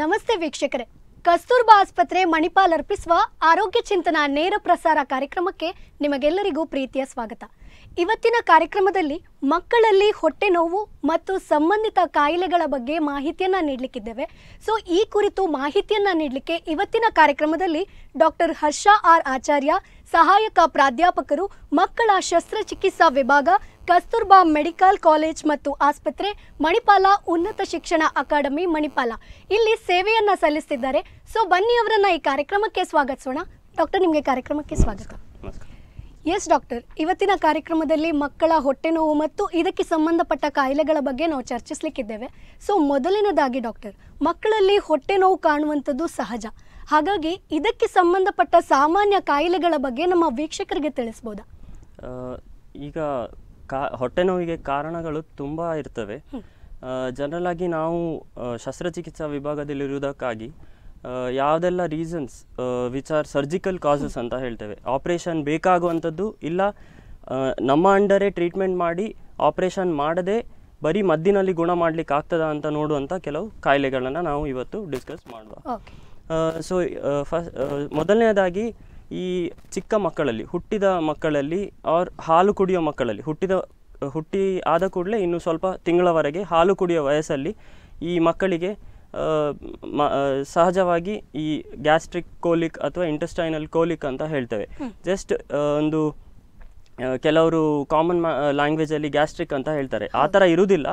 ನಮಸ್ತೆ ವೀಕ್ಷಕರೇ ಕಸ್ತೂರ್ಬಾ ಆಸ್ಪತ್ರೆ ಮಣಿಪಾಲ್ ಅರ್ಪಿಸುವ ಆರೋಗ್ಯ ಚಿಂತನ ನೇರ ಪ್ರಸಾರ ಕಾರ್ಯಕ್ರಮಕ್ಕೆ ನಿಮಗೆಲ್ಲರಿಗೂ ಪ್ರೀತಿಯ ಸ್ವಾಗತ ಇವತ್ತಿನ ಕಾರ್ಯಕ್ರಮದಲ್ಲಿ ಮಕ್ಕಳಲ್ಲಿ ಹೊಟ್ಟೆ ನೋವು ಮತ್ತು ಸಂಬಂಧಿತ ಕಾಯಿಲೆಗಳ ಬಗ್ಗೆ ಮಾಹಿತಿಯನ್ನು ನೀಡಲಿಕ್ಕಿದ್ದೇವೆ ಸೊ ಈ ಕುರಿತು ಮಾಹಿತಿಯನ್ನು ನೀಡಲಿಕ್ಕೆ ಇವತ್ತಿನ ಕಾರ್ಯಕ್ರಮದಲ್ಲಿ ಡಾಕ್ಟರ್ ಹರ್ಷ ಆರ್ ಆಚಾರ್ಯ ಸಹಾಯಕ ಪ್ರಾಧ್ಯಾಪಕರು ಮಕ್ಕಳ ಶಸ್ತ್ರಚಿಕಿತ್ಸಾ ವಿಭಾಗ ಕಸ್ತೂರ್ಬಾ ಮೆಡಿಕಲ್ ಕಾಲೇಜ್ ಮತ್ತು ಆಸ್ಪತ್ರೆ ಮಣಿಪಾಲ ಉನ್ನತ ಶಿಕ್ಷಣ ಅಕಾಡೆಮಿ ಮಣಿಪಾಲ ಇಲ್ಲಿ ಸೇವೆಯನ್ನು ಸಲ್ಲಿಸುತ್ತಿದ್ದಾರೆ ಸೊ ಬನ್ನಿ ಅವರನ್ನ ಈ ಕಾರ್ಯಕ್ರಮಕ್ಕೆ ಸ್ವಾಗತಿಸೋಣ ಡಾಕ್ಟರ್ ನಿಮಗೆ ಕಾರ್ಯಕ್ರಮಕ್ಕೆ ಸ್ವಾಗತ ಎಸ್ ಡಾಕ್ಟರ್ ಇವತ್ತಿನ ಕಾರ್ಯಕ್ರಮದಲ್ಲಿ ಮಕ್ಕಳ ಹೊಟ್ಟೆ ನೋವು ಮತ್ತು ಇದಕ್ಕೆ ಸಂಬಂಧಪಟ್ಟ ಕಾಯಿಲೆಗಳ ಬಗ್ಗೆ ನಾವು ಚರ್ಚಿಸಲಿಕ್ಕಿದ್ದೇವೆ ಸೊ ಮೊದಲನೇದಾಗಿ ಡಾಕ್ಟರ್ ಮಕ್ಕಳಲ್ಲಿ ಹೊಟ್ಟೆ ನೋವು ಕಾಣುವಂಥದ್ದು ಸಹಜ ಹಾಗಾಗಿ ಇದಕ್ಕೆ ಸಂಬಂಧಪಟ್ಟ ಸಾಮಾನ್ಯ ಕಾಯಿಲೆಗಳ ಬಗ್ಗೆ ನಮ್ಮ ವೀಕ್ಷಕರಿಗೆ ತಿಳಿಸ್ಬೋದಾ ಈಗ ಕಾ ಹೊಟ್ಟೆ ನೋವಿಗೆ ಕಾರಣಗಳು ತುಂಬ ಇರ್ತವೆ ಜನರಲ್ ಆಗಿ ನಾವು ಶಸ್ತ್ರಚಿಕಿತ್ಸಾ ವಿಭಾಗದಲ್ಲಿರುವುದಕ್ಕಾಗಿ ಯಾವುದೆಲ್ಲ reasons which are surgical causes ಅಂತ ಹೇಳ್ತೇವೆ ಆಪ್ರೇಷನ್ ಬೇಕಾಗುವಂಥದ್ದು ಇಲ್ಲ ನಮ್ಮ ಅಂಡರೇ ಟ್ರೀಟ್ಮೆಂಟ್ ಮಾಡಿ ಆಪ್ರೇಷನ್ ಮಾಡದೆ ಬರೀ ಮದ್ದಿನಲ್ಲಿ ಗುಣ ಮಾಡ್ಲಿಕ್ಕೆ ಆಗ್ತದ ಅಂತ ನೋಡುವಂಥ ಕೆಲವು ಕಾಯಿಲೆಗಳನ್ನು ನಾವು ಇವತ್ತು ಡಿಸ್ಕಸ್ ಮಾಡುವ ಸೊ ಫಸ್ಟ್ ಮೊದಲನೇದಾಗಿ ಈ ಚಿಕ್ಕ ಮಕ್ಕಳಲ್ಲಿ ಹುಟ್ಟಿದ ಮಕ್ಕಳಲ್ಲಿ ಆರ್ ಹಾಲು ಕುಡಿಯೋ ಮಕ್ಕಳಲ್ಲಿ ಹುಟ್ಟಿದ ಹುಟ್ಟಿ ಆದ ಕೂಡಲೇ ಇನ್ನು ಸ್ವಲ್ಪ ತಿಂಗಳವರೆಗೆ ಹಾಲು ಕುಡಿಯೋ ವಯಸ್ಸಲ್ಲಿ ಈ ಮಕ್ಕಳಿಗೆ ಮ ಸಹಜವಾಗಿ ಈ ಗ್ಯಾಸ್ಟ್ರಿಕ್ ಕೋಲಿಕ್ ಅಥವಾ ಇಂಟೆಸ್ಟೈನಲ್ ಕೋಲಿಕ್ ಅಂತ ಹೇಳ್ತೇವೆ ಜಸ್ಟ್ ಒಂದು ಕೆಲವರು ಕಾಮನ್ ಲ್ಯಾಂಗ್ವೇಜಲ್ಲಿ ಗ್ಯಾಸ್ಟ್ರಿಕ್ ಅಂತ ಹೇಳ್ತಾರೆ ಆ ಥರ ಇರುವುದಿಲ್ಲ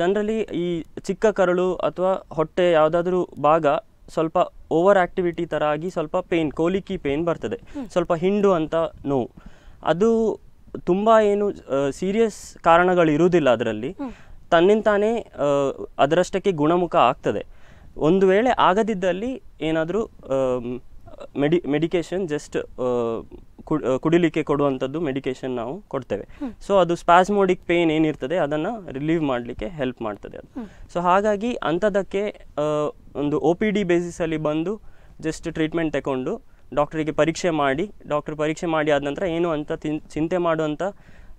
ಜನರಲಿ ಈ ಚಿಕ್ಕ ಕರಳು ಅಥವಾ ಹೊಟ್ಟೆ ಯಾವುದಾದ್ರೂ ಭಾಗ ಸ್ವಲ್ಪ ಓವರ್ ಆ್ಯಕ್ಟಿವಿಟಿ ಥರ ಆಗಿ ಸ್ವಲ್ಪ ಪೇನ್ ಕೋಲಿಕಿ ಪೇನ್ ಬರ್ತದೆ ಸ್ವಲ್ಪ ಹಿಂಡು ಅಂತ ನೋವು ಅದು ತುಂಬ ಏನು ಸೀರಿಯಸ್ ಕಾರಣಗಳು ಇರುವುದಿಲ್ಲ ಅದರಲ್ಲಿ ತನ್ನಿಂತಾನೇ ಅದರಷ್ಟಕ್ಕೆ ಗುಣಮುಖ ಆಗ್ತದೆ ಒಂದು ವೇಳೆ ಆಗದಿದ್ದಲ್ಲಿ ಏನಾದರೂ ಮೆಡಿ ಮೆಡಿಕೇಶನ್ ಜಸ್ಟ್ ಕುಡಿಲಿಕ್ಕೆ ಕೊಡುವಂಥದ್ದು ಮೆಡಿಕೇಶನ್ ನಾವು ಕೊಡ್ತೇವೆ ಸೊ ಅದು ಸ್ಪ್ಯಾಸ್ಮೋಡಿಕ್ ಪೇನ್ ಏನಿರ್ತದೆ ಅದನ್ನು ರಿಲೀವ್ ಮಾಡಲಿಕ್ಕೆ ಹೆಲ್ಪ್ ಮಾಡ್ತದೆ ಅದು ಸೊ ಹಾಗಾಗಿ ಅಂಥದಕ್ಕೆ ಒಂದು ಓ ಪಿ ಡಿ ಬೇಸಿಸಲ್ಲಿ ಬಂದು ಜಸ್ಟ್ ಟ್ರೀಟ್ಮೆಂಟ್ ತಗೊಂಡು ಡಾಕ್ಟ್ರಿಗೆ ಪರೀಕ್ಷೆ ಮಾಡಿ ಡಾಕ್ಟ್ರ್ ಪರೀಕ್ಷೆ ಮಾಡಿ ಆದ ನಂತರ ಏನು ಅಂತ ಚಿಂತೆ ಮಾಡುವಂಥ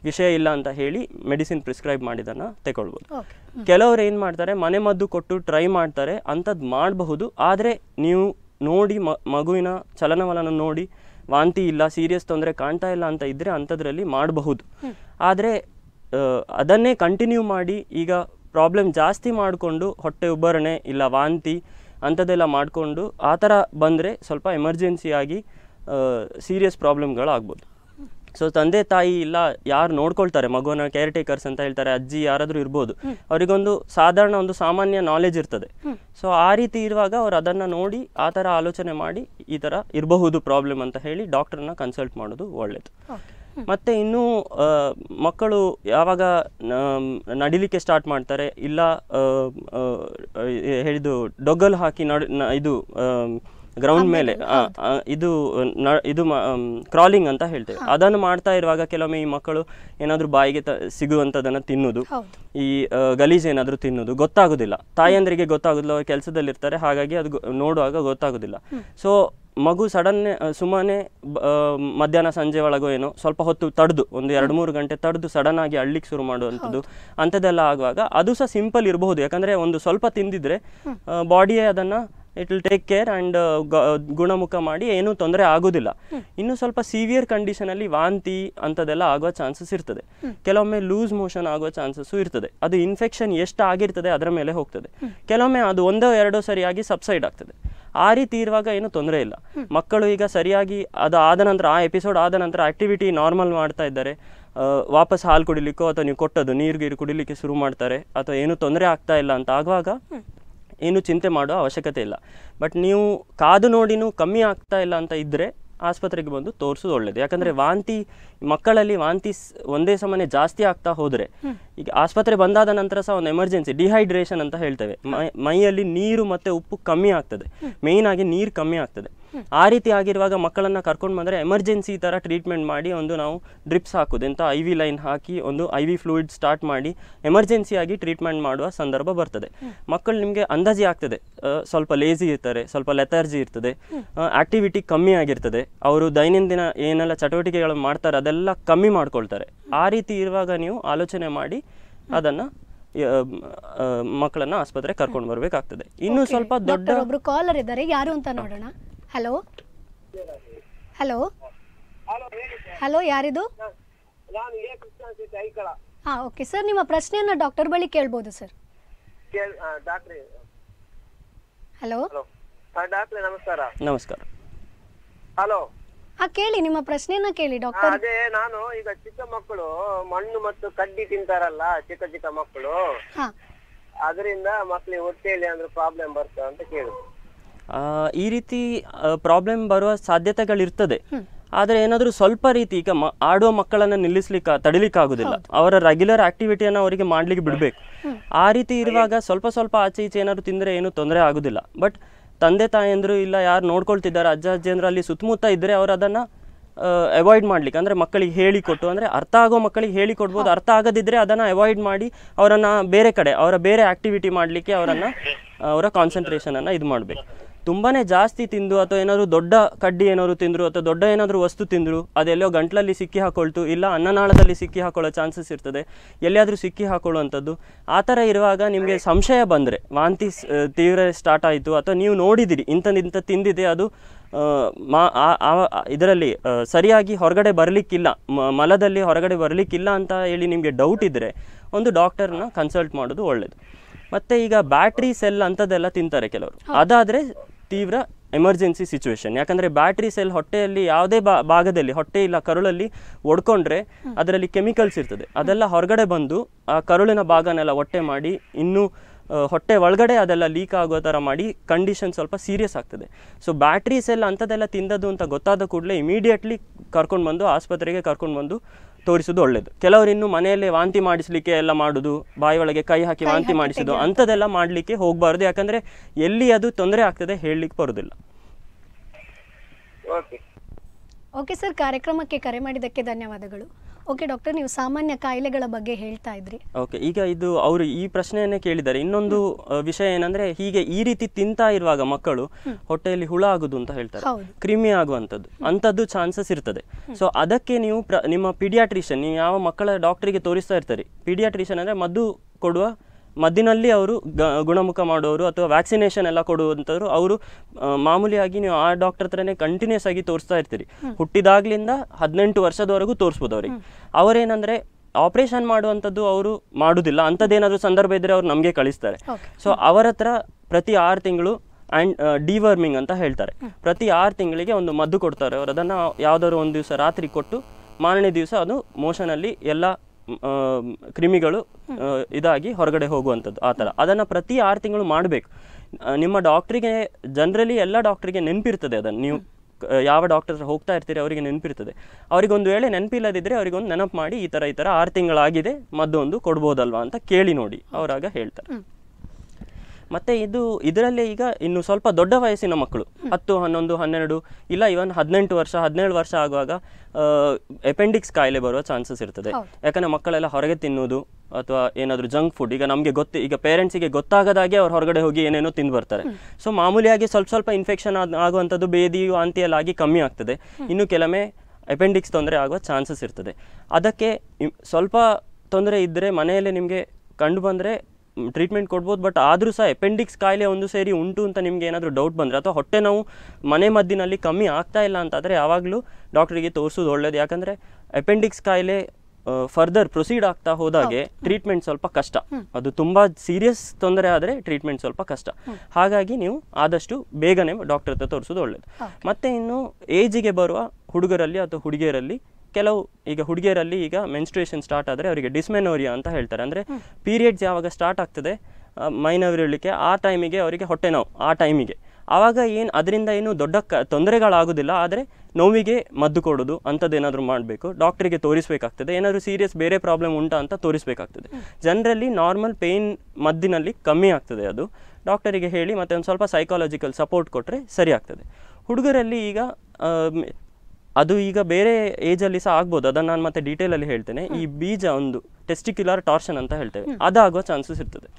ವಿಷಯ ಇಲ್ಲ ಅಂತ ಹೇಳಿ ಮೆಡಿಸಿನ್ ಪ್ರಿಸ್ಕ್ರೈಬ್ ಮಾಡಿದನ್ನು ತಗೊಳ್ಬೋದು ಕೆಲವರು ಏನು ಮಾಡ್ತಾರೆ ಮನೆ ಮದ್ದು ಕೊಟ್ಟು ಟ್ರೈ ಮಾಡ್ತಾರೆ ಅಂಥದ್ದು ಮಾಡಬಹುದು ಆದರೆ ನೀವು ನೋಡಿ ಮಗುವಿನ ಚಲನವಲನ ನೋಡಿ ವಾಂತಿ ಇಲ್ಲ ಸೀರಿಯಸ್ ತೊಂದರೆ ಕಾಣ್ತಾ ಇಲ್ಲ ಅಂತ ಇದ್ದರೆ ಅಂಥದ್ರಲ್ಲಿ ಮಾಡಬಹುದು ಆದರೆ ಅದನ್ನೇ ಕಂಟಿನ್ಯೂ ಮಾಡಿ ಈಗ ಪ್ರಾಬ್ಲಮ್ ಜಾಸ್ತಿ ಮಾಡಿಕೊಂಡು ಹೊಟ್ಟೆ ಉಬ್ಬರಣೆ ಇಲ್ಲ ವಾಂತಿ ಅಂಥದ್ದೆಲ್ಲ ಮಾಡಿಕೊಂಡು ಆ ಥರ ಬಂದರೆ ಸ್ವಲ್ಪ ಎಮರ್ಜೆನ್ಸಿಯಾಗಿ ಸೀರಿಯಸ್ ಪ್ರಾಬ್ಲಮ್ಗಳಾಗ್ಬೋದು ಸೊ ತಂದೆ ತಾಯಿ ಇಲ್ಲ ಯಾರು ನೋಡ್ಕೊಳ್ತಾರೆ ಮಗುವನ್ನ ಕೇರ್ ಟೇಕರ್ಸ್ ಅಂತ ಹೇಳ್ತಾರೆ ಅಜ್ಜಿ ಯಾರಾದರೂ ಇರ್ಬೋದು ಅವರಿಗೊಂದು ಸಾಧಾರಣ ಒಂದು ಸಾಮಾನ್ಯ ನಾಲೆಜ್ ಇರ್ತದೆ ಸೊ ಆ ರೀತಿ ಇರುವಾಗ ಅವ್ರು ಅದನ್ನು ನೋಡಿ ಆ ಥರ ಆಲೋಚನೆ ಮಾಡಿ ಈ ಥರ ಇರಬಹುದು ಪ್ರಾಬ್ಲಮ್ ಅಂತ ಹೇಳಿ ಡಾಕ್ಟರ್ನ ಕನ್ಸಲ್ಟ್ ಮಾಡೋದು ಒಳ್ಳೇದು ಮತ್ತೆ ಇನ್ನೂ ಮಕ್ಕಳು ಯಾವಾಗ ನಡಿಲಿಕ್ಕೆ ಸ್ಟಾರ್ಟ್ ಮಾಡ್ತಾರೆ ಇಲ್ಲ ಹೇಳಿದು ಡೊಗ್ಗಲು ಹಾಕಿ ನಡ ಇದು ಗ್ರೌಂಡ್ ಮೇಲೆ ಇದು ಇದು ಕ್ರಾಲಿಂಗ್ ಅಂತ ಹೇಳ್ತೇವೆ ಅದನ್ನು ಮಾಡ್ತಾ ಇರುವಾಗ ಕೆಲವೊಮ್ಮೆ ಈ ಮಕ್ಕಳು ಏನಾದರೂ ಬಾಯಿಗೆ ಸಿಗುವಂಥದ್ದನ್ನು ತಿನ್ನೋದು ಈ ಗಲೀಜು ಏನಾದರೂ ತಿನ್ನೋದು ಗೊತ್ತಾಗೋದಿಲ್ಲ ತಾಯಂದ್ರಿಗೆ ಗೊತ್ತಾಗೋದಿಲ್ಲ ಅವ್ರು ಕೆಲಸದಲ್ಲಿರ್ತಾರೆ ಹಾಗಾಗಿ ಅದು ನೋಡುವಾಗ ಗೊತ್ತಾಗೋದಿಲ್ಲ ಸೊ ಮಗು ಸಡನ್ನೇ ಸುಮ್ಮನೆ ಮಧ್ಯಾಹ್ನ ಸಂಜೆ ಒಳಗೋ ಏನೋ ಸ್ವಲ್ಪ ಹೊತ್ತು ತಡೆದು ಒಂದು ಎರಡು ಮೂರು ಗಂಟೆ ತಡೆದು ಸಡನ್ ಆಗಿ ಅಳ್ಲಿಕ್ಕೆ ಶುರು ಮಾಡುವಂಥದ್ದು ಅಂಥದ್ದೆಲ್ಲ ಆಗುವಾಗ ಅದು ಸಹ ಸಿಂಪಲ್ ಇರಬಹುದು ಯಾಕಂದರೆ ಒಂದು ಸ್ವಲ್ಪ ತಿಂದಿದ್ರೆ ಬಾಡಿಯೇ ಅದನ್ನು it will take care and ಗುಣಮುಖ ಮಾಡಿ ಏನೂ ತೊಂದರೆ ಆಗೋದಿಲ್ಲ ಇನ್ನು ಸ್ವಲ್ಪ ಸಿವಿಯರ್ ಕಂಡೀಷನಲ್ಲಿ ವಾಂತಿ ಅಂಥದ್ದೆಲ್ಲ ಆಗುವ ಚಾನ್ಸಸ್ ಇರ್ತದೆ ಕೆಲವೊಮ್ಮೆ ಲೂಸ್ ಮೋಷನ್ ಆಗುವ ಚಾನ್ಸಸ್ಸು ಇರ್ತದೆ ಅದು ಇನ್ಫೆಕ್ಷನ್ ಎಷ್ಟು ಆಗಿರ್ತದೆ ಅದರ ಮೇಲೆ ಹೋಗ್ತದೆ ಕೆಲವೊಮ್ಮೆ ಅದು ಒಂದೋ ಎರಡೋ ಸರಿಯಾಗಿ ಸಬ್ಸೈಡ್ ಆಗ್ತದೆ ಆ ರೀತಿ ಇರುವಾಗ ಏನು ತೊಂದರೆ ಇಲ್ಲ ಮಕ್ಕಳು ಈಗ ಸರಿಯಾಗಿ ಅದು ಆದ ನಂತರ ಆ ಎಪಿಸೋಡ್ ಆದ ನಂತರ ಆಕ್ಟಿವಿಟಿ ನಾರ್ಮಲ್ ಮಾಡ್ತಾ ಇದ್ದಾರೆ ವಾಪಸ್ ಹಾಲು ಕುಡಿಲಿಕ್ಕೋ ಅಥವಾ ನೀವು ಕೊಟ್ಟದು ನೀರು ಗೀರು ಕುಡಿಲಿಕ್ಕೆ ಶುರು ಮಾಡ್ತಾರೆ ಅಥವಾ ಏನು ತೊಂದರೆ ಆಗ್ತಾ ಇಲ್ಲ ಅಂತ ಆಗುವಾಗ ಏನು ಚಿಂತೆ ಮಾಡೋ ಅವಶ್ಯಕತೆ ಇಲ್ಲ ಬಟ್ ನೀವು ಕಾದು ನೋಡಿನೂ ಕಮ್ಮಿ ಆಗ್ತಾ ಇಲ್ಲ ಅಂತ ಇದ್ದರೆ ಆಸ್ಪತ್ರೆಗೆ ಬಂದು ತೋರಿಸೋದು ಒಳ್ಳೆಯದು ಯಾಕಂದರೆ ವಾಂತಿ ಮಕ್ಕಳಲ್ಲಿ ವಾಂತಿ ಒಂದೇ ಸಮನೆ ಜಾಸ್ತಿ ಆಗ್ತಾ ಹೋದರೆ ಈಗ ಆಸ್ಪತ್ರೆ ಬಂದಾದ ನಂತರ ಸಹ ಒಂದು ಎಮರ್ಜೆನ್ಸಿ ಡಿಹೈಡ್ರೇಷನ್ ಅಂತ ಹೇಳ್ತೇವೆ ಮೈಯಲ್ಲಿ ನೀರು ಮತ್ತು ಉಪ್ಪು ಕಮ್ಮಿ ಆಗ್ತದೆ ಮೇಯ್ನಾಗಿ ನೀರು ಕಮ್ಮಿ ಆಗ್ತದೆ ಆ ರೀತಿ ಆಗಿರುವಾಗ ಮಕ್ಕಳನ್ನು ಕರ್ಕೊಂಡು ಬಂದರೆ ಎಮರ್ಜೆನ್ಸಿ ಥರ ಟ್ರೀಟ್ಮೆಂಟ್ ಮಾಡಿ ಒಂದು ನಾವು ಡ್ರಿಪ್ಸ್ ಹಾಕೋದೆಂತ ಐ ವಿ ಲೈನ್ ಹಾಕಿ ಒಂದು ಐ ವಿ ಫ್ಲೂಯಿಡ್ ಸ್ಟಾರ್ಟ್ ಮಾಡಿ ಎಮರ್ಜೆನ್ಸಿಯಾಗಿ ಟ್ರೀಟ್ಮೆಂಟ್ ಮಾಡುವ ಸಂದರ್ಭ ಬರ್ತದೆ ಮಕ್ಕಳು ನಿಮಗೆ ಅಂದಾಜಿ ಆಗ್ತದೆ ಸ್ವಲ್ಪ ಲೇಜಿ ಇರ್ತಾರೆ ಸ್ವಲ್ಪ ಲೆಥರ್ಜಿ ಇರ್ತದೆ ಆಕ್ಟಿವಿಟಿ ಕಮ್ಮಿ ಆಗಿರ್ತದೆ ಅವರು ದೈನಂದಿನ ಏನೆಲ್ಲ ಚಟುವಟಿಕೆಗಳು ಮಾಡ್ತಾರೆ ಅದೆಲ್ಲ ಕಮ್ಮಿ ಮಾಡ್ಕೊಳ್ತಾರೆ ಆ ರೀತಿ ಇರುವಾಗ ನೀವು ಆಲೋಚನೆ ಮಾಡಿ ಅದನ್ನು ಮಕ್ಕಳನ್ನ ಆಸ್ಪತ್ರೆಗೆ ಕರ್ಕೊಂಡು ಬರಬೇಕಾಗ್ತದೆ ಇನ್ನು ಸ್ವಲ್ಪ ದೊಡ್ಡ ಕಾಲರ್ ಇದ್ದಾರೆ ಯಾರು ಅಂತ ನೋಡೋಣ ಹಲೋ ಹಲೋ ಹಲೋ ಯಾರಿದು ಹಾ ಓಕೆ ಸರ್ ನಿಮ್ಮ ಪ್ರಶ್ನೆಯನ್ನ ಡಾಕ್ಟರ್ ಬಳಿ ಕೇಳಬಹುದು ಸರ್ ಹಲೋ ಡಾಕ್ಟ್ರೆ ನಮಸ್ಕಾರ ನಮಸ್ಕಾರ ಹಲೋ ಹಾ ಕೇಳಿ ನಿಮ್ಮ ಪ್ರಶ್ನೆಯನ್ನ ಕೇಳಿ ಡಾಕ್ಟರ್ ಅದೇ ನಾನು ಈಗ ಚಿಕ್ಕ ಮಕ್ಕಳು ಮಣ್ಣು ಮತ್ತು ಕಡ್ಡಿ ತಿಂತಾರಲ್ಲ ಚಿಕ್ಕ ಚಿಕ್ಕ ಮಕ್ಕಳು ಅದರಿಂದ ಮಕ್ಕಳಿಗೆ ಹೊಟ್ಟೆಯಲ್ಲಿ ಅಂದ್ರೆ ಪ್ರಾಬ್ಲಮ್ ಬರ್ತದೆ ಅಂತ ಕೇಳಿದ್ರು ಈ ರೀತಿ ಪ್ರಾಬ್ಲಮ್ ಬರುವ ಸಾಧ್ಯತೆಗಳಿರ್ತದೆ ಆದರೆ ಏನಾದರೂ ಸ್ವಲ್ಪ ರೀತಿ ಈಗ ಆಡುವ ಮಕ್ಕಳನ್ನು ನಿಲ್ಲಿಸ್ಲಿಕ್ಕೆ ತಡಿಲಿಕ್ಕಾಗೋದಿಲ್ಲ ಅವರ ರೆಗ್ಯುಲರ್ ಆಕ್ಟಿವಿಟಿಯನ್ನು ಅವರಿಗೆ ಮಾಡ್ಲಿಕ್ಕೆ ಬಿಡಬೇಕು ಆ ರೀತಿ ಇರುವಾಗ ಸ್ವಲ್ಪ ಸ್ವಲ್ಪ ಆಚೆ ಈಚೆ ಏನಾದರೂ ತಿಂದರೆ ಏನು ತೊಂದರೆ ಆಗೋದಿಲ್ಲ ಬಟ್ ತಂದೆ ತಾಯಂದರು ಇಲ್ಲ ಯಾರು ನೋಡ್ಕೊಳ್ತಿದ್ದಾರೆ ಅಜ್ಜ ಅಂದ್ರೆ ಅಲ್ಲಿ ಸುತ್ತಮುತ್ತ ಇದ್ದರೆ ಅವರು ಅದನ್ನು ಅವಾಯ್ಡ್ ಮಾಡ್ಲಿಕ್ಕೆ ಅಂದರೆ ಮಕ್ಕಳಿಗೆ ಹೇಳಿಕೊಟ್ಟು ಅಂದರೆ ಅರ್ಥ ಆಗೋ ಮಕ್ಕಳಿಗೆ ಹೇಳಿಕೊಡ್ಬೋದು ಅರ್ಥ ಆಗದಿದ್ದರೆ ಅದನ್ನು ಅವಾಯ್ಡ್ ಮಾಡಿ ಅವರನ್ನು ಬೇರೆ ಕಡೆ ಅವರ ಬೇರೆ ಆಕ್ಟಿವಿಟಿ ಮಾಡಲಿಕ್ಕೆ ಅವರನ್ನು ಅವರ ಕಾನ್ಸಂಟ್ರೇಷನನ್ನು ಇದು ಮಾಡಬೇಕು ತುಂಬಾ ಜಾಸ್ತಿ ತಿಂದು ಅಥವಾ ಏನಾದರೂ ದೊಡ್ಡ ಕಡ್ಡಿ ಏನಾದರೂ ತಿಂದರು ಅಥವಾ ದೊಡ್ಡ ಏನಾದರೂ ವಸ್ತು ತಿಂದರು ಅದೆಲ್ಲೋ ಗಂಟ್ಲಲ್ಲಿ ಸಿಕ್ಕಿ ಹಾಕೊಳ್ತು ಇಲ್ಲ ಅನ್ನನಾಳದಲ್ಲಿ ಸಿಕ್ಕಿ ಹಾಕೊಳ್ಳೋ ಚಾನ್ಸಸ್ ಇರ್ತದೆ ಎಲ್ಲಿಯಾದರೂ ಸಿಕ್ಕಿ ಹಾಕೊಳ್ಳುವಂಥದ್ದು ಆ ಥರ ಇರುವಾಗ ನಿಮಗೆ ಸಂಶಯ ಬಂದರೆ ವಾಂತಿ ತೀವ್ರ ಸ್ಟಾರ್ಟ್ ಆಯಿತು ಅಥವಾ ನೀವು ನೋಡಿದಿರಿ ಇಂಥದಿಂಥ ತಿಂದಿದೆ ಅದು ಮಾ ಆ ಇದರಲ್ಲಿ ಸರಿಯಾಗಿ ಹೊರಗಡೆ ಬರಲಿಕ್ಕಿಲ್ಲ ಮಲದಲ್ಲಿ ಹೊರಗಡೆ ಬರಲಿಕ್ಕಿಲ್ಲ ಅಂತ ಹೇಳಿ ನಿಮಗೆ ಡೌಟ್ ಇದ್ದರೆ ಒಂದು ಡಾಕ್ಟರ್ನ ಕನ್ಸಲ್ಟ್ ಮಾಡೋದು ಒಳ್ಳೆಯದು ಮತ್ತು ಈಗ ಬ್ಯಾಟ್ರಿ ಸೆಲ್ ಅಂಥದ್ದೆಲ್ಲ ತಿಂತಾರೆ ಕೆಲವರು ಅದಾದರೆ ತೀವ್ರ ಎಮರ್ಜೆನ್ಸಿ ಸಿಚುವೇಶನ್ ಯಾಕಂದರೆ ಬ್ಯಾಟ್ರಿ ಸೆಲ್ ಹೊಟ್ಟೆಯಲ್ಲಿ ಯಾವುದೇ ಭಾಗದಲ್ಲಿ ಹೊಟ್ಟೆ ಇಲ್ಲ ಕರುಳಲ್ಲಿ ಒಡ್ಕೊಂಡ್ರೆ ಅದರಲ್ಲಿ ಕೆಮಿಕಲ್ಸ್ ಇರ್ತದೆ ಅದೆಲ್ಲ ಹೊರಗಡೆ ಬಂದು ಆ ಕರುಳಿನ ಭಾಗನೆಲ್ಲ ಹೊಟ್ಟೆ ಮಾಡಿ ಇನ್ನೂ ಹೊಟ್ಟೆ ಒಳಗಡೆ ಅದೆಲ್ಲ ಲೀಕ್ ಆಗೋ ಥರ ಮಾಡಿ ಕಂಡೀಷನ್ ಸ್ವಲ್ಪ ಸೀರಿಯಸ್ ಆಗ್ತದೆ ಸೊ ಬ್ಯಾಟ್ರಿ ಸೆಲ್ ಅಂಥದ್ದೆಲ್ಲ ತಿಂದದ್ದು ಅಂತ ಗೊತ್ತಾದ ಕೂಡಲೇ ಇಮಿಡಿಯೇಟ್ಲಿ ಕರ್ಕೊಂಡು ಬಂದು ಆಸ್ಪತ್ರೆಗೆ ಕರ್ಕೊಂಡು ಬಂದು ತೋರಿಸುದು ಒಳ್ಳೆಯದು ಕೆಲವರು ಇನ್ನು ಮನೆಯಲ್ಲೇ ವಾಂತಿ ಮಾಡಿಸ್ಲಿಕ್ಕೆ ಎಲ್ಲ ಮಾಡುದು ಬಾಯಿ ಒಳಗೆ ಕೈ ಹಾಕಿ ವಾಂತಿ ಮಾಡಿಸುದು ಅಂಥದ್ದೆಲ್ಲ ಮಾಡಲಿಕ್ಕೆ ಹೋಗಬಾರ್ದು ಯಾಕಂದ್ರೆ ಎಲ್ಲಿ ಅದು ತೊಂದರೆ ಆಗ್ತದೆ ಹೇಳಲಿಕ್ಕೆ ಬರುದಿಲ್ಲ ಓಕೆ ಸರ್ ಕಾರ್ಯಕ್ರಮಕ್ಕೆ ಕರೆ ಮಾಡಿದ್ದಕ್ಕೆ ಧನ್ಯವಾದಗಳು ಓಕೆ ಡಾಕ್ಟರ್ ನೀವು ಸಾಮಾನ್ಯ ಕಾಯಿಲೆಗಳ ಬಗ್ಗೆ ಹೇಳ್ತಾ ಇದ್ರಿ ಓಕೆ ಈಗ ಇದು ಅವರು ಈ ಪ್ರಶ್ನೆಯನ್ನೇ ಕೇಳಿದ್ದಾರೆ ಇನ್ನೊಂದು ವಿಷಯ ಏನಂದ್ರೆ ಹೀಗೆ ಈ ರೀತಿ ತಿಂತಾ ಇರುವಾಗ ಮಕ್ಕಳು ಹೊಟ್ಟೆಯಲ್ಲಿ ಹುಳ ಆಗುದು ಅಂತ ಹೇಳ್ತಾರೆ ಕ್ರಿಮಿ ಆಗುವಂಥದ್ದು ಅಂತದ್ದು ಚಾನ್ಸಸ್ ಇರ್ತದೆ ಸೊ ಅದಕ್ಕೆ ನೀವು ನಿಮ್ಮ ಪೀಡಿಯಾಟ್ರಿಷಿಯನ್ ನೀವು ಯಾವ ಮಕ್ಕಳ ಡಾಕ್ಟರಿಗೆ ತೋರಿಸ್ತಾ ಇರ್ತಾರೆ ಪೀಡಿಯಾಟ್ರಿಷಿಯನ್ ಅಂದ್ರೆ ಮದ್ದು ಕೊಡುವ ಮದ್ದಿನಲ್ಲಿ ಅವರು ಗುಣಮುಖ ಮಾಡೋರು ಅಥವಾ ವ್ಯಾಕ್ಸಿನೇಷನ್ ಎಲ್ಲ ಕೊಡುವಂಥವ್ರು ಅವರು ಮಾಮೂಲಿಯಾಗಿ ನೀವು ಆ ಡಾಕ್ಟರ್ ಹತ್ರನೇ ಕಂಟಿನ್ಯೂಸ್ ಆಗಿ ತೋರಿಸ್ತಾ ಇರ್ತೀರಿ ಹುಟ್ಟಿದಾಗ್ಲಿಂದ ಹದಿನೆಂಟು ವರ್ಷದವರೆಗೂ ತೋರಿಸ್ಬೋದು ಅವ್ರಿಗೆ ಅವರೇನಂದ್ರೆ ಆಪರೇಷನ್ ಮಾಡುವಂಥದ್ದು ಅವರು ಮಾಡೋದಿಲ್ಲ ಅಂಥದ್ದೇನಾದರೂ ಸಂದರ್ಭ ಇದ್ದರೆ ಅವ್ರು ನಮಗೆ ಕಳಿಸ್ತಾರೆ ಸೊ ಅವರ ಹತ್ರ ಪ್ರತಿ ಆರು ತಿಂಗಳು ಆ್ಯಂಡ್ ಡಿವರ್ಮಿಂಗ್ ಅಂತ ಹೇಳ್ತಾರೆ ಪ್ರತಿ ಆರು ತಿಂಗಳಿಗೆ ಒಂದು ಮದ್ದು ಕೊಡ್ತಾರೆ ಅವರು ಅದನ್ನು ಯಾವುದಾದ್ರು ಒಂದು ದಿವಸ ರಾತ್ರಿ ಕೊಟ್ಟು ಮಾರನೇ ದಿವಸ ಅದು ಮೋಷನಲ್ಲಿ ಎಲ್ಲ ಕ್ರಿಮಿಗಳು ಇದಾಗಿ ಹೊರಗಡೆ ಹೋಗುವಂಥದ್ದು ಆ ಥರ ಅದನ್ನು ಪ್ರತಿ ಆರು ತಿಂಗಳು ಮಾಡಬೇಕು ನಿಮ್ಮ ಡಾಕ್ಟ್ರಿಗೆ ಜನರಲಿ ಎಲ್ಲ ಡಾಕ್ಟ್ರಿಗೆ ನೆನಪಿರ್ತದೆ ಅದನ್ನು ನೀವು ಯಾವ ಡಾಕ್ಟರ್ ಹೋಗ್ತಾ ಇರ್ತೀರಿ ಅವರಿಗೆ ನೆನಪಿರ್ತದೆ ಅವರಿಗೊಂದು ವೇಳೆ ನೆನಪಿಲ್ಲದಿದ್ದರೆ ಅವರಿಗೊಂದು ನೆನಪು ಮಾಡಿ ಈ ಥರ ಈ ಥರ ಆರು ತಿಂಗಳಾಗಿದೆ ಮದ್ದೊಂದು ಕೊಡ್ಬೋದಲ್ವಾ ಅಂತ ಕೇಳಿ ನೋಡಿ ಅವರಾಗ ಹೇಳ್ತಾರೆ ಮತ್ತು ಇದು ಇದರಲ್ಲೇ ಈಗ ಇನ್ನು ಸ್ವಲ್ಪ ದೊಡ್ಡ ವಯಸ್ಸಿನ ಮಕ್ಕಳು ಹತ್ತು ಹನ್ನೊಂದು ಹನ್ನೆರಡು ಇಲ್ಲ ಇವನ್ ಹದಿನೆಂಟು ವರ್ಷ ಹದಿನೇಳು ವರ್ಷ ಆಗುವಾಗ ಎಪೆಂಡಿಕ್ಸ್ ಕಾಯಿಲೆ ಬರುವ ಚಾನ್ಸಸ್ ಇರ್ತದೆ ಯಾಕಂದರೆ ಮಕ್ಕಳೆಲ್ಲ ಹೊರಗೆ ತಿನ್ನೋದು ಅಥವಾ ಏನಾದರೂ ಜಂಕ್ ಫುಡ್ ಈಗ ನಮಗೆ ಗೊತ್ತು ಈಗ ಪೇರೆಂಟ್ಸಿಗೆ ಗೊತ್ತಾಗದಾಗೆ ಅವ್ರು ಹೊರಗಡೆ ಹೋಗಿ ಏನೇನೋ ತಿಂದು ಬರ್ತಾರೆ ಸೊ ಮಾಮೂಲಿಯಾಗಿ ಸ್ವಲ್ಪ ಸ್ವಲ್ಪ ಇನ್ಫೆಕ್ಷನ್ ಆಗುವಂಥದ್ದು ಬೇದಿಯು ಅಂತಿಯಲ್ಲಾಗಿ ಕಮ್ಮಿ ಆಗ್ತದೆ ಇನ್ನು ಕೆಲವೊಮ್ಮೆ ಎಪೆಂಡಿಕ್ಸ್ ತೊಂದರೆ ಆಗುವ ಚಾನ್ಸಸ್ ಇರ್ತದೆ ಅದಕ್ಕೆ ಸ್ವಲ್ಪ ತೊಂದರೆ ಇದ್ದರೆ ಮನೆಯಲ್ಲೇ ನಿಮಗೆ ಕಂಡು ಬಂದರೆ ಟ್ರೀಟ್ಮೆಂಟ್ ಕೊಡ್ಬೋದು ಬಟ್ ಆದರೂ ಸಹ ಎಪೆಂಡಿಕ್ಸ್ ಕಾಯಿಲೆ ಒಂದು ಸೇರಿ ಉಂಟು ಅಂತ ನಿಮಗೆ ಏನಾದರೂ ಡೌಟ್ ಬಂದರೆ ಅಥವಾ ಹೊಟ್ಟೆ ನೋವು ಮನೆ ಮದ್ದಿನಲ್ಲಿ ಕಮ್ಮಿ ಆಗ್ತಾ ಇಲ್ಲ ಅಂತಾದರೆ ಯಾವಾಗಲೂ ಡಾಕ್ಟ್ರಿಗೆ ತೋರಿಸೋದು ಒಳ್ಳೇದು ಯಾಕಂದರೆ ಎಪೆಂಡಿಕ್ಸ್ ಕಾಯಿಲೆ ಫರ್ದರ್ ಪ್ರೊಸೀಡ್ ಆಗ್ತಾ ಹೋದಾಗೆ ಟ್ರೀಟ್ಮೆಂಟ್ ಸ್ವಲ್ಪ ಕಷ್ಟ ಅದು ತುಂಬ ಸೀರಿಯಸ್ ತೊಂದರೆ ಆದರೆ ಟ್ರೀಟ್ಮೆಂಟ್ ಸ್ವಲ್ಪ ಕಷ್ಟ ಹಾಗಾಗಿ ನೀವು ಆದಷ್ಟು ಬೇಗನೆ ಡಾಕ್ಟರ್ ಹತ್ರ ತೋರಿಸೋದು ಒಳ್ಳೇದು ಮತ್ತೆ ಇನ್ನು ಏಜಿಗೆ ಬರುವ ಹುಡುಗರಲ್ಲಿ ಅಥವಾ ಹುಡುಗಿಯರಲ್ಲಿ ಕೆಲವು ಈಗ ಹುಡುಗಿಯರಲ್ಲಿ ಈಗ ಮೆನ್ಸ್ಟ್ರೇಷನ್ ಸ್ಟಾರ್ಟ್ ಆದರೆ ಅವರಿಗೆ ಡಿಸ್ಮೆನೋರಿಯಾ ಅಂತ ಹೇಳ್ತಾರೆ ಅಂದರೆ ಪೀರಿಯಡ್ಸ್ ಯಾವಾಗ ಸ್ಟಾರ್ಟ್ ಆಗ್ತದೆ ಮೈನವರಿಳಿಕೆ ಆ ಟೈಮಿಗೆ ಅವರಿಗೆ ಹೊಟ್ಟೆ ನೋವು ಆ ಟೈಮಿಗೆ ಆವಾಗ ಏನು ಅದರಿಂದ ಏನು ದೊಡ್ಡ ಕ ತೊಂದರೆಗಳಾಗೋದಿಲ್ಲ ಆದರೆ ನೋವಿಗೆ ಮದ್ದು ಕೊಡೋದು ಅಂಥದ್ದೇನಾದರೂ ಮಾಡಬೇಕು ಡಾಕ್ಟ್ರಿಗೆ ತೋರಿಸಬೇಕಾಗ್ತದೆ ಏನಾದರೂ ಸೀರಿಯಸ್ ಬೇರೆ ಪ್ರಾಬ್ಲಮ್ ಉಂಟಾ ಅಂತ ತೋರಿಸಬೇಕಾಗ್ತದೆ ಜನರಲ್ಲಿ ನಾರ್ಮಲ್ ಪೇಯ್ನ್ ಮದ್ದಿನಲ್ಲಿ ಕಮ್ಮಿ ಆಗ್ತದೆ ಅದು ಡಾಕ್ಟರಿಗೆ ಹೇಳಿ ಮತ್ತೆ ಒಂದು ಸ್ವಲ್ಪ ಸೈಕಾಲಜಿಕಲ್ ಸಪೋರ್ಟ್ ಕೊಟ್ಟರೆ ಸರಿ ಆಗ್ತದೆ ಹುಡುಗರಲ್ಲಿ ಈಗ ಅದು ಈಗ ಬೇರೆ ಏಜಲ್ಲಿ ಸಹ ಆಗ್ಬೋದು ಅದನ್ನು ನಾನು ಮತ್ತೆ ಅಲ್ಲಿ ಹೇಳ್ತೇನೆ ಈ ಬೀಜ ಒಂದು ಟೆಸ್ಟಿಕ್ಯುಲರ್ ಟಾರ್ಷನ್ ಅಂತ ಹೇಳ್ತೇವೆ ಆಗೋ ಚಾನ್ಸಸ್ ಇರ್ತದೆ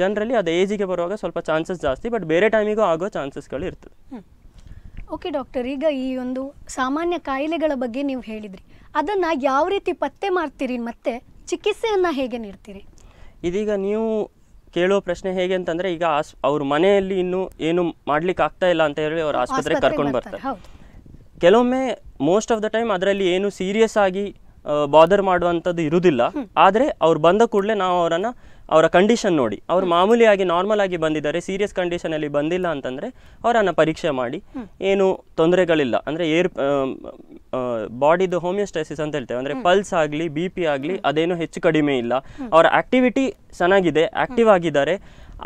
ಜನರಲ್ಲಿ ಅದು ಏಜಿಗೆ ಬರುವಾಗ ಸ್ವಲ್ಪ ಚಾನ್ಸಸ್ ಜಾಸ್ತಿ ಬಟ್ ಬೇರೆ ಟೈಮಿಗೂ ಆಗೋ ಚಾನ್ಸಸ್ಗಳು ಇರ್ತದೆ ಓಕೆ ಡಾಕ್ಟರ್ ಈಗ ಈ ಒಂದು ಸಾಮಾನ್ಯ ಕಾಯಿಲೆಗಳ ಬಗ್ಗೆ ನೀವು ಹೇಳಿದ್ರಿ ಅದನ್ನು ಯಾವ ರೀತಿ ಪತ್ತೆ ಮಾಡ್ತೀರಿ ಮತ್ತೆ ಚಿಕಿತ್ಸೆಯನ್ನು ಹೇಗೆ ನೀಡ್ತೀರಿ ಇದೀಗ ನೀವು ಕೇಳೋ ಪ್ರಶ್ನೆ ಹೇಗೆ ಅಂತಂದರೆ ಈಗ ಆಸ್ ಅವ್ರ ಮನೆಯಲ್ಲಿ ಇನ್ನೂ ಏನು ಮಾಡ್ಲಿಕ್ಕೆ ಆಗ್ತಾ ಇಲ್ಲ ಅಂತ ಹೇಳಿ ಅವ್ರ ಆಸ್ಪತ್ರೆಗೆ ಕರ್ಕೊಂಡು ಬರ್ತಾರೆ ಕೆಲವೊಮ್ಮೆ ಮೋಸ್ಟ್ ಆಫ್ ದ ಟೈಮ್ ಅದರಲ್ಲಿ ಏನು ಸೀರಿಯಸ್ ಆಗಿ ಬಾದರ್ ಮಾಡುವಂಥದ್ದು ಇರುವುದಿಲ್ಲ ಆದರೆ ಅವ್ರು ಬಂದ ಕೂಡಲೇ ನಾವು ಅವರನ್ನು ಅವರ ಕಂಡೀಷನ್ ನೋಡಿ ಅವ್ರು ಮಾಮೂಲಿಯಾಗಿ ನಾರ್ಮಲ್ ಆಗಿ ಬಂದಿದ್ದಾರೆ ಸೀರಿಯಸ್ ಕಂಡೀಷನಲ್ಲಿ ಬಂದಿಲ್ಲ ಅಂತಂದರೆ ಅವರನ್ನು ಪರೀಕ್ಷೆ ಮಾಡಿ ಏನು ತೊಂದರೆಗಳಿಲ್ಲ ಅಂದರೆ ಏರ್ ಬಾಡಿದು ಹೋಮಿಯೋಸ್ಟೈಸಿಸ್ ಅಂತ ಹೇಳ್ತೇವೆ ಅಂದರೆ ಪಲ್ಸ್ ಆಗಲಿ ಬಿ ಪಿ ಆಗಲಿ ಅದೇನು ಹೆಚ್ಚು ಕಡಿಮೆ ಇಲ್ಲ ಅವರ ಆ್ಯಕ್ಟಿವಿಟಿ ಚೆನ್ನಾಗಿದೆ ಆ್ಯಕ್ಟಿವ್ ಆಗಿದ್ದಾರೆ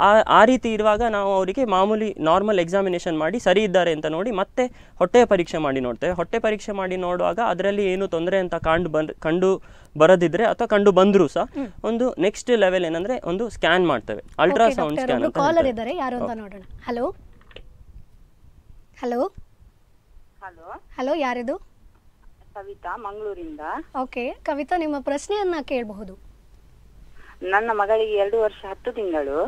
ಆ ಆ ರೀತಿ ಇರುವಾಗ ನಾವು ಅವರಿಗೆ ಮಾಮೂಲಿ ನಾರ್ಮಲ್ ಎಕ್ಸಾಮಿನೇಷನ್ ಮಾಡಿ ಸರಿ ಇದ್ದಾರೆ ಅಂತ ನೋಡಿ ಮತ್ತೆ ಹೊಟ್ಟೆಯ ಪರೀಕ್ಷೆ ಮಾಡಿ ನೋಡ್ತೇವೆ ಹೊಟ್ಟೆ ಪರೀಕ್ಷೆ ಮಾಡಿ ನೋಡುವಾಗ ಅದರಲ್ಲಿ ಏನು ತೊಂದರೆ ಅಂತ ಕಂಡು ಬಂದ್ ಕಂಡು ಬರದಿದ್ರೆ ಅಥವಾ ಕಂಡು ಬಂದ್ರು ಸಹ ಒಂದು ನೆಕ್ಸ್ಟ್ ಲೆವೆಲ್ ಏನಂದ್ರೆ ಒಂದು ಸ್ಕ್ಯಾನ್ ಮಾಡ್ತೇವೆ ಅಲ್ಟ್ರಾಸೌಂಡ್ ಸ್ಕ್ಯಾನ್ ಅಂತ ಹಲೋ ಹಲೋ ಹಲೋ ಹಲೋ ಯಾರಿದು ಕವಿತಾ ಮಂಗಳೂರಿಂದ ಓಕೆ ಕವಿತಾ ನಿಮ್ಮ ಪ್ರಶ್ನೆಯನ್ನ ಕೇಳಬಹುದು ನನ್ನ ಮಗಳಿಗೆ ಎರಡು ವರ್ಷ ಹತ್ತು ತಿಂಗಳು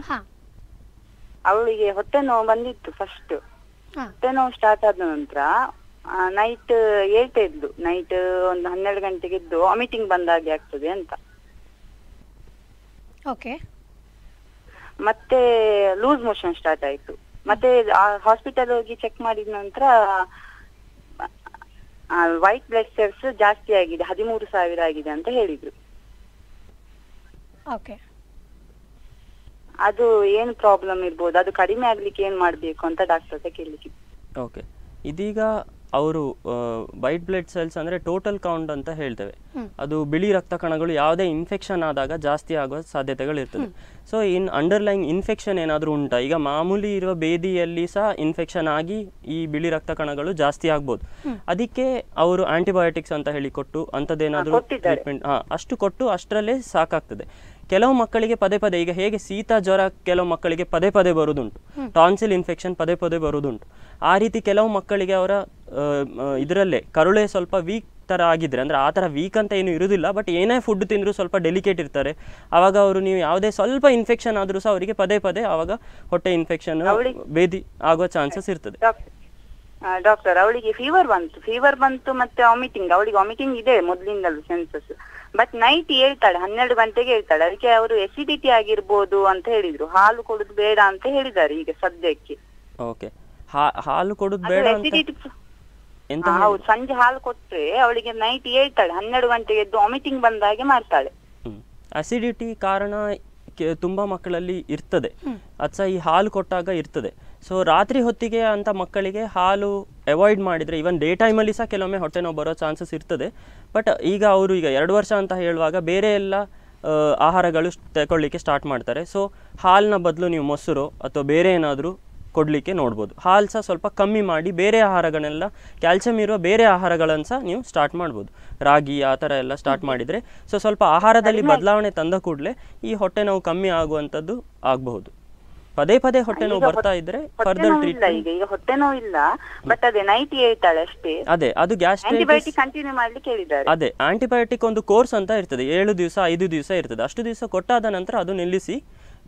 ಅವಳಿಗೆ ಹೊಟ್ಟೆ ನೋವು ಬಂದಿತ್ತು ಫಸ್ಟ್ ಹೊಟ್ಟೆ ನೋವು ಸ್ಟಾರ್ಟ್ ಆದ ನಂತರ ನೈಟ್ ಏಳ್ತಾ ಇದ್ದು ನೈಟ್ ಒಂದು ಹನ್ನೆರಡು ಗಂಟೆಗೆ ಇದ್ದು ವಾಮಿಟಿಂಗ್ ಬಂದ ಹಾಗೆ ಆಗ್ತದೆ ಅಂತ ಓಕೆ ಮತ್ತೆ ಲೂಸ್ ಮೋಷನ್ ಸ್ಟಾರ್ಟ್ ಆಯ್ತು ಮತ್ತೆ ಹಾಸ್ಪಿಟಲ್ ಹೋಗಿ ಚೆಕ್ ಮಾಡಿದ ನಂತರ ವೈಟ್ ಬ್ಲಡ್ ಸೆಲ್ಸ್ ಜಾಸ್ತಿ ಆಗಿದೆ ಹದಿಮೂರು ಸಾವಿರ ಆಗಿದೆ ಅಂತ ಹೇಳಿದ್ರು ಓಕೆ ಅದು ಏನು ಪ್ರಾಬ್ಲಮ್ ಇರ್ಬೋದು ಅದು ಕಡಿಮೆ ಆಗ್ಲಿಕ್ಕೆ ಏನು ಮಾಡಬೇಕು ಅಂತ ಡಾಕ್ಟರ್ ಹತ್ರ ಕೇಳಲಿಕ್ಕೆ ಓಕೆ ಇದೀಗ ಅವರು ವೈಟ್ ಬ್ಲಡ್ ಸೆಲ್ಸ್ ಅಂದ್ರೆ ಟೋಟಲ್ ಕೌಂಟ್ ಅಂತ ಹೇಳ್ತೇವೆ ಅದು ಬಿಳಿ ರಕ್ತ ಕಣಗಳು ಯಾವುದೇ ಇನ್ಫೆಕ್ಷನ್ ಆದಾಗ ಜಾಸ್ತಿ ಆಗುವ ಸಾಧ್ಯತೆಗಳು ಇರ್ತದೆ ಸೊ ಇನ್ ಅಂಡರ್ಲೈನ್ ಇನ್ಫೆಕ್ಷನ್ ಏನಾದರೂ ಉಂಟಾ ಈಗ ಮಾಮೂಲಿ ಇರುವ ಬೇದಿಯಲ್ಲಿ ಸಹ ಇನ್ಫೆಕ್ಷನ್ ಆಗಿ ಈ ಬಿಳಿ ರಕ್ತ ಕಣಗಳು ಜಾಸ್ತಿ ಆಗ್ಬೋದು ಅದಕ್ಕೆ ಅವರು ಆಂಟಿಬಯೋಟಿಕ್ಸ್ ಅಂತ ಹೇಳಿ ಕೊಟ್ಟು ಅಂಥದ್ದೇನಾದರೂ ಟ್ರೀಟ್ಮೆಂಟ್ ಹಾಂ ಅಷ್ಟು ಕೊಟ್ಟು ಅಷ್ಟರಲ್ಲೇ ಸಾಕಾಗ್ತದೆ ಕೆಲವು ಮಕ್ಕಳಿಗೆ ಪದೇ ಪದೇ ಈಗ ಹೇಗೆ ಶೀತ ಜ್ವರ ಕೆಲವು ಮಕ್ಕಳಿಗೆ ಪದೇ ಪದೇ ಬರೋದುಂಟು ಟಾನ್ಸಿಲ್ ಇನ್ಫೆಕ್ಷನ್ ಪದೇ ಪದೇ ಬರೋದುಂಟು ಆ ರೀತಿ ಕೆಲವು ಮಕ್ಕಳಿಗೆ ಅವರ ಇದರಲ್ಲೇ ಕರುಳೆ ಸ್ವಲ್ಪ ವೀಕ್ ಥರ ಆಗಿದ್ರೆ ಅಂದರೆ ಆ ಥರ ವೀಕ್ ಅಂತ ಏನು ಇರುವುದಿಲ್ಲ ಬಟ್ ಏನೇ ಫುಡ್ ತಿಂದರೂ ಸ್ವಲ್ಪ ಡೆಲಿಕೇಟ್ ಇರ್ತಾರೆ ಆವಾಗ ಅವರು ನೀವು ಯಾವುದೇ ಸ್ವಲ್ಪ ಇನ್ಫೆಕ್ಷನ್ ಆದರೂ ಸಹ ಅವರಿಗೆ ಪದೇ ಪದೇ ಆವಾಗ ಹೊಟ್ಟೆ ಇನ್ಫೆಕ್ಷನ್ ಭೇದಿ ಆಗುವ ಚಾನ್ಸಸ್ ಇರ್ತದೆ ಡಾಕ್ಟರ್ ಅವಳಿಗೆ ಫೀವರ್ ಬಂತು ಫೀವರ್ ಬಂತು ಮತ್ತೆ ವಾಮಿಟಿಂಗ್ ಅವಳಿಗೆ ವಾಮಿಟಿಂಗ್ ಇದೆ ಮೊದಲಿಂದಲೂ ಸೆನ್ಸಸ್ ಬಟ್ ನೈಟ್ ಹೇಳ್ತಾಳೆ ಹನ್ನೆರಡು ಗಂಟೆಗೆ ಹೇಳ್ತಾಳೆ ಅದಕ್ಕೆ ಅವರು ಎಸಿಡಿಟಿ ಆಗಿರ್ಬೋದು ಅಂತ ಹೇಳಿದ್ರು ಹಾಲು ಕೊಡುದು ಬೇಡ ಅಂತ ಹೇಳಿದ್ದಾರೆ ಈಗ ಸದ್ಯಕ್ಕೆ ಓಕೆ ಹಾಲು ಕೊಡುದು ಬೇಡ ಅಂತ ಹೌದು ಸಂಜೆ ಹಾಲು ಕೊಟ್ರೆ ಅವಳಿಗೆ ನೈಟ್ ಹೇಳ್ತಾಳೆ ಹನ್ನೆರಡು ಗಂಟೆಗೆ ಎದ್ದು ವಾಮಿಟಿಂಗ್ ಬಂದ ಹಾಗೆ ಮಾಡ್ತಾಳೆ ಅಸಿಡಿಟಿ ಕಾರಣ ತುಂಬಾ ಮಕ್ಕಳಲ್ಲಿ ಇರ್ತದೆ ಅತ್ಸ ಈ ಹಾಲು ಕೊಟ್ಟಾಗ ಇರ್ತದೆ ಸೊ ರಾತ್ರಿ ಹೊತ್ತಿಗೆ ಅಂತ ಮಕ್ಕಳಿಗೆ ಹಾಲು ಅವಾಯ್ಡ್ ಮಾಡಿದ್ರೆ ಇವನ್ ಡೇ ಟೈಮಲ್ಲಿ ಸಹ ಕೆಲವೊಮ್ಮೆ ಹೊಟ್ಟೆ ನೋವು ಬರೋ ಚಾನ್ಸಸ್ ಇರ್ತದೆ ಬಟ್ uh, ಈಗ ಅವರು ಈಗ ಎರಡು ವರ್ಷ ಅಂತ ಹೇಳುವಾಗ ಬೇರೆ ಎಲ್ಲ ಆಹಾರಗಳು ತಗೊಳ್ಳಿಕ್ಕೆ ಸ್ಟಾರ್ಟ್ ಮಾಡ್ತಾರೆ ಸೊ ಹಾಲಿನ ಬದಲು ನೀವು ಮೊಸರು ಅಥವಾ ಬೇರೆ ಏನಾದರೂ ಕೊಡಲಿಕ್ಕೆ ನೋಡ್ಬೋದು ಹಾಲು ಸಹ ಸ್ವಲ್ಪ ಕಮ್ಮಿ ಮಾಡಿ ಬೇರೆ ಆಹಾರಗಳನ್ನೆಲ್ಲ ಕ್ಯಾಲ್ಸಿಯಂ ಇರುವ ಬೇರೆ ಆಹಾರಗಳನ್ನು ಸಹ ನೀವು ಸ್ಟಾರ್ಟ್ ಮಾಡ್ಬೋದು ರಾಗಿ ಆ ಥರ ಎಲ್ಲ ಸ್ಟಾರ್ಟ್ ಮಾಡಿದರೆ ಸೊ ಸ್ವಲ್ಪ ಆಹಾರದಲ್ಲಿ ಬದಲಾವಣೆ ತಂದ ಕೂಡಲೇ ಈ ಹೊಟ್ಟೆ ನೋವು ಕಮ್ಮಿ ಆಗುವಂಥದ್ದು ಆಗಬಹುದು ಪದೇ ಪದೇ ಹೊಟ್ಟೆ ನೋವು ಬರ್ತಾ ಇದ್ರೆ ಫರ್ದರ್ ಇಲ್ಲ ಈಗ ಈಗ ಹೊಟ್ಟೆ ನೋವು ಇಲ್ಲ ಬಟ್ ಅದೇ ನೈಟ್ ಹೇಳ್ತಾಳೆ ಅಷ್ಟೇ ಅದೇ ಅದು ಗ್ಯಾಸ್ಟ್ರೈಟಿಸ್ ಕಂಟಿನ್ಯೂ ಮಾಡ್ಲಿಕ್ಕೆ ಹೇಳಿದ್ದಾರೆ ಅದೇ ಆಂಟಿಬಯೋಟಿಕ್ ಒಂದು ಕೋರ್ಸ್ ಅಂತ ಇರ್ತದೆ ಏಳು ದಿವಸ ಐದು ದಿವಸ ಇರ್ತದೆ ಅಷ್ಟು ದಿವಸ ಕೊಟ್ಟಾದ ನಂತರ ಅದು ನಿಲ್ಲಿಸಿ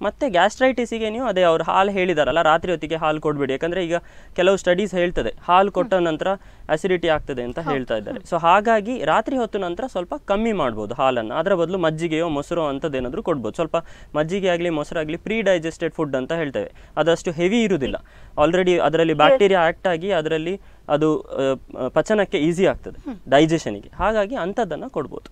ಮತ್ತು ಗ್ಯಾಸ್ಟ್ರೈಟಿಸಿಗೆ ನೀವು ಅದೇ ಅವ್ರು ಹಾಲು ಹೇಳಿದಾರಲ್ಲ ರಾತ್ರಿ ಹೊತ್ತಿಗೆ ಹಾಲು ಕೊಡಬೇಡಿ ಯಾಕಂದರೆ ಈಗ ಕೆಲವು ಸ್ಟಡೀಸ್ ಹೇಳ್ತದೆ ಹಾಲು ಕೊಟ್ಟ ನಂತರ ಅಸಿಡಿಟಿ ಆಗ್ತದೆ ಅಂತ ಹೇಳ್ತಾ ಇದ್ದಾರೆ ಸೊ ಹಾಗಾಗಿ ರಾತ್ರಿ ಹೊತ್ತು ನಂತರ ಸ್ವಲ್ಪ ಕಮ್ಮಿ ಮಾಡ್ಬೋದು ಹಾಲನ್ನು ಅದರ ಬದಲು ಮಜ್ಜಿಗೆಯೋ ಮೊಸರೋ ಅಂಥದ್ದೇನಾದರೂ ಕೊಡ್ಬೋದು ಸ್ವಲ್ಪ ಮಜ್ಜಿಗೆ ಆಗಲಿ ಮೊಸರಾಗಲಿ ಪ್ರೀ ಡೈಜೆಸ್ಟೆಡ್ ಫುಡ್ ಅಂತ ಹೇಳ್ತೇವೆ ಅದಷ್ಟು ಹೆವಿ ಇರುವುದಿಲ್ಲ ಆಲ್ರೆಡಿ ಅದರಲ್ಲಿ ಬ್ಯಾಕ್ಟೀರಿಯಾ ಆ್ಯಕ್ಟ್ ಆಗಿ ಅದರಲ್ಲಿ ಅದು ಪಚನಕ್ಕೆ ಈಸಿ ಆಗ್ತದೆ ಡೈಜೆಷನಿಗೆ ಹಾಗಾಗಿ ಅಂಥದ್ದನ್ನು ಕೊಡ್ಬೋದು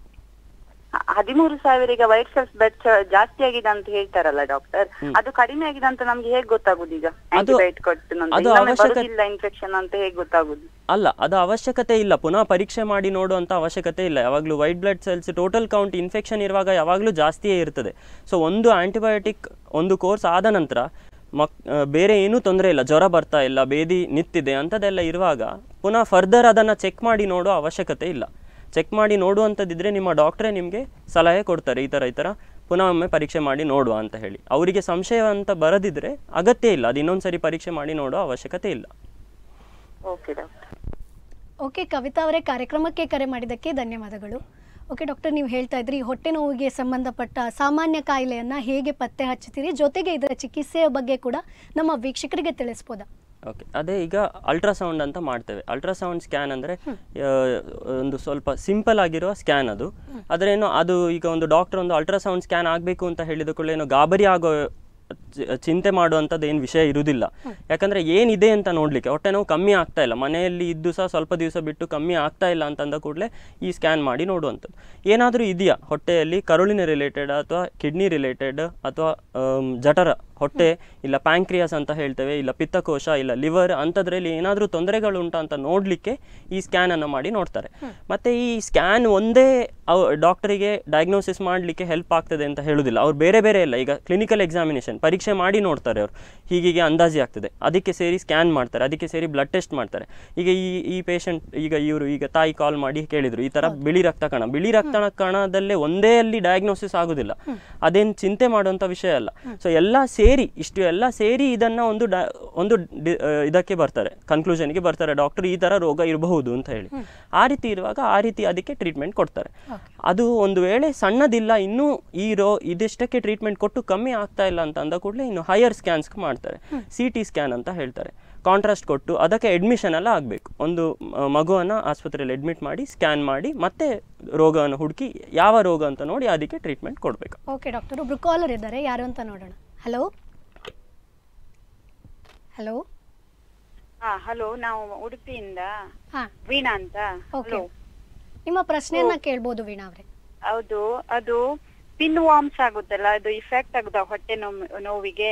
ಹದಿಮೂರು ಸಾವಿರ ಈಗ ವೈಟ್ ಸೆಲ್ಸ್ ಬೆಡ್ ಜಾಸ್ತಿ ಆಗಿದೆ ಅಂತ ಹೇಳ್ತಾರಲ್ಲ ಡಾಕ್ಟರ್ ಅದು ಕಡಿಮೆ ಆಗಿದೆ ಅಂತ ನಮ್ಗೆ ಹೇಗೆ ಗೊತ್ತಾಗುದು ಈಗ ಆಂಟಿಬಯೋಟಿಕ್ ಕೊಟ್ಟು ಇಲ್ಲ ಇನ್ಫೆಕ್ಷನ್ ಅಂತ ಹೇಗೆ ಗೊತ್ತಾಗುದು ಅಲ್ಲ ಅದು ಅವಶ್ಯಕತೆ ಇಲ್ಲ ಪುನಃ ಪರೀಕ್ಷೆ ಮಾಡಿ ನೋಡುವಂತ ಅವಶ್ಯಕತೆ ಇಲ್ಲ ಯಾವಾಗಲೂ white blood cells total count infection ಇರುವಾಗ ಯಾವಾಗಲೂ ಜಾಸ್ತಿಯೇ ಇರ್ತದೆ ಸೊ ಒಂದು ಆಂಟಿಬಯೋಟಿಕ್ ಒಂದು ಕೋರ್ಸ್ ಆದ ನಂತರ ಮಕ್ ಬೇರೆ ಏನೂ ತೊಂದರೆ ಇಲ್ಲ ಜ್ವರ ಬರ್ತಾ ಇಲ್ಲ ಬೇದಿ ನಿಂತಿದೆ ಅಂಥದ್ದೆಲ್ಲ ಇರುವಾಗ ಪುನಃ ಫರ್ದರ್ ಅದನ್ನ ಚೆಕ್ ಮಾಡಿ ನೋಡೋ ಅವಶ್ಯಕತೆ ಇಲ್ಲ ಚೆಕ್ ಮಾಡಿ ನೋಡುವಂಥದ್ದಿದ್ರೆ ನಿಮ್ಮ ಡಾಕ್ಟ್ರೇ ನಿಮಗೆ ಸಲಹೆ ಕೊಡ್ತಾರೆ ಈ ಥರ ಈ ಥರ ಪುನಃ ಒಮ್ಮೆ ಪರೀಕ್ಷೆ ಮಾಡಿ ನೋಡುವ ಅಂತ ಹೇಳಿ ಅವರಿಗೆ ಸಂಶಯ ಅಂತ ಬರದಿದ್ದರೆ ಅಗತ್ಯ ಇಲ್ಲ ಅದು ಇನ್ನೊಂದು ಸರಿ ಪರೀಕ್ಷೆ ಮಾಡಿ ನೋಡೋ ಅವಶ್ಯಕತೆ ಇಲ್ಲ ಓಕೆ ಕವಿತಾ ಅವರೇ ಕಾರ್ಯಕ್ರಮಕ್ಕೆ ಕರೆ ಮಾಡಿದ್ದಕ್ಕೆ ಧನ್ಯವಾದಗಳು ಓಕೆ ಡಾಕ್ಟರ್ ನೀವು ಹೇಳ್ತಾ ಇದ್ರಿ ಹೊಟ್ಟೆ ನೋವಿಗೆ ಸಂಬಂಧಪಟ್ಟ ಸಾಮಾನ್ಯ ಕಾಯಿಲೆಯನ್ನು ಹೇಗೆ ಪತ್ತೆ ಹಚ್ಚುತ್ತೀರಿ ಜೊತೆಗೆ ಇದರ ಚಿಕಿತ್ಸೆಯ ಬಗ್ಗೆ ಕೂಡ ನಮ್ಮ ವೀಕ್ಷಕರಿಗೆ ತಿಳಿಸ್ಬೋದಾ ಓಕೆ ಅದೇ ಈಗ ಅಲ್ಟ್ರಾಸೌಂಡ್ ಅಂತ ಮಾಡ್ತೇವೆ ಅಲ್ಟ್ರಾಸೌಂಡ್ ಸ್ಕ್ಯಾನ್ ಅಂದರೆ ಒಂದು ಸ್ವಲ್ಪ ಸಿಂಪಲ್ ಆಗಿರುವ ಸ್ಕ್ಯಾನ್ ಅದು ಏನು ಅದು ಈಗ ಒಂದು ಡಾಕ್ಟರ್ ಒಂದು ಅಲ್ಟ್ರಾಸೌಂಡ್ ಸ್ಕ್ಯಾನ್ ಆಗಬೇಕು ಅಂತ ಹೇಳಿದ ಕೂಡಲೇ ಏನೋ ಗಾಬರಿ ಆಗೋ ಚಿಂತೆ ಮಾಡುವಂಥದ್ದು ಏನು ವಿಷಯ ಇರುವುದಿಲ್ಲ ಯಾಕಂದರೆ ಏನಿದೆ ಅಂತ ನೋಡಲಿಕ್ಕೆ ಹೊಟ್ಟೆ ನೋವು ಕಮ್ಮಿ ಆಗ್ತಾ ಇಲ್ಲ ಮನೆಯಲ್ಲಿ ಇದ್ದು ಸಹ ಸ್ವಲ್ಪ ದಿವಸ ಬಿಟ್ಟು ಕಮ್ಮಿ ಆಗ್ತಾ ಇಲ್ಲ ಅಂತಂದ ಕೂಡಲೇ ಈ ಸ್ಕ್ಯಾನ್ ಮಾಡಿ ನೋಡುವಂಥದ್ದು ಏನಾದರೂ ಇದೆಯಾ ಹೊಟ್ಟೆಯಲ್ಲಿ ಕರುಳಿನ ರಿಲೇಟೆಡ್ ಅಥವಾ ಕಿಡ್ನಿ ರಿಲೇಟೆಡ್ ಅಥವಾ ಜಠರ ಹೊಟ್ಟೆ ಇಲ್ಲ ಪ್ಯಾಂಕ್ರಿಯಾಸ್ ಅಂತ ಹೇಳ್ತೇವೆ ಇಲ್ಲ ಪಿತ್ತಕೋಶ ಇಲ್ಲ ಲಿವರ್ ಅಂಥದ್ರಲ್ಲಿ ಏನಾದರೂ ತೊಂದರೆಗಳು ಉಂಟಾ ಅಂತ ನೋಡಲಿಕ್ಕೆ ಈ ಸ್ಕ್ಯಾನನ್ನು ಮಾಡಿ ನೋಡ್ತಾರೆ ಮತ್ತು ಈ ಸ್ಕ್ಯಾನ್ ಒಂದೇ ಡಾಕ್ಟರಿಗೆ ಡಯಾಗ್ನೋಸಿಸ್ ಮಾಡಲಿಕ್ಕೆ ಹೆಲ್ಪ್ ಆಗ್ತದೆ ಅಂತ ಹೇಳೋದಿಲ್ಲ ಅವ್ರು ಬೇರೆ ಬೇರೆ ಇಲ್ಲ ಈಗ ಕ್ಲಿನಿಕಲ್ ಎಕ್ಸಾಮಿನೇಷನ್ ಪರೀಕ್ಷೆ ಮಾಡಿ ನೋಡ್ತಾರೆ ಅವರು ಹೀಗೆ ಅಂದಾಜಿ ಆಗ್ತದೆ ಅದಕ್ಕೆ ಸೇರಿ ಸ್ಕ್ಯಾನ್ ಮಾಡ್ತಾರೆ ಅದಕ್ಕೆ ಸೇರಿ ಬ್ಲಡ್ ಟೆಸ್ಟ್ ಮಾಡ್ತಾರೆ ಈಗ ಈ ಈ ಪೇಷಂಟ್ ಈಗ ಇವರು ಈಗ ತಾಯಿ ಕಾಲ್ ಮಾಡಿ ಕೇಳಿದರು ಈ ಥರ ಬಿಳಿ ರಕ್ತ ಕಣ ಬಿಳಿ ರಕ್ತ ಕಣದಲ್ಲೇ ಒಂದೇ ಅಲ್ಲಿ ಡಯಾಗ್ನೋಸಿಸ್ ಆಗೋದಿಲ್ಲ ಅದೇನು ಚಿಂತೆ ಮಾಡುವಂಥ ವಿಷಯ ಅಲ್ಲ ಸೊ ಎಲ್ಲ ಸೇರಿ ಸೇರಿ ಇಷ್ಟು ಎಲ್ಲ ಸೇರಿ ಇದನ್ನು ಒಂದು ಡ ಒಂದು ಇದಕ್ಕೆ ಬರ್ತಾರೆ ಕನ್ಕ್ಲೂಷನ್ಗೆ ಬರ್ತಾರೆ ಡಾಕ್ಟರ್ ಈ ಥರ ರೋಗ ಇರಬಹುದು ಅಂತ ಹೇಳಿ ಆ ರೀತಿ ಇರುವಾಗ ಆ ರೀತಿ ಅದಕ್ಕೆ ಟ್ರೀಟ್ಮೆಂಟ್ ಕೊಡ್ತಾರೆ ಅದು ಒಂದು ವೇಳೆ ಸಣ್ಣದಿಲ್ಲ ಇನ್ನೂ ಈ ರೋ ಇದಿಷ್ಟಕ್ಕೆ ಟ್ರೀಟ್ಮೆಂಟ್ ಕೊಟ್ಟು ಕಮ್ಮಿ ಆಗ್ತಾ ಇಲ್ಲ ಅಂತ ಅಂದ ಕೂಡಲೇ ಇನ್ನು ಹೈಯರ್ ಸ್ಕ್ಯಾನ್ಸ್ ಮಾಡ್ತಾರೆ ಸಿ ಟಿ ಸ್ಕ್ಯಾನ್ ಅಂತ ಹೇಳ್ತಾರೆ ಕಾಂಟ್ರಾಸ್ಟ್ ಕೊಟ್ಟು ಅದಕ್ಕೆ ಅಡ್ಮಿಷನ್ ಎಲ್ಲ ಆಗಬೇಕು ಒಂದು ಮಗುವನ್ನು ಆಸ್ಪತ್ರೆಯಲ್ಲಿ ಅಡ್ಮಿಟ್ ಮಾಡಿ ಸ್ಕ್ಯಾನ್ ಮಾಡಿ ಮತ್ತೆ ರೋಗವನ್ನು ಹುಡುಕಿ ಯಾವ ರೋಗ ಅಂತ ನೋಡಿ ಅದಕ್ಕೆ ಟ್ರೀಟ್ಮೆಂಟ್ ಕೊಡಬೇಕು ಓಕೆ ಡಾಕ್ಟರ್ ಒಬ್ರು ಕಾಲರ್ ಇದ್ದಾರೆ ಯಾರು ಅಂತ ನೋಡೋಣ ಹಲೋ ಹಲೋ ಹಾ ಹಲೋ ನಾವು ಉಡುಪಿಯಿಂದ ವೀಣಾ ಅಂತ ಓಕೆ ನಿಮ್ಮ ಪ್ರಶ್ನೆಯನ್ನ ಕೇಳ್ಬೋದು ವೀಣಾ ಅವರೇ ಹೌದು ಅದು ಪಿನ್ ವಾಮ್ಸ್ ಆಗುತ್ತಲ್ಲ ಅದು ಇಫೆಕ್ಟ್ ಆಗುದ ಹೊಟ್ಟೆ ನೋವು ನೋವಿಗೆ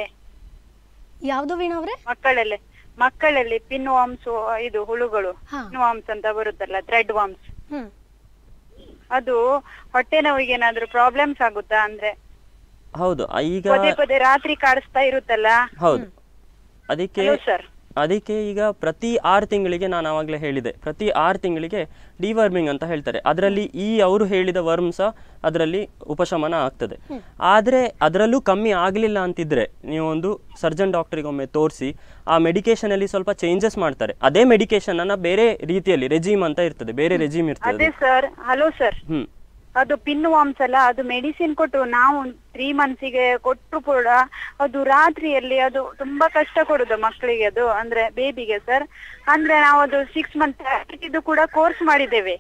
ಯಾವುದು ವೀಣಾ ಅವರೇ ಮಕ್ಕಳಲ್ಲಿ ಮಕ್ಕಳಲ್ಲಿ ಪಿನ್ ವಾಮ್ಸ್ ಇದು ಹುಳುಗಳು ಪಿನ್ ವಾಮ್ಸ್ ಅಂತ ಬರುತ್ತಲ್ಲ ಥ್ರೆಡ್ ವಾಮ್ಸ್ ಅದು ಹೊಟ್ಟೆ ನೋವಿಗೆ ಏನಾದ್ರೂ ಪ್ರಾಬ್ಲಮ್ಸ್ ಆಗುತ್ತಾ ಅಂದ್ರೆ ಹೌದು ಈಗ ರಾತ್ರಿ ಕಾಡಿಸ್ತಾ ಇರುತ್ತಲ್ಲ ಹೌದು ಅದಕ್ಕೆ ಅದಕ್ಕೆ ಈಗ ಪ್ರತಿ ಆರು ತಿಂಗಳಿಗೆ ನಾನು ಆವಾಗಲೇ ಹೇಳಿದೆ ಪ್ರತಿ ಆರು ತಿಂಗಳಿಗೆ ಡಿವರ್ಮಿಂಗ್ ಅಂತ ಹೇಳ್ತಾರೆ ಅದರಲ್ಲಿ ಈ ಅವರು ಹೇಳಿದ ವರ್ಮ್ ಸಹ ಅದರಲ್ಲಿ ಉಪಶಮನ ಆಗ್ತದೆ ಆದರೆ ಅದರಲ್ಲೂ ಕಮ್ಮಿ ಆಗಲಿಲ್ಲ ಅಂತಿದ್ರೆ ನೀವು ಒಂದು ಸರ್ಜನ್ ಒಮ್ಮೆ ತೋರಿಸಿ ಆ ಮೆಡಿಕೇಶನಲ್ಲಿ ಸ್ವಲ್ಪ ಚೇಂಜಸ್ ಮಾಡ್ತಾರೆ ಅದೇ ಮೆಡಿಕೇಶನ್ ಅನ್ನ ಬೇರೆ ರೀತಿಯಲ್ಲಿ ರೆಜಿಮ್ ಅಂತ ಇರ್ತದೆ ಬೇರೆ ರೆಜಿಮ್ ಇರ್ತದೆ ಹ್ಞೂ ಅದು ಪಿನ್ ವಾಮ್ಸ್ ಅಲ್ಲ ಅದು ಮೆಡಿಸಿನ್ ಕೊಟ್ಟು ನಾವು ತ್ರೀ ಮಂತ್ಸಿಗೆ ಕೊಟ್ಟರು ಕೂಡ ಅದು ರಾತ್ರಿಯಲ್ಲಿ ಅದು ತುಂಬಾ ಕಷ್ಟ ಕೊಡುದು ಮಕ್ಕಳಿಗೆ ಅದು ಅಂದ್ರೆ ಬೇಬಿಗೆ ಸರ್ ಅಂದ್ರೆ ನಾವು ಅದು ಸಿಕ್ಸ್ ಮಂತ್ ಇದು ಕೂಡ ಕೋರ್ಸ್ ಮಾಡಿದ್ದೇವೆ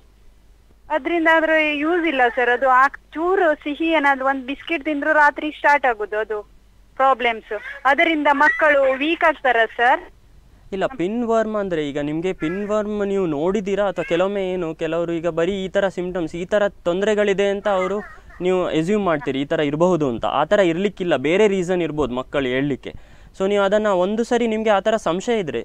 ಅದರಿಂದ ಅದ್ರ ಯೂಸ್ ಇಲ್ಲ ಸರ್ ಅದು ಆ ಚೂರು ಸಿಹಿ ಏನಾದ್ರು ಒಂದು ಬಿಸ್ಕಿಟ್ ತಿಂದ್ರು ರಾತ್ರಿ ಸ್ಟಾರ್ಟ್ ಆಗುದು ಅದು ಪ್ರಾಬ್ಲಮ್ಸ್ ಅದರಿಂದ ಮಕ್ಕಳು ವೀಕ್ ಆಗ್ತಾರ ಸರ್ ಇಲ್ಲ ಪಿನ್ ವರ್ಮ್ ಅಂದರೆ ಈಗ ನಿಮಗೆ ಪಿನ್ ವರ್ಮ್ ನೀವು ನೋಡಿದ್ದೀರಾ ಅಥವಾ ಕೆಲವೊಮ್ಮೆ ಏನು ಕೆಲವರು ಈಗ ಬರೀ ಈ ಥರ ಸಿಂಪ್ಟಮ್ಸ್ ಈ ಥರ ತೊಂದರೆಗಳಿದೆ ಅಂತ ಅವರು ನೀವು ಎಸ್ಯೂಮ್ ಮಾಡ್ತೀರಿ ಈ ಥರ ಇರಬಹುದು ಅಂತ ಆ ಥರ ಇರಲಿಕ್ಕಿಲ್ಲ ಬೇರೆ ರೀಸನ್ ಇರ್ಬೋದು ಮಕ್ಕಳು ಹೇಳಲಿಕ್ಕೆ ಸೊ ನೀವು ಅದನ್ನು ಒಂದು ಸರಿ ನಿಮಗೆ ಆ ಥರ ಸಂಶಯ ಇದ್ದರೆ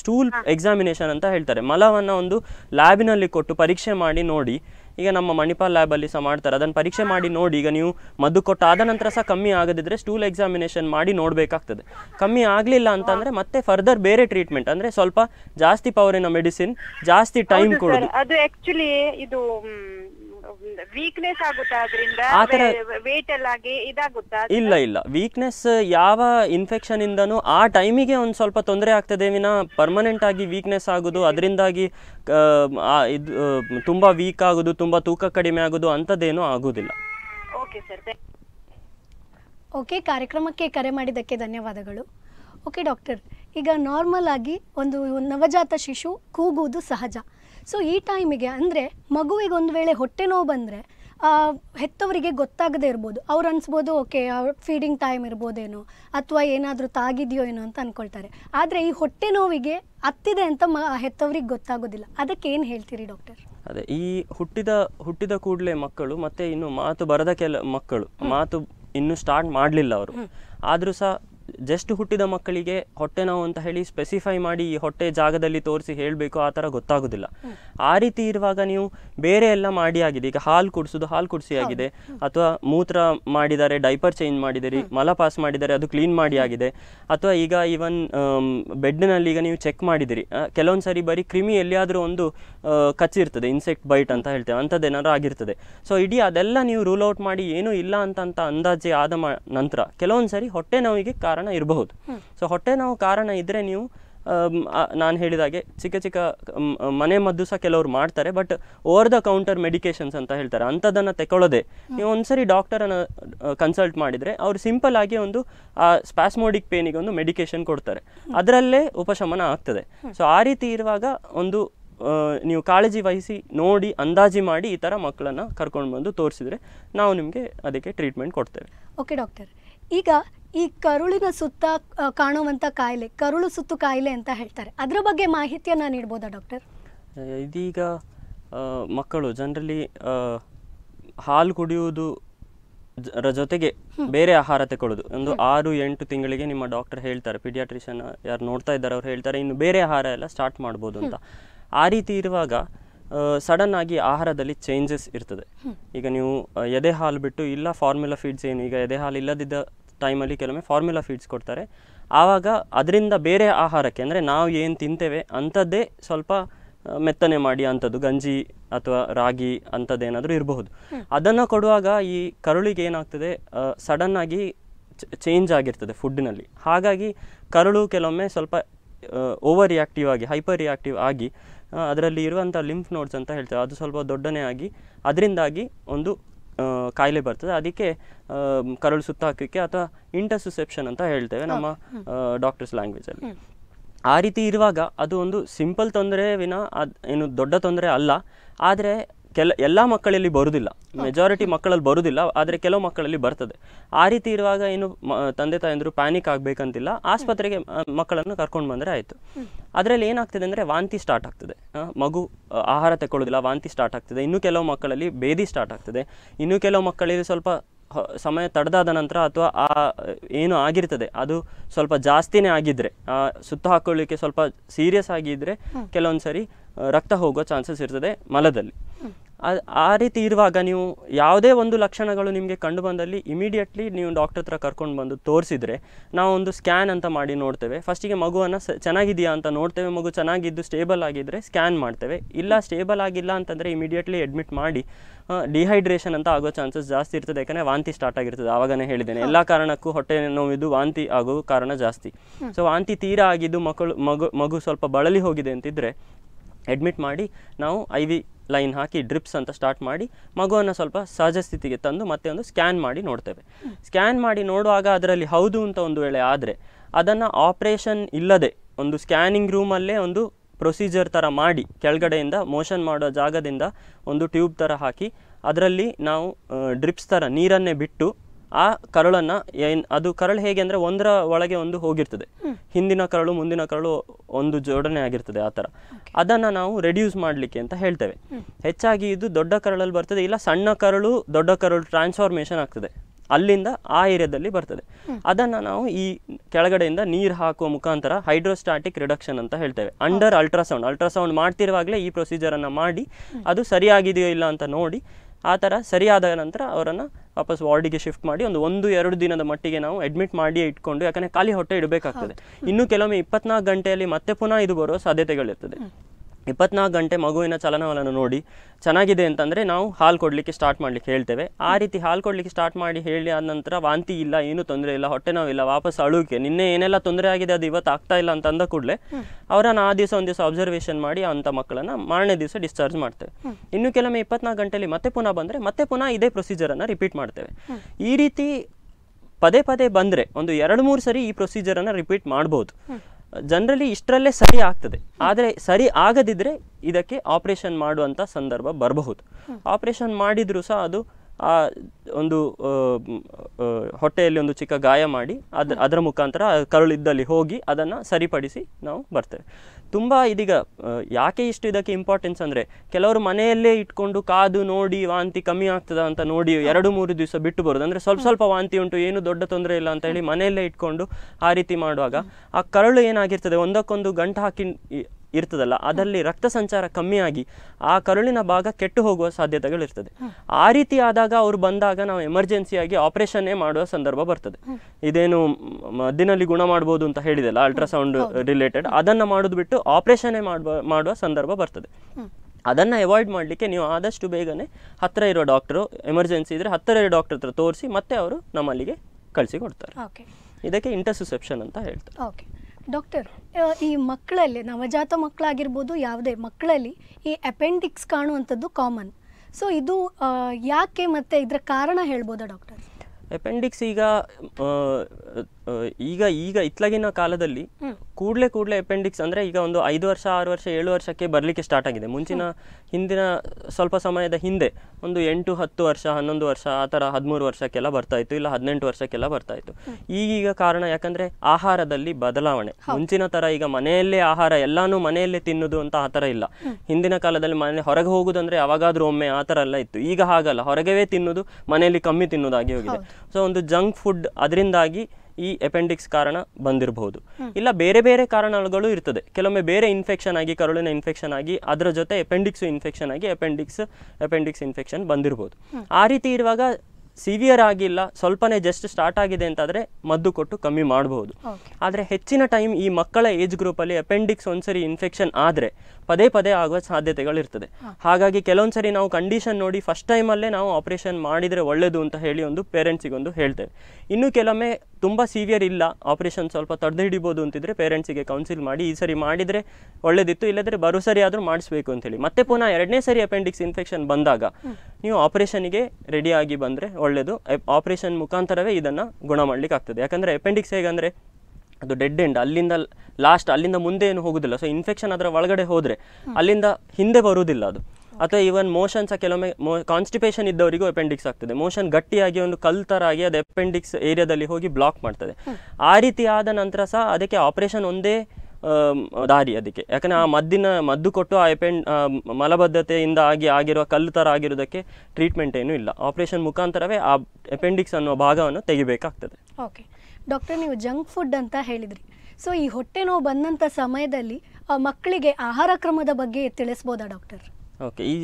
ಸ್ಟೂಲ್ ಎಕ್ಸಾಮಿನೇಷನ್ ಅಂತ ಹೇಳ್ತಾರೆ ಮಲವನ್ನು ಒಂದು ಲ್ಯಾಬಿನಲ್ಲಿ ಕೊಟ್ಟು ಪರೀಕ್ಷೆ ಮಾಡಿ ನೋಡಿ ಈಗ ನಮ್ಮ ಮಣಿಪಾಲ್ ಲ್ಯಾಬಲ್ಲಿ ಸಹ ಮಾಡ್ತಾರೆ ಅದನ್ನು ಪರೀಕ್ಷೆ ಮಾಡಿ ನೋಡಿ ಈಗ ನೀವು ಮದ್ದು ಕೊಟ್ಟಾದ ನಂತರ ಸಹ ಕಮ್ಮಿ ಆಗದಿದ್ರೆ ಸ್ಟೂಲ್ ಎಕ್ಸಾಮಿನೇಷನ್ ಮಾಡಿ ನೋಡಬೇಕಾಗ್ತದೆ ಕಮ್ಮಿ ಆಗಲಿಲ್ಲ ಅಂತಂದ್ರೆ ಮತ್ತೆ ಫರ್ದರ್ ಬೇರೆ ಟ್ರೀಟ್ಮೆಂಟ್ ಅಂದ್ರೆ ಸ್ವಲ್ಪ ಜಾಸ್ತಿ ಪವರಿನ ಮೆಡಿಸಿನ್ ಜಾಸ್ತಿ ಟೈಮ್ ಕೊಡೋದು ಅದು ಆ್ಯಕ್ಚುಲಿ ಇದು ವೀಕ್ನೆಸ್ ಆಗುತ್ತಾ ಅದರಿಂದ ವೇಟ್ ಎಲ್ಲ ಇದಾಗುತ್ತಾ ಇಲ್ಲ ಇಲ್ಲ ವೀಕ್ನೆಸ್ ಯಾವ ಇನ್ಫೆಕ್ಷನ್ ಇಂದನೂ ಆ ಟೈಮಿಗೆ ಒಂದು ಸ್ವಲ್ಪ ತೊಂದರೆ ಆಗ್ತದೆ ವಿನ ಪರ್ಮನೆಂಟ್ ಆಗಿ ವೀಕ್ನೆಸ್ ಆಗೋದು ಅದರಿಂದಾಗಿ ಇದು ತುಂಬ ವೀಕ್ ಆಗೋದು ತುಂಬಾ ತೂಕ ಕಡಿಮೆ ಆಗೋದು ಅಂಥದ್ದೇನೂ ಆಗೋದಿಲ್ಲ ಓಕೆ ಸರ್ ಓಕೆ ಕಾರ್ಯಕ್ರಮಕ್ಕೆ ಕರೆ ಮಾಡಿದ್ದಕ್ಕೆ ಧನ್ಯವಾದಗಳು ಓಕೆ ಡಾಕ್ಟರ್ ಈಗ ನಾರ್ಮಲ್ ಆಗಿ ಒಂದು ನವಜಾತ ಶಿಶು ಕೂಗುವುದು ಸಹಜ ಸೊ ಈ ಟೈಮಿಗೆ ಅಂದರೆ ಮಗುವಿಗೆ ಒಂದು ವೇಳೆ ಹೊಟ್ಟೆ ನೋವು ಬಂದರೆ ಹೆತ್ತವರಿಗೆ ಗೊತ್ತಾಗದೇ ಇರ್ಬೋದು ಅವ್ರು ಅನಿಸ್ಬೋದು ಓಕೆ ಅವ್ರ ಫೀಡಿಂಗ್ ಟೈಮ್ ಇರ್ಬೋದೇನೋ ಅಥವಾ ಏನಾದರೂ ತಾಗಿದೆಯೋ ಏನೋ ಅಂತ ಅಂದ್ಕೊಳ್ತಾರೆ ಆದರೆ ಈ ಹೊಟ್ಟೆ ನೋವಿಗೆ ಹತ್ತಿದೆ ಅಂತ ಮ ಹೆತ್ತವ್ರಿಗೆ ಗೊತ್ತಾಗೋದಿಲ್ಲ ಅದಕ್ಕೆ ಏನು ಹೇಳ್ತೀರಿ ಡಾಕ್ಟರ್ ಅದೇ ಈ ಹುಟ್ಟಿದ ಹುಟ್ಟಿದ ಕೂಡಲೇ ಮಕ್ಕಳು ಮತ್ತು ಇನ್ನು ಮಾತು ಬರದ ಕೆಲ ಮಕ್ಕಳು ಮಾತು ಇನ್ನೂ ಸ್ಟಾರ್ಟ್ ಮಾಡಲಿಲ್ಲ ಅವರು ಆದರೂ ಸಹ ಜಸ್ಟ್ ಹುಟ್ಟಿದ ಮಕ್ಕಳಿಗೆ ಹೊಟ್ಟೆ ನೋವು ಅಂತ ಹೇಳಿ ಸ್ಪೆಸಿಫೈ ಮಾಡಿ ಈ ಹೊಟ್ಟೆ ಜಾಗದಲ್ಲಿ ತೋರಿಸಿ ಹೇಳಬೇಕು ಆ ಥರ ಗೊತ್ತಾಗೋದಿಲ್ಲ ಆ ರೀತಿ ಇರುವಾಗ ನೀವು ಬೇರೆ ಎಲ್ಲ ಮಾಡಿ ಆಗಿದೆ ಈಗ ಹಾಲು ಕುಡಿಸೋದು ಹಾಲು ಕುಡಿಸಿ ಆಗಿದೆ ಅಥವಾ ಮೂತ್ರ ಮಾಡಿದ್ದಾರೆ ಡೈಪರ್ ಚೇಂಜ್ ಮಾಡಿದಿರಿ ಮಲ ಪಾಸ್ ಮಾಡಿದ್ದಾರೆ ಅದು ಕ್ಲೀನ್ ಮಾಡಿ ಆಗಿದೆ ಅಥವಾ ಈಗ ಈವನ್ ಬೆಡ್ನಲ್ಲಿ um, ಈಗ ನೀವು ಚೆಕ್ ಮಾಡಿದಿರಿ ಕೆಲವೊಂದು ಸಾರಿ ಬರೀ ಕ್ರಿಮಿ ಎಲ್ಲಿಯಾದರೂ ಒಂದು ಕಚ್ಚಿರ್ತದೆ ಇನ್ಸೆಕ್ಟ್ ಬೈಟ್ ಅಂತ ಹೇಳ್ತೇವೆ ಅಂಥದ್ದೇನಾದ್ರೂ ಆಗಿರ್ತದೆ ಸೊ ಇಡೀ ಅದೆಲ್ಲ ನೀವು ರೂಲ್ ಔಟ್ ಮಾಡಿ ಏನೂ ಇಲ್ಲ ಅಂತ ಅಂತ ಅಂದಾಜೆ ಆದ ನಂತರ ಕೆಲವೊಂದು ಸಾರಿ ಹೊಟ್ಟೆ ನೋವಿಗೆ ಕಾ ಕಾರಣ ಇರಬಹುದು ಸೊ ಹೊಟ್ಟೆ ನೋವು ಕಾರಣ ಇದ್ರೆ ನೀವು ನಾನು ಹೇಳಿದಾಗೆ ಚಿಕ್ಕ ಚಿಕ್ಕ ಮನೆ ಮದ್ದು ಸಹ ಕೆಲವರು ಮಾಡ್ತಾರೆ but over the counter medications ಅಂತ ಹೇಳ್ತಾರೆ ಅಂಥದ್ದನ್ನು ತಗೊಳ್ಳೋದೆ ನೀವು ಒಂದ್ಸರಿ ಡಾಕ್ಟರನ್ನು ಕನ್ಸಲ್ಟ್ ಮಾಡಿದರೆ ಅವರು ಸಿಂಪಲ್ ಆಗಿ ಒಂದು ಆ ಸ್ಪ್ಯಾಸ್ಮೋಡಿಕ್ ಪೇನಿಗೆ ಒಂದು ಮೆಡಿಕೇಶನ್ ಕೊಡ್ತಾರೆ ಅದರಲ್ಲೇ ಉಪಶಮನ ಆಗ್ತದೆ ಸೊ ಆ ರೀತಿ ಇರುವಾಗ ಒಂದು ನೀವು ಕಾಳಜಿ ವಹಿಸಿ ನೋಡಿ ಅಂದಾಜಿ ಮಾಡಿ ಈ ಥರ ಮಕ್ಕಳನ್ನು ಕರ್ಕೊಂಡು ಬಂದು ತೋರಿಸಿದ್ರೆ ನಾವು ನಿಮಗೆ ಅದಕ್ಕೆ ಟ್ರೀಟ್ಮೆಂಟ್ ಕೊಡ್ತೇವೆ ಓಕೆ ಡಾಕ್ಟರ್ ಈಗ ಈ ಕರುಳಿನ ಸುತ್ತ ಕಾಣುವಂಥ ಕಾಯಿಲೆ ಕರುಳು ಸುತ್ತು ಕಾಯಿಲೆ ಅಂತ ಹೇಳ್ತಾರೆ ಅದರ ಬಗ್ಗೆ ಮಾಹಿತಿಯನ್ನು ನೀಡ್ಬೋದಾ ಡಾಕ್ಟರ್ ಇದೀಗ ಮಕ್ಕಳು ಜನರಲಿ ಹಾಲು ಕುಡಿಯುವುದು ರ ಜೊತೆಗೆ ಬೇರೆ ಆಹಾರ ತಗೊಳ್ಳೋದು ಒಂದು ಆರು ಎಂಟು ತಿಂಗಳಿಗೆ ನಿಮ್ಮ ಡಾಕ್ಟರ್ ಹೇಳ್ತಾರೆ ಪಿಡಿಯಾಟ್ರಿಷನ್ ಯಾರು ನೋಡ್ತಾ ಇದ್ದಾರೆ ಅವ್ರು ಹೇಳ್ತಾರೆ ಇನ್ನು ಬೇರೆ ಆಹಾರ ಎಲ್ಲ ಸ್ಟಾರ್ಟ್ ಮಾಡ್ಬೋದು ಅಂತ ಆ ರೀತಿ ಇರುವಾಗ ಸಡನ್ ಆಗಿ ಆಹಾರದಲ್ಲಿ ಚೇಂಜಸ್ ಇರ್ತದೆ ಈಗ ನೀವು ಎದೆ ಹಾಲು ಬಿಟ್ಟು ಇಲ್ಲ ಫಾರ್ಮುಲಾ ಫೀಡ್ಸ್ ಏನು ಈಗ ಎದೆ ಹಾಲು ಇಲ್ಲದಿದ್ದ ಟೈಮಲ್ಲಿ ಕೆಲವೊಮ್ಮೆ ಫಾರ್ಮುಲಾ ಫೀಡ್ಸ್ ಕೊಡ್ತಾರೆ ಆವಾಗ ಅದರಿಂದ ಬೇರೆ ಆಹಾರಕ್ಕೆ ಅಂದರೆ ನಾವು ಏನು ತಿಂತೇವೆ ಅಂಥದ್ದೇ ಸ್ವಲ್ಪ ಮೆತ್ತನೆ ಮಾಡಿ ಅಂಥದ್ದು ಗಂಜಿ ಅಥವಾ ರಾಗಿ ಅಂಥದ್ದೇನಾದರೂ ಇರಬಹುದು ಅದನ್ನು ಕೊಡುವಾಗ ಈ ಕರುಳಿಗೆ ಏನಾಗ್ತದೆ ಸಡನ್ನಾಗಿ ಚೇಂಜ್ ಆಗಿರ್ತದೆ ಫುಡ್ನಲ್ಲಿ ಹಾಗಾಗಿ ಕರುಳು ಕೆಲವೊಮ್ಮೆ ಸ್ವಲ್ಪ ಓವರ್ ರಿಯಾಕ್ಟಿವ್ ಆಗಿ ಹೈಪರ್ ರಿಯಾಕ್ಟಿವ್ ಆಗಿ ಅದರಲ್ಲಿ ಇರುವಂಥ ಲಿಂಫ್ ನೋಡ್ಸ್ ಅಂತ ಹೇಳ್ತೇವೆ ಅದು ಸ್ವಲ್ಪ ದೊಡ್ಡನೇ ಆಗಿ ಅದರಿಂದಾಗಿ ಒಂದು ಕಾಯಿಲೆ ಬರ್ತದೆ ಅದಕ್ಕೆ ಕರಳು ಸುತ್ತ ಹಾಕಕ್ಕೆ ಅಥವಾ ಇಂಟರ್ಸುಸೆಪ್ಷನ್ ಅಂತ ಹೇಳ್ತೇವೆ ನಮ್ಮ ಡಾಕ್ಟರ್ಸ್ ಲ್ಯಾಂಗ್ವೇಜಲ್ಲಿ ಆ ರೀತಿ ಇರುವಾಗ ಅದು ಒಂದು ಸಿಂಪಲ್ ತೊಂದರೆ ವಿನ ಅದು ಏನು ದೊಡ್ಡ ತೊಂದರೆ ಅಲ್ಲ ಆದರೆ ಕೆಲ ಎಲ್ಲ ಮಕ್ಕಳಲ್ಲಿ ಬರುವುದಿಲ್ಲ ಮೆಜಾರಿಟಿ ಮಕ್ಕಳಲ್ಲಿ ಬರುವುದಿಲ್ಲ ಆದರೆ ಕೆಲವು ಮಕ್ಕಳಲ್ಲಿ ಬರ್ತದೆ ಆ ರೀತಿ ಇರುವಾಗ ಏನು ತಂದೆ ತಾಯಂದರು ಪ್ಯಾನಿಕ್ ಆಗಬೇಕಂತಿಲ್ಲ ಆಸ್ಪತ್ರೆಗೆ ಮಕ್ಕಳನ್ನು ಕರ್ಕೊಂಡು ಬಂದರೆ ಆಯಿತು ಅದರಲ್ಲಿ ಏನಾಗ್ತದೆ ಅಂದರೆ ವಾಂತಿ ಸ್ಟಾರ್ಟ್ ಆಗ್ತದೆ ಮಗು ಆಹಾರ ತಗೊಳ್ಳೋದಿಲ್ಲ ವಾಂತಿ ಸ್ಟಾರ್ಟ್ ಆಗ್ತದೆ ಇನ್ನು ಕೆಲವು ಮಕ್ಕಳಲ್ಲಿ ಬೇದಿ ಸ್ಟಾರ್ಟ್ ಆಗ್ತದೆ ಇನ್ನು ಕೆಲವು ಮಕ್ಕಳಲ್ಲಿ ಸ್ವಲ್ಪ ಸಮಯ ತಡೆದಾದ ನಂತರ ಅಥವಾ ಆ ಏನು ಆಗಿರ್ತದೆ ಅದು ಸ್ವಲ್ಪ ಜಾಸ್ತಿನೇ ಆಗಿದ್ದರೆ ಸುತ್ತ ಹಾಕೊಳ್ಳಿಕ್ಕೆ ಸ್ವಲ್ಪ ಸೀರಿಯಸ್ ಆಗಿದ್ದರೆ ಕೆಲವೊಂದು ಸರಿ ರಕ್ತ ಹೋಗೋ ಚಾನ್ಸಸ್ ಇರ್ತದೆ ಮಲದಲ್ಲಿ ಆ ರೀತಿ ಇರುವಾಗ ನೀವು ಯಾವುದೇ ಒಂದು ಲಕ್ಷಣಗಳು ನಿಮಗೆ ಕಂಡು ಬಂದಲ್ಲಿ ಇಮಿಡಿಯೇಟ್ಲಿ ನೀವು ಡಾಕ್ಟರ್ ಹತ್ರ ಕರ್ಕೊಂಡು ಬಂದು ತೋರಿಸಿದರೆ ಒಂದು ಸ್ಕ್ಯಾನ್ ಅಂತ ಮಾಡಿ ನೋಡ್ತೇವೆ ಫಸ್ಟಿಗೆ ಮಗುವನ್ನು ಸ ಚೆನ್ನಾಗಿದೆಯಾ ಅಂತ ನೋಡ್ತೇವೆ ಮಗು ಚೆನ್ನಾಗಿದ್ದು ಸ್ಟೇಬಲ್ ಆಗಿದ್ದರೆ ಸ್ಕ್ಯಾನ್ ಮಾಡ್ತೇವೆ ಇಲ್ಲ ಸ್ಟೇಬಲ್ ಆಗಿಲ್ಲ ಅಂತಂದರೆ ಇಮಿಡಿಯೇಟ್ಲಿ ಅಡ್ಮಿಟ್ ಮಾಡಿ ಡಿಹೈಡ್ರೇಷನ್ ಅಂತ ಆಗೋ ಚಾನ್ಸಸ್ ಜಾಸ್ತಿ ಇರ್ತದೆ ಯಾಕಂದರೆ ವಾಂತಿ ಸ್ಟಾರ್ಟ್ ಆಗಿರ್ತದೆ ಆವಾಗನೇ ಹೇಳಿದ್ದೇನೆ ಎಲ್ಲ ಕಾರಣಕ್ಕೂ ಹೊಟ್ಟೆ ನೋವಿದ್ದು ವಾಂತಿ ಆಗೋ ಕಾರಣ ಜಾಸ್ತಿ ಸೊ ವಾಂತಿ ತೀರಾ ಆಗಿದ್ದು ಮಕ್ಕಳು ಮಗು ಮಗು ಸ್ವಲ್ಪ ಬಳಲಿ ಹೋಗಿದೆ ಅಂತಿದ್ದರೆ ಅಡ್ಮಿಟ್ ಮಾಡಿ ನಾವು ಐ ವಿ ಲೈನ್ ಹಾಕಿ ಡ್ರಿಪ್ಸ್ ಅಂತ ಸ್ಟಾರ್ಟ್ ಮಾಡಿ ಮಗುವನ್ನು ಸ್ವಲ್ಪ ಸಹಜ ಸ್ಥಿತಿಗೆ ತಂದು ಮತ್ತೆ ಒಂದು ಸ್ಕ್ಯಾನ್ ಮಾಡಿ ನೋಡ್ತೇವೆ ಸ್ಕ್ಯಾನ್ ಮಾಡಿ ನೋಡುವಾಗ ಅದರಲ್ಲಿ ಹೌದು ಅಂತ ಒಂದು ವೇಳೆ ಆದರೆ ಅದನ್ನು ಆಪ್ರೇಷನ್ ಇಲ್ಲದೆ ಒಂದು ಸ್ಕ್ಯಾನಿಂಗ್ ರೂಮಲ್ಲೇ ಒಂದು ಪ್ರೊಸೀಜರ್ ಥರ ಮಾಡಿ ಕೆಳಗಡೆಯಿಂದ ಮೋಷನ್ ಮಾಡೋ ಜಾಗದಿಂದ ಒಂದು ಟ್ಯೂಬ್ ಥರ ಹಾಕಿ ಅದರಲ್ಲಿ ನಾವು ಡ್ರಿಪ್ಸ್ ಥರ ನೀರನ್ನೇ ಬಿಟ್ಟು ಆ ಕರಳನ್ನು ಏನ್ ಅದು ಕರಳು ಹೇಗೆ ಅಂದರೆ ಒಂದರ ಒಳಗೆ ಒಂದು ಹೋಗಿರ್ತದೆ ಹಿಂದಿನ ಕರಳು ಮುಂದಿನ ಕರಳು ಒಂದು ಜೋಡಣೆ ಆಗಿರ್ತದೆ ಆ ಥರ ಅದನ್ನು ನಾವು ರೆಡ್ಯೂಸ್ ಮಾಡಲಿಕ್ಕೆ ಅಂತ ಹೇಳ್ತೇವೆ ಹೆಚ್ಚಾಗಿ ಇದು ದೊಡ್ಡ ಕರಳಲ್ಲಿ ಬರ್ತದೆ ಇಲ್ಲ ಸಣ್ಣ ಕರಳು ದೊಡ್ಡ ಕರಳು ಟ್ರಾನ್ಸ್ಫಾರ್ಮೇಷನ್ ಆಗ್ತದೆ ಅಲ್ಲಿಂದ ಆ ಏರಿಯಾದಲ್ಲಿ ಬರ್ತದೆ ಅದನ್ನು ನಾವು ಈ ಕೆಳಗಡೆಯಿಂದ ನೀರು ಹಾಕುವ ಮುಖಾಂತರ ಹೈಡ್ರೋಸ್ಟಾಟಿಕ್ ರಿಡಕ್ಷನ್ ಅಂತ ಹೇಳ್ತೇವೆ ಅಂಡರ್ ಅಲ್ಟ್ರಾಸೌಂಡ್ ಅಲ್ಟ್ರಾಸೌಂಡ್ ಮಾಡ್ತಿರುವಾಗಲೇ ಈ ಪ್ರೊಸೀಜರನ್ನು ಮಾಡಿ ಅದು ಸರಿಯಾಗಿದೆಯೋ ಇಲ್ಲ ಅಂತ ನೋಡಿ ಆ ಥರ ಸರಿಯಾದ ನಂತರ ಅವರನ್ನು ವಾಪಸ್ ವಾರ್ಡಿಗೆ ಶಿಫ್ಟ್ ಮಾಡಿ ಒಂದು ಒಂದು ಎರಡು ದಿನದ ಮಟ್ಟಿಗೆ ನಾವು ಅಡ್ಮಿಟ್ ಮಾಡಿ ಇಟ್ಕೊಂಡು ಯಾಕಂದರೆ ಖಾಲಿ ಹೊಟ್ಟೆ ಇಡಬೇಕಾಗ್ತದೆ ಇನ್ನು ಕೆಲವೊಮ್ಮೆ ಇಪ್ಪತ್ನಾಲ್ಕು ಗಂಟೆಯಲ್ಲಿ ಮತ್ತೆ ಪುನಃ ಇದು ಬರೋ ಸಾಧ್ಯತೆಗಳಿರ್ತದೆ ಇಪ್ಪತ್ನಾಲ್ಕು ಗಂಟೆ ಮಗುವಿನ ಚಲನವಲನ ನೋಡಿ ಚೆನ್ನಾಗಿದೆ ಅಂತಂದರೆ ನಾವು ಹಾಲು ಕೊಡಲಿಕ್ಕೆ ಸ್ಟಾರ್ಟ್ ಮಾಡಲಿಕ್ಕೆ ಹೇಳ್ತೇವೆ ಆ ರೀತಿ ಹಾಲು ಕೊಡಲಿಕ್ಕೆ ಸ್ಟಾರ್ಟ್ ಮಾಡಿ ಹೇಳಿ ಆದ ನಂತರ ವಾಂತಿ ಇಲ್ಲ ಏನೂ ತೊಂದರೆ ಇಲ್ಲ ಹೊಟ್ಟೆ ನೋವಿಲ್ಲ ವಾಪಸ್ ಅಳುಕೆ ನಿನ್ನೆ ಏನೆಲ್ಲ ತೊಂದರೆ ಆಗಿದೆ ಅದು ಇವತ್ತು ಆಗ್ತಾ ಇಲ್ಲ ಅಂತ ಅಂದ ಕೂಡಲೇ ಅವರನ್ನು ಆ ದಿವಸ ಒಂದು ದಿವಸ ಅಬ್ಸರ್ವೇಷನ್ ಮಾಡಿ ಅಂಥ ಮಕ್ಕಳನ್ನು ಮಾರನೇ ದಿವಸ ಡಿಸ್ಚಾರ್ಜ್ ಮಾಡ್ತೇವೆ ಇನ್ನು ಕೆಲವೊಮ್ಮೆ ಇಪ್ಪತ್ನಾಲ್ಕು ಗಂಟೆಯಲ್ಲಿ ಮತ್ತೆ ಪುನಃ ಬಂದರೆ ಮತ್ತೆ ಪುನಃ ಇದೇ ಪ್ರೊಸೀಜರನ್ನು ರಿಪೀಟ್ ಮಾಡ್ತೇವೆ ಈ ರೀತಿ ಪದೇ ಪದೇ ಬಂದರೆ ಒಂದು ಎರಡು ಮೂರು ಸರಿ ಈ ಪ್ರೊಸೀಜರನ್ನು ರಿಪೀಟ್ ಮಾಡ್ಬೋದು ಜನರಲಿ ಇಷ್ಟರಲ್ಲೇ ಸರಿ ಆಗ್ತದೆ ಆದರೆ ಸರಿ ಆಗದಿದ್ದರೆ ಇದಕ್ಕೆ ಆಪ್ರೇಷನ್ ಮಾಡುವಂಥ ಸಂದರ್ಭ ಬರಬಹುದು ಆಪ್ರೇಷನ್ ಮಾಡಿದರೂ ಸಹ ಅದು ಆ ಒಂದು ಹೊಟ್ಟೆಯಲ್ಲಿ ಒಂದು ಚಿಕ್ಕ ಗಾಯ ಮಾಡಿ ಅದ ಅದರ ಮುಖಾಂತರ ಕರುಳಿದ್ದಲ್ಲಿ ಹೋಗಿ ಅದನ್ನು ಸರಿಪಡಿಸಿ ನಾವು ಬರ್ತೇವೆ ತುಂಬ ಇದೀಗ ಯಾಕೆ ಇಷ್ಟು ಇದಕ್ಕೆ ಇಂಪಾರ್ಟೆನ್ಸ್ ಅಂದರೆ ಕೆಲವರು ಮನೆಯಲ್ಲೇ ಇಟ್ಕೊಂಡು ಕಾದು ನೋಡಿ ವಾಂತಿ ಕಮ್ಮಿ ಆಗ್ತದ ಅಂತ ನೋಡಿ ಎರಡು ಮೂರು ದಿವಸ ಬಿಟ್ಟು ಬರೋದು ಅಂದರೆ ಸ್ವಲ್ಪ ಸ್ವಲ್ಪ ವಾಂತಿ ಉಂಟು ಏನು ದೊಡ್ಡ ತೊಂದರೆ ಇಲ್ಲ ಅಂತ ಹೇಳಿ ಮನೆಯಲ್ಲೇ ಇಟ್ಕೊಂಡು ಆ ರೀತಿ ಮಾಡುವಾಗ ಆ ಕರಳು ಏನಾಗಿರ್ತದೆ ಒಂದಕ್ಕೊಂದು ಗಂಟು ಹಾಕಿ ಇರ್ತದಲ್ಲ ಅದರಲ್ಲಿ ರಕ್ತ ಸಂಚಾರ ಕಮ್ಮಿಯಾಗಿ ಆ ಕರುಳಿನ ಭಾಗ ಕೆಟ್ಟು ಹೋಗುವ ಸಾಧ್ಯತೆಗಳು ಇರ್ತದೆ ಆ ರೀತಿ ಆದಾಗ ಅವ್ರು ಬಂದಾಗ ನಾವು ಎಮರ್ಜೆನ್ಸಿಯಾಗಿ ಆಪರೇಷನ್ನೇ ಮಾಡುವ ಸಂದರ್ಭ ಬರ್ತದೆ ಇದೇನು ಮದ್ದಿನಲ್ಲಿ ಗುಣ ಮಾಡ್ಬೋದು ಅಂತ ಹೇಳಿದಲ್ಲ ಅಲ್ಟ್ರಾಸೌಂಡ್ ರಿಲೇಟೆಡ್ ಅದನ್ನು ಮಾಡೋದು ಬಿಟ್ಟು ಆಪರೇಷನ್ ಮಾಡುವ ಮಾಡುವ ಸಂದರ್ಭ ಬರ್ತದೆ ಅದನ್ನು ಅವಾಯ್ಡ್ ಮಾಡಲಿಕ್ಕೆ ನೀವು ಆದಷ್ಟು ಬೇಗನೆ ಹತ್ತಿರ ಇರೋ ಡಾಕ್ಟರು ಎಮರ್ಜೆನ್ಸಿ ಇದ್ರೆ ಹತ್ತಿರ ಇರೋ ಡಾಕ್ಟರ್ ಹತ್ರ ತೋರಿಸಿ ಮತ್ತೆ ಅವರು ನಮ್ಮಲ್ಲಿಗೆ ಕಳಿಸಿ ಕೊಡ್ತಾರೆ ಇದಕ್ಕೆ ಇಂಟರ್ಸುಸೆಪ್ಷನ್ ಅಂತ ಹೇಳ್ತಾರೆ ಡಾಕ್ಟರ್ ಈ ಮಕ್ಕಳಲ್ಲಿ ನವಜಾತ ಮಕ್ಕಳಾಗಿರ್ಬೋದು ಯಾವುದೇ ಮಕ್ಕಳಲ್ಲಿ ಈ ಅಪೆಂಡಿಕ್ಸ್ ಕಾಣುವಂಥದ್ದು ಕಾಮನ್ ಸೊ ಇದು ಯಾಕೆ ಮತ್ತು ಇದರ ಕಾರಣ ಹೇಳ್ಬೋದಾ ಡಾಕ್ಟರ್ ಅಪೆಂಡಿಕ್ಸ್ ಈಗ ಈಗ ಈಗ ಇತ್ಲಾಗಿನ ಕಾಲದಲ್ಲಿ ಕೂಡಲೇ ಕೂಡಲೇ ಅಪೆಂಡಿಕ್ಸ್ ಅಂದರೆ ಈಗ ಒಂದು ಐದು ವರ್ಷ ಆರು ವರ್ಷ ಏಳು ವರ್ಷಕ್ಕೆ ಬರಲಿಕ್ಕೆ ಸ್ಟಾರ್ಟ್ ಆಗಿದೆ ಮುಂಚಿನ ಹಿಂದಿನ ಸ್ವಲ್ಪ ಸಮಯದ ಹಿಂದೆ ಒಂದು ಎಂಟು ಹತ್ತು ವರ್ಷ ಹನ್ನೊಂದು ವರ್ಷ ಆ ಥರ ಹದಿಮೂರು ವರ್ಷಕ್ಕೆಲ್ಲ ಬರ್ತಾ ಇತ್ತು ಇಲ್ಲ ಹದಿನೆಂಟು ವರ್ಷಕ್ಕೆಲ್ಲ ಬರ್ತಾ ಇತ್ತು ಈಗೀಗ ಕಾರಣ ಯಾಕಂದರೆ ಆಹಾರದಲ್ಲಿ ಬದಲಾವಣೆ ಮುಂಚಿನ ಥರ ಈಗ ಮನೆಯಲ್ಲೇ ಆಹಾರ ಎಲ್ಲಾನು ಮನೆಯಲ್ಲೇ ತಿನ್ನೋದು ಅಂತ ಆ ಥರ ಇಲ್ಲ ಹಿಂದಿನ ಕಾಲದಲ್ಲಿ ಮನೆ ಹೊರಗೆ ಹೋಗುವುದಂದ್ರೆ ಯಾವಾಗಾದರೂ ಒಮ್ಮೆ ಆ ಥರ ಎಲ್ಲ ಇತ್ತು ಈಗ ಹಾಗಲ್ಲ ಹೊರಗವೇ ತಿನ್ನೋದು ಮನೆಯಲ್ಲಿ ಕಮ್ಮಿ ತಿನ್ನೋದಾಗಿ ಹೋಗಿದೆ ಸೊ ಒಂದು ಜಂಕ್ ಫುಡ್ ಅದರಿಂದಾಗಿ ಈ ಎಪೆಂಡಿಕ್ಸ್ ಕಾರಣ ಬಂದಿರಬಹುದು ಇಲ್ಲ ಬೇರೆ ಬೇರೆ ಕಾರಣಗಳು ಇರ್ತದೆ ಕೆಲವೊಮ್ಮೆ ಬೇರೆ ಇನ್ಫೆಕ್ಷನ್ ಆಗಿ ಕರುಳಿನ ಇನ್ಫೆಕ್ಷನ್ ಆಗಿ ಅದರ ಜೊತೆ ಎಪೆಂಡಿಕ್ಸ್ ಇನ್ಫೆಕ್ಷನ್ ಆಗಿ ಎಪೆಂಡಿಕ್ಸ್ ಎಪೆಂಡಿಕ್ಸ್ ಇನ್ಫೆಕ್ಷನ್ ಬಂದಿರಬಹುದು ಆ ರೀತಿ ಇರುವಾಗ ಸಿವಿಯರ್ ಆಗಿಲ್ಲ ಸ್ವಲ್ಪನೇ ಜಸ್ಟ್ ಸ್ಟಾರ್ಟ್ ಆಗಿದೆ ಅಂತಾದರೆ ಮದ್ದು ಕೊಟ್ಟು ಕಮ್ಮಿ ಮಾಡಬಹುದು ಆದರೆ ಹೆಚ್ಚಿನ ಟೈಮ್ ಈ ಮಕ್ಕಳ ಏಜ್ ಗ್ರೂಪಲ್ಲಿ ಅಪೆಂಡಿಕ್ಸ್ ಒಂದ್ಸರಿ ಇನ್ಫೆಕ್ಷನ್ ಆದರೆ ಪದೇ ಪದೇ ಆಗುವ ಸಾಧ್ಯತೆಗಳಿರ್ತದೆ ಹಾಗಾಗಿ ಕೆಲವೊಂದು ಸರಿ ನಾವು ಕಂಡೀಷನ್ ನೋಡಿ ಫಸ್ಟ್ ಟೈಮಲ್ಲೇ ನಾವು ಆಪರೇಷನ್ ಮಾಡಿದರೆ ಒಳ್ಳೇದು ಅಂತ ಹೇಳಿ ಒಂದು ಪೇರೆಂಟ್ಸಿಗೊಂದು ಹೇಳ್ತೇವೆ ಇನ್ನು ಕೆಲವೊಮ್ಮೆ ತುಂಬ ಸಿವಿಯರ್ ಇಲ್ಲ ಆಪರೇಷನ್ ಸ್ವಲ್ಪ ತಡೆದು ಹಿಡಿಬೋದು ಅಂತಿದ್ರೆ ಪೇರೆಂಟ್ಸಿಗೆ ಕೌನ್ಸಿಲ್ ಮಾಡಿ ಈ ಸರಿ ಮಾಡಿದರೆ ಒಳ್ಳೆದಿತ್ತು ಇಲ್ಲದ್ರೆ ಬರೋ ಸರಿ ಆದರೂ ಅಂತ ಅಂತೇಳಿ ಮತ್ತೆ ಪುನಃ ಎರಡನೇ ಸರಿ ಅಪೆಂಡಿಕ್ಸ್ ಇನ್ಫೆಕ್ಷನ್ ಬಂದಾಗ ನೀವು ಆಪರೇಷನ್ಗೆ ರೆಡಿಯಾಗಿ ಬಂದರೆ ಒಳ್ಳೆಯದು ಆಪರೇಷನ್ ಮುಖಾಂತರವೇ ಇದನ್ನು ಗುಣ ಮಾಡಲಿಕ್ಕೆ ಆಗ್ತದೆ ಯಾಕಂದರೆ ಅಪೆಂಡಿಕ್ಸ್ ಹೇಗಂದರೆ ಅದು ಡೆಡ್ ಎಂಡ್ ಅಲ್ಲಿಂದ ಲಾಸ್ಟ್ ಅಲ್ಲಿಂದ ಮುಂದೆ ಏನು ಹೋಗುದಿಲ್ಲ ಸೊ ಇನ್ಫೆಕ್ಷನ್ ಅದರ ಒಳಗಡೆ ಹೋದ್ರೆ ಅಲ್ಲಿಂದ ಹಿಂದೆ ಬರುವುದಿಲ್ಲ ಅದು ಅಥವಾ ಈವನ್ ಮೋಷನ್ ಸಹ ಕೆಲವೊಮ್ಮೆ ಮೋ ಕಾನ್ಸ್ಟಿಪೇಷನ್ ಇದ್ದವರಿಗೂ ಅಪೆಂಡಿಕ್ಸ್ ಆಗ್ತದೆ ಮೋಷನ್ ಗಟ್ಟಿಯಾಗಿ ಒಂದು ಕಲ್ ಥರ ಆಗಿ ಅದು ಎಪೆಂಡಿಕ್ಸ್ ಏರಿಯಾದಲ್ಲಿ ಹೋಗಿ ಬ್ಲಾಕ್ ಮಾಡ್ತದೆ ಆ ರೀತಿ ಆದ ನಂತರ ಸಹ ಅದಕ್ಕೆ ಆಪರೇಷನ್ ಒಂದೇ ದಾರಿ ಅದಕ್ಕೆ ಯಾಕಂದರೆ ಆ ಮದ್ದಿನ ಮದ್ದು ಕೊಟ್ಟು ಆ ಎಪೆಂಡ್ ಮಲಬದ್ಧತೆಯಿಂದ ಆಗಿ ಆಗಿರುವ ಕಲ್ಲು ಥರ ಆಗಿರೋದಕ್ಕೆ ಟ್ರೀಟ್ಮೆಂಟ್ ಏನೂ ಇಲ್ಲ ಆಪರೇಷನ್ ಮುಖಾಂತರವೇ ಆ ಎಪೆಂಡಿಕ್ಸ್ ಅನ್ನೋ ಭಾಗವನ್ನು ತೆಗಿಬೇಕಾಗ್ತದೆ ಓಕೆ ಡಾಕ್ಟರ್ ನೀವು ಜಂಕ್ ಫುಡ್ ಅಂತ ಹೇಳಿದ್ರಿ ಸೊ ಈ ಹೊಟ್ಟೆ ನೋವು ಬಂದಂಥ ಸಮಯದಲ್ಲಿ ಮಕ್ಕಳಿಗೆ ಆಹಾರ ಕ್ರಮದ ಬಗ್ಗೆ ತಿಳಿಸ್ಬೋದಾ ಡಾಕ್ಟರ್ ಓಕೆ ಈ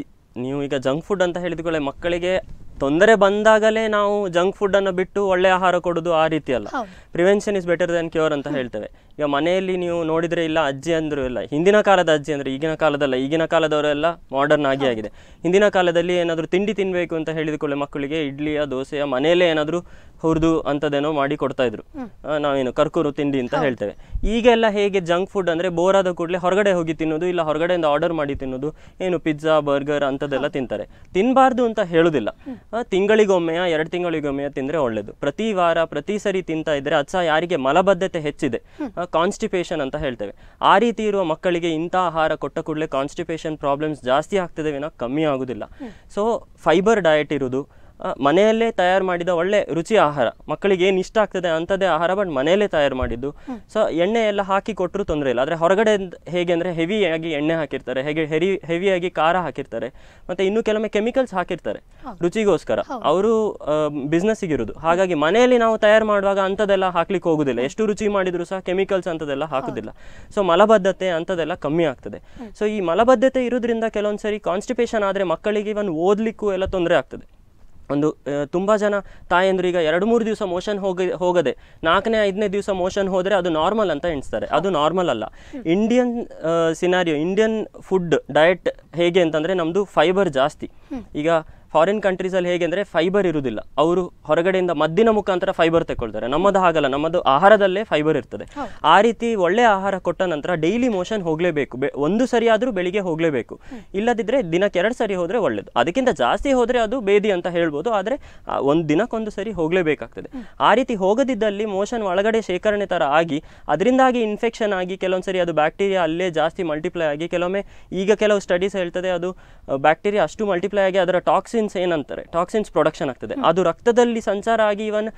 ನೀವು ಈಗ ಜಂಕ್ ಫುಡ್ ಅಂತ ಹೇಳಿದ್ಕೊಳ್ಳೆ ಮಕ್ಕಳಿಗೆ ತೊಂದರೆ ಬಂದಾಗಲೇ ನಾವು ಜಂಕ್ ಫುಡ್ ಅನ್ನು ಬಿಟ್ಟು ಒಳ್ಳೆ ಆಹಾರ ಕೊಡೋದು ಆ ರೀತಿ ಅಲ್ಲ prevention is better than cure ಅಂತ ಹೇಳ್ತೇವೆ ಈಗ ಮನೆಯಲ್ಲಿ ನೀವು ನೋಡಿದರೆ ಇಲ್ಲ ಅಜ್ಜಿ ಅಂದರೂ ಇಲ್ಲ ಹಿಂದಿನ ಕಾಲದ ಅಜ್ಜಿ ಅಂದರೆ ಈಗಿನ ಕಾಲದಲ್ಲ ಈಗಿನ ಕಾಲದವರೆಲ್ಲ ಮಾಡರ್ನ್ ಆಗಿ ಆಗಿದೆ ಹಿಂದಿನ ಕಾಲದಲ್ಲಿ ಏನಾದರೂ ತಿಂಡಿ ತಿನ್ನಬೇಕು ಅಂತ ಹೇಳಿದುಕೊಳ್ಳೆ ಮಕ್ಕಳಿಗೆ ಇಡ್ಲಿಯ ದೋಸೆಯ ಮನೆಯಲ್ಲೇ ಏನಾದರೂ ಹುರಿದು ಅಂಥದ್ದೇನೋ ಮಾಡಿ ಇದ್ರು ನಾವೇನು ಕರ್ಕೂರು ತಿಂಡಿ ಅಂತ ಹೇಳ್ತೇವೆ ಈಗೆಲ್ಲ ಹೇಗೆ ಜಂಕ್ ಫುಡ್ ಅಂದರೆ ಬೋರಾದ ಕೂಡಲೇ ಹೊರಗಡೆ ಹೋಗಿ ತಿನ್ನೋದು ಇಲ್ಲ ಹೊರಗಡೆಯಿಂದ ಆರ್ಡರ್ ಮಾಡಿ ತಿನ್ನೋದು ಏನು ಪಿಜ್ಜಾ ಬರ್ಗರ್ ಅಂಥದ್ದೆಲ್ಲ ತಿಂತಾರೆ ತಿನ್ನಬಾರ್ದು ಅಂತ ಹೇಳೋದಿಲ್ಲ ತಿಂಗಳಿಗೊಮ್ಮೆಯ ಎರಡು ತಿಂಗಳಿಗೊಮ್ಮೆಯ ತಿಂದರೆ ಒಳ್ಳೆಯದು ಪ್ರತಿ ವಾರ ಪ್ರತಿ ಸರಿ ತಿಂತಾ ಇದ್ದರೆ ಅದು ಯಾರಿಗೆ ಮಲಬದ್ಧತೆ ಹೆಚ್ಚಿದೆ ಕಾನ್ಸ್ಟಿಪೇಷನ್ ಅಂತ ಹೇಳ್ತೇವೆ ಆ ರೀತಿ ಇರುವ ಮಕ್ಕಳಿಗೆ ಇಂಥ ಆಹಾರ ಕೊಟ್ಟ ಕೂಡಲೇ ಕಾನ್ಸ್ಟಿಪೇಷನ್ ಪ್ರಾಬ್ಲಮ್ಸ್ ಜಾಸ್ತಿ ಆಗ್ತದೆ ವಿನ ಕಮ್ಮಿ ಆಗೋದಿಲ್ಲ ಸೊ ಫೈಬರ್ ಡಯಟ್ ಇರೋದು ಮನೆಯಲ್ಲೇ ತಯಾರು ಮಾಡಿದ ಒಳ್ಳೆ ರುಚಿ ಆಹಾರ ಮಕ್ಕಳಿಗೆ ಏನು ಇಷ್ಟ ಆಗ್ತದೆ ಅಂಥದ್ದೇ ಆಹಾರ ಬಟ್ ಮನೆಯಲ್ಲೇ ತಯಾರು ಮಾಡಿದ್ದು ಸೊ ಎಣ್ಣೆ ಎಲ್ಲ ಹಾಕಿ ಕೊಟ್ಟರು ತೊಂದರೆ ಇಲ್ಲ ಆದರೆ ಹೊರಗಡೆ ಹೇಗೆ ಅಂದರೆ ಹೆವಿಯಾಗಿ ಎಣ್ಣೆ ಹಾಕಿರ್ತಾರೆ ಹೇಗೆ ಹೆರಿ ಹೆವಿಯಾಗಿ ಖಾರ ಹಾಕಿರ್ತಾರೆ ಮತ್ತು ಇನ್ನೂ ಕೆಲವೊಮ್ಮೆ ಕೆಮಿಕಲ್ಸ್ ಹಾಕಿರ್ತಾರೆ ರುಚಿಗೋಸ್ಕರ ಅವರು ಬಿಸ್ನೆಸ್ಸಿಗೆ ಇರೋದು ಹಾಗಾಗಿ ಮನೆಯಲ್ಲಿ ನಾವು ತಯಾರು ಮಾಡುವಾಗ ಅಂಥದ್ದೆಲ್ಲ ಹಾಕ್ಲಿಕ್ಕೆ ಹೋಗೋದಿಲ್ಲ ಎಷ್ಟು ರುಚಿ ಮಾಡಿದರೂ ಸಹ ಕೆಮಿಕಲ್ಸ್ ಅಂಥದ್ದೆಲ್ಲ ಹಾಕೋದಿಲ್ಲ ಸೊ ಮಲಬದ್ಧತೆ ಅಂಥದ್ದೆಲ್ಲ ಕಮ್ಮಿ ಆಗ್ತದೆ ಸೊ ಈ ಮಲಬದ್ಧತೆ ಇರೋದ್ರಿಂದ ಕೆಲವೊಂದು ಸರಿ ಕಾನ್ಸ್ಟಿಪೇಷನ್ ಆದರೆ ಮಕ್ಕಳಿಗೆ ಇವನ್ ಓದಲಿಕ್ಕೂ ಎಲ್ಲ ತೊಂದರೆ ಆಗ್ತದೆ ಒಂದು ತುಂಬ ಜನ ತಾಯಂದ್ರು ಈಗ ಎರಡು ಮೂರು ದಿವಸ ಮೋಷನ್ ಹೋಗಿ ಹೋಗದೆ ನಾಲ್ಕನೇ ಐದನೇ ದಿವಸ ಮೋಷನ್ ಹೋದರೆ ಅದು ನಾರ್ಮಲ್ ಅಂತ ಎಣಿಸ್ತಾರೆ ಅದು ನಾರ್ಮಲ್ ಅಲ್ಲ Indian scenario Indian food diet ಹೇಗೆ ಅಂತಂದರೆ ನಮ್ಮದು ಫೈಬರ್ ಜಾಸ್ತಿ ಈಗ ಫಾರಿನ್ ಕಂಟ್ರೀಸಲ್ಲಿ ಹೇಗೆ ಅಂದರೆ ಫೈಬರ್ ಇರುವುದಿಲ್ಲ ಅವರು ಹೊರಗಡೆಯಿಂದ ಮದ್ದಿನ ಮುಖಾಂತರ ಫೈಬರ್ ತಗೊಳ್ತಾರೆ ನಮ್ಮದು ಹಾಗಲ್ಲ ನಮ್ಮದು ಆಹಾರದಲ್ಲೇ ಫೈಬರ್ ಇರ್ತದೆ ಆ ರೀತಿ ಒಳ್ಳೆ ಆಹಾರ ಕೊಟ್ಟ ನಂತರ ಡೈಲಿ ಮೋಷನ್ ಹೋಗಲೇಬೇಕು ಒಂದು ಸರಿ ಆದರೂ ಬೆಳಿಗ್ಗೆ ಹೋಗಲೇಬೇಕು ಇಲ್ಲದಿದ್ದರೆ ದಿನಕ್ಕೆ ಎರಡು ಸರಿ ಹೋದರೆ ಒಳ್ಳೆಯದು ಅದಕ್ಕಿಂತ ಜಾಸ್ತಿ ಹೋದರೆ ಅದು ಬೇದಿ ಅಂತ ಹೇಳ್ಬೋದು ಆದರೆ ಒಂದು ದಿನಕ್ಕೊಂದು ಸರಿ ಹೋಗಲೇಬೇಕಾಗ್ತದೆ ಆ ರೀತಿ ಹೋಗದಿದ್ದಲ್ಲಿ ಮೋಷನ್ ಒಳಗಡೆ ಶೇಖರಣೆ ಥರ ಆಗಿ ಅದರಿಂದಾಗಿ ಇನ್ಫೆಕ್ಷನ್ ಆಗಿ ಕೆಲವೊಂದು ಸರಿ ಅದು ಬ್ಯಾಕ್ಟೀರಿಯಾ ಅಲ್ಲೇ ಜಾಸ್ತಿ ಮಲ್ಟಿಪ್ಲೈ ಆಗಿ ಕೆಲವೊಮ್ಮೆ ಈಗ ಕೆಲವು ಸ್ಟಡೀಸ್ ಹೇಳ್ತದೆ ಅದು ಬ್ಯಾಕ್ಟೀರಿಯಾ ಅಷ್ಟು ಮಲ್ಟಿಪ್ಲೈ ಆಗಿ ಅದರ ಟಾಕ್ಸಿನ್ ಟಾಕ್ಸಿನ್ಸ್ ಏನಂತಾರೆ ಟಾಕ್ಸಿನ್ಸ್ ಪ್ರೊಡಕ್ಷನ್ ಆಗ್ತದೆ ಅದು ರಕ್ತದಲ್ಲಿ ಸಂಚಾರ ಆಗಿ ಇವನ್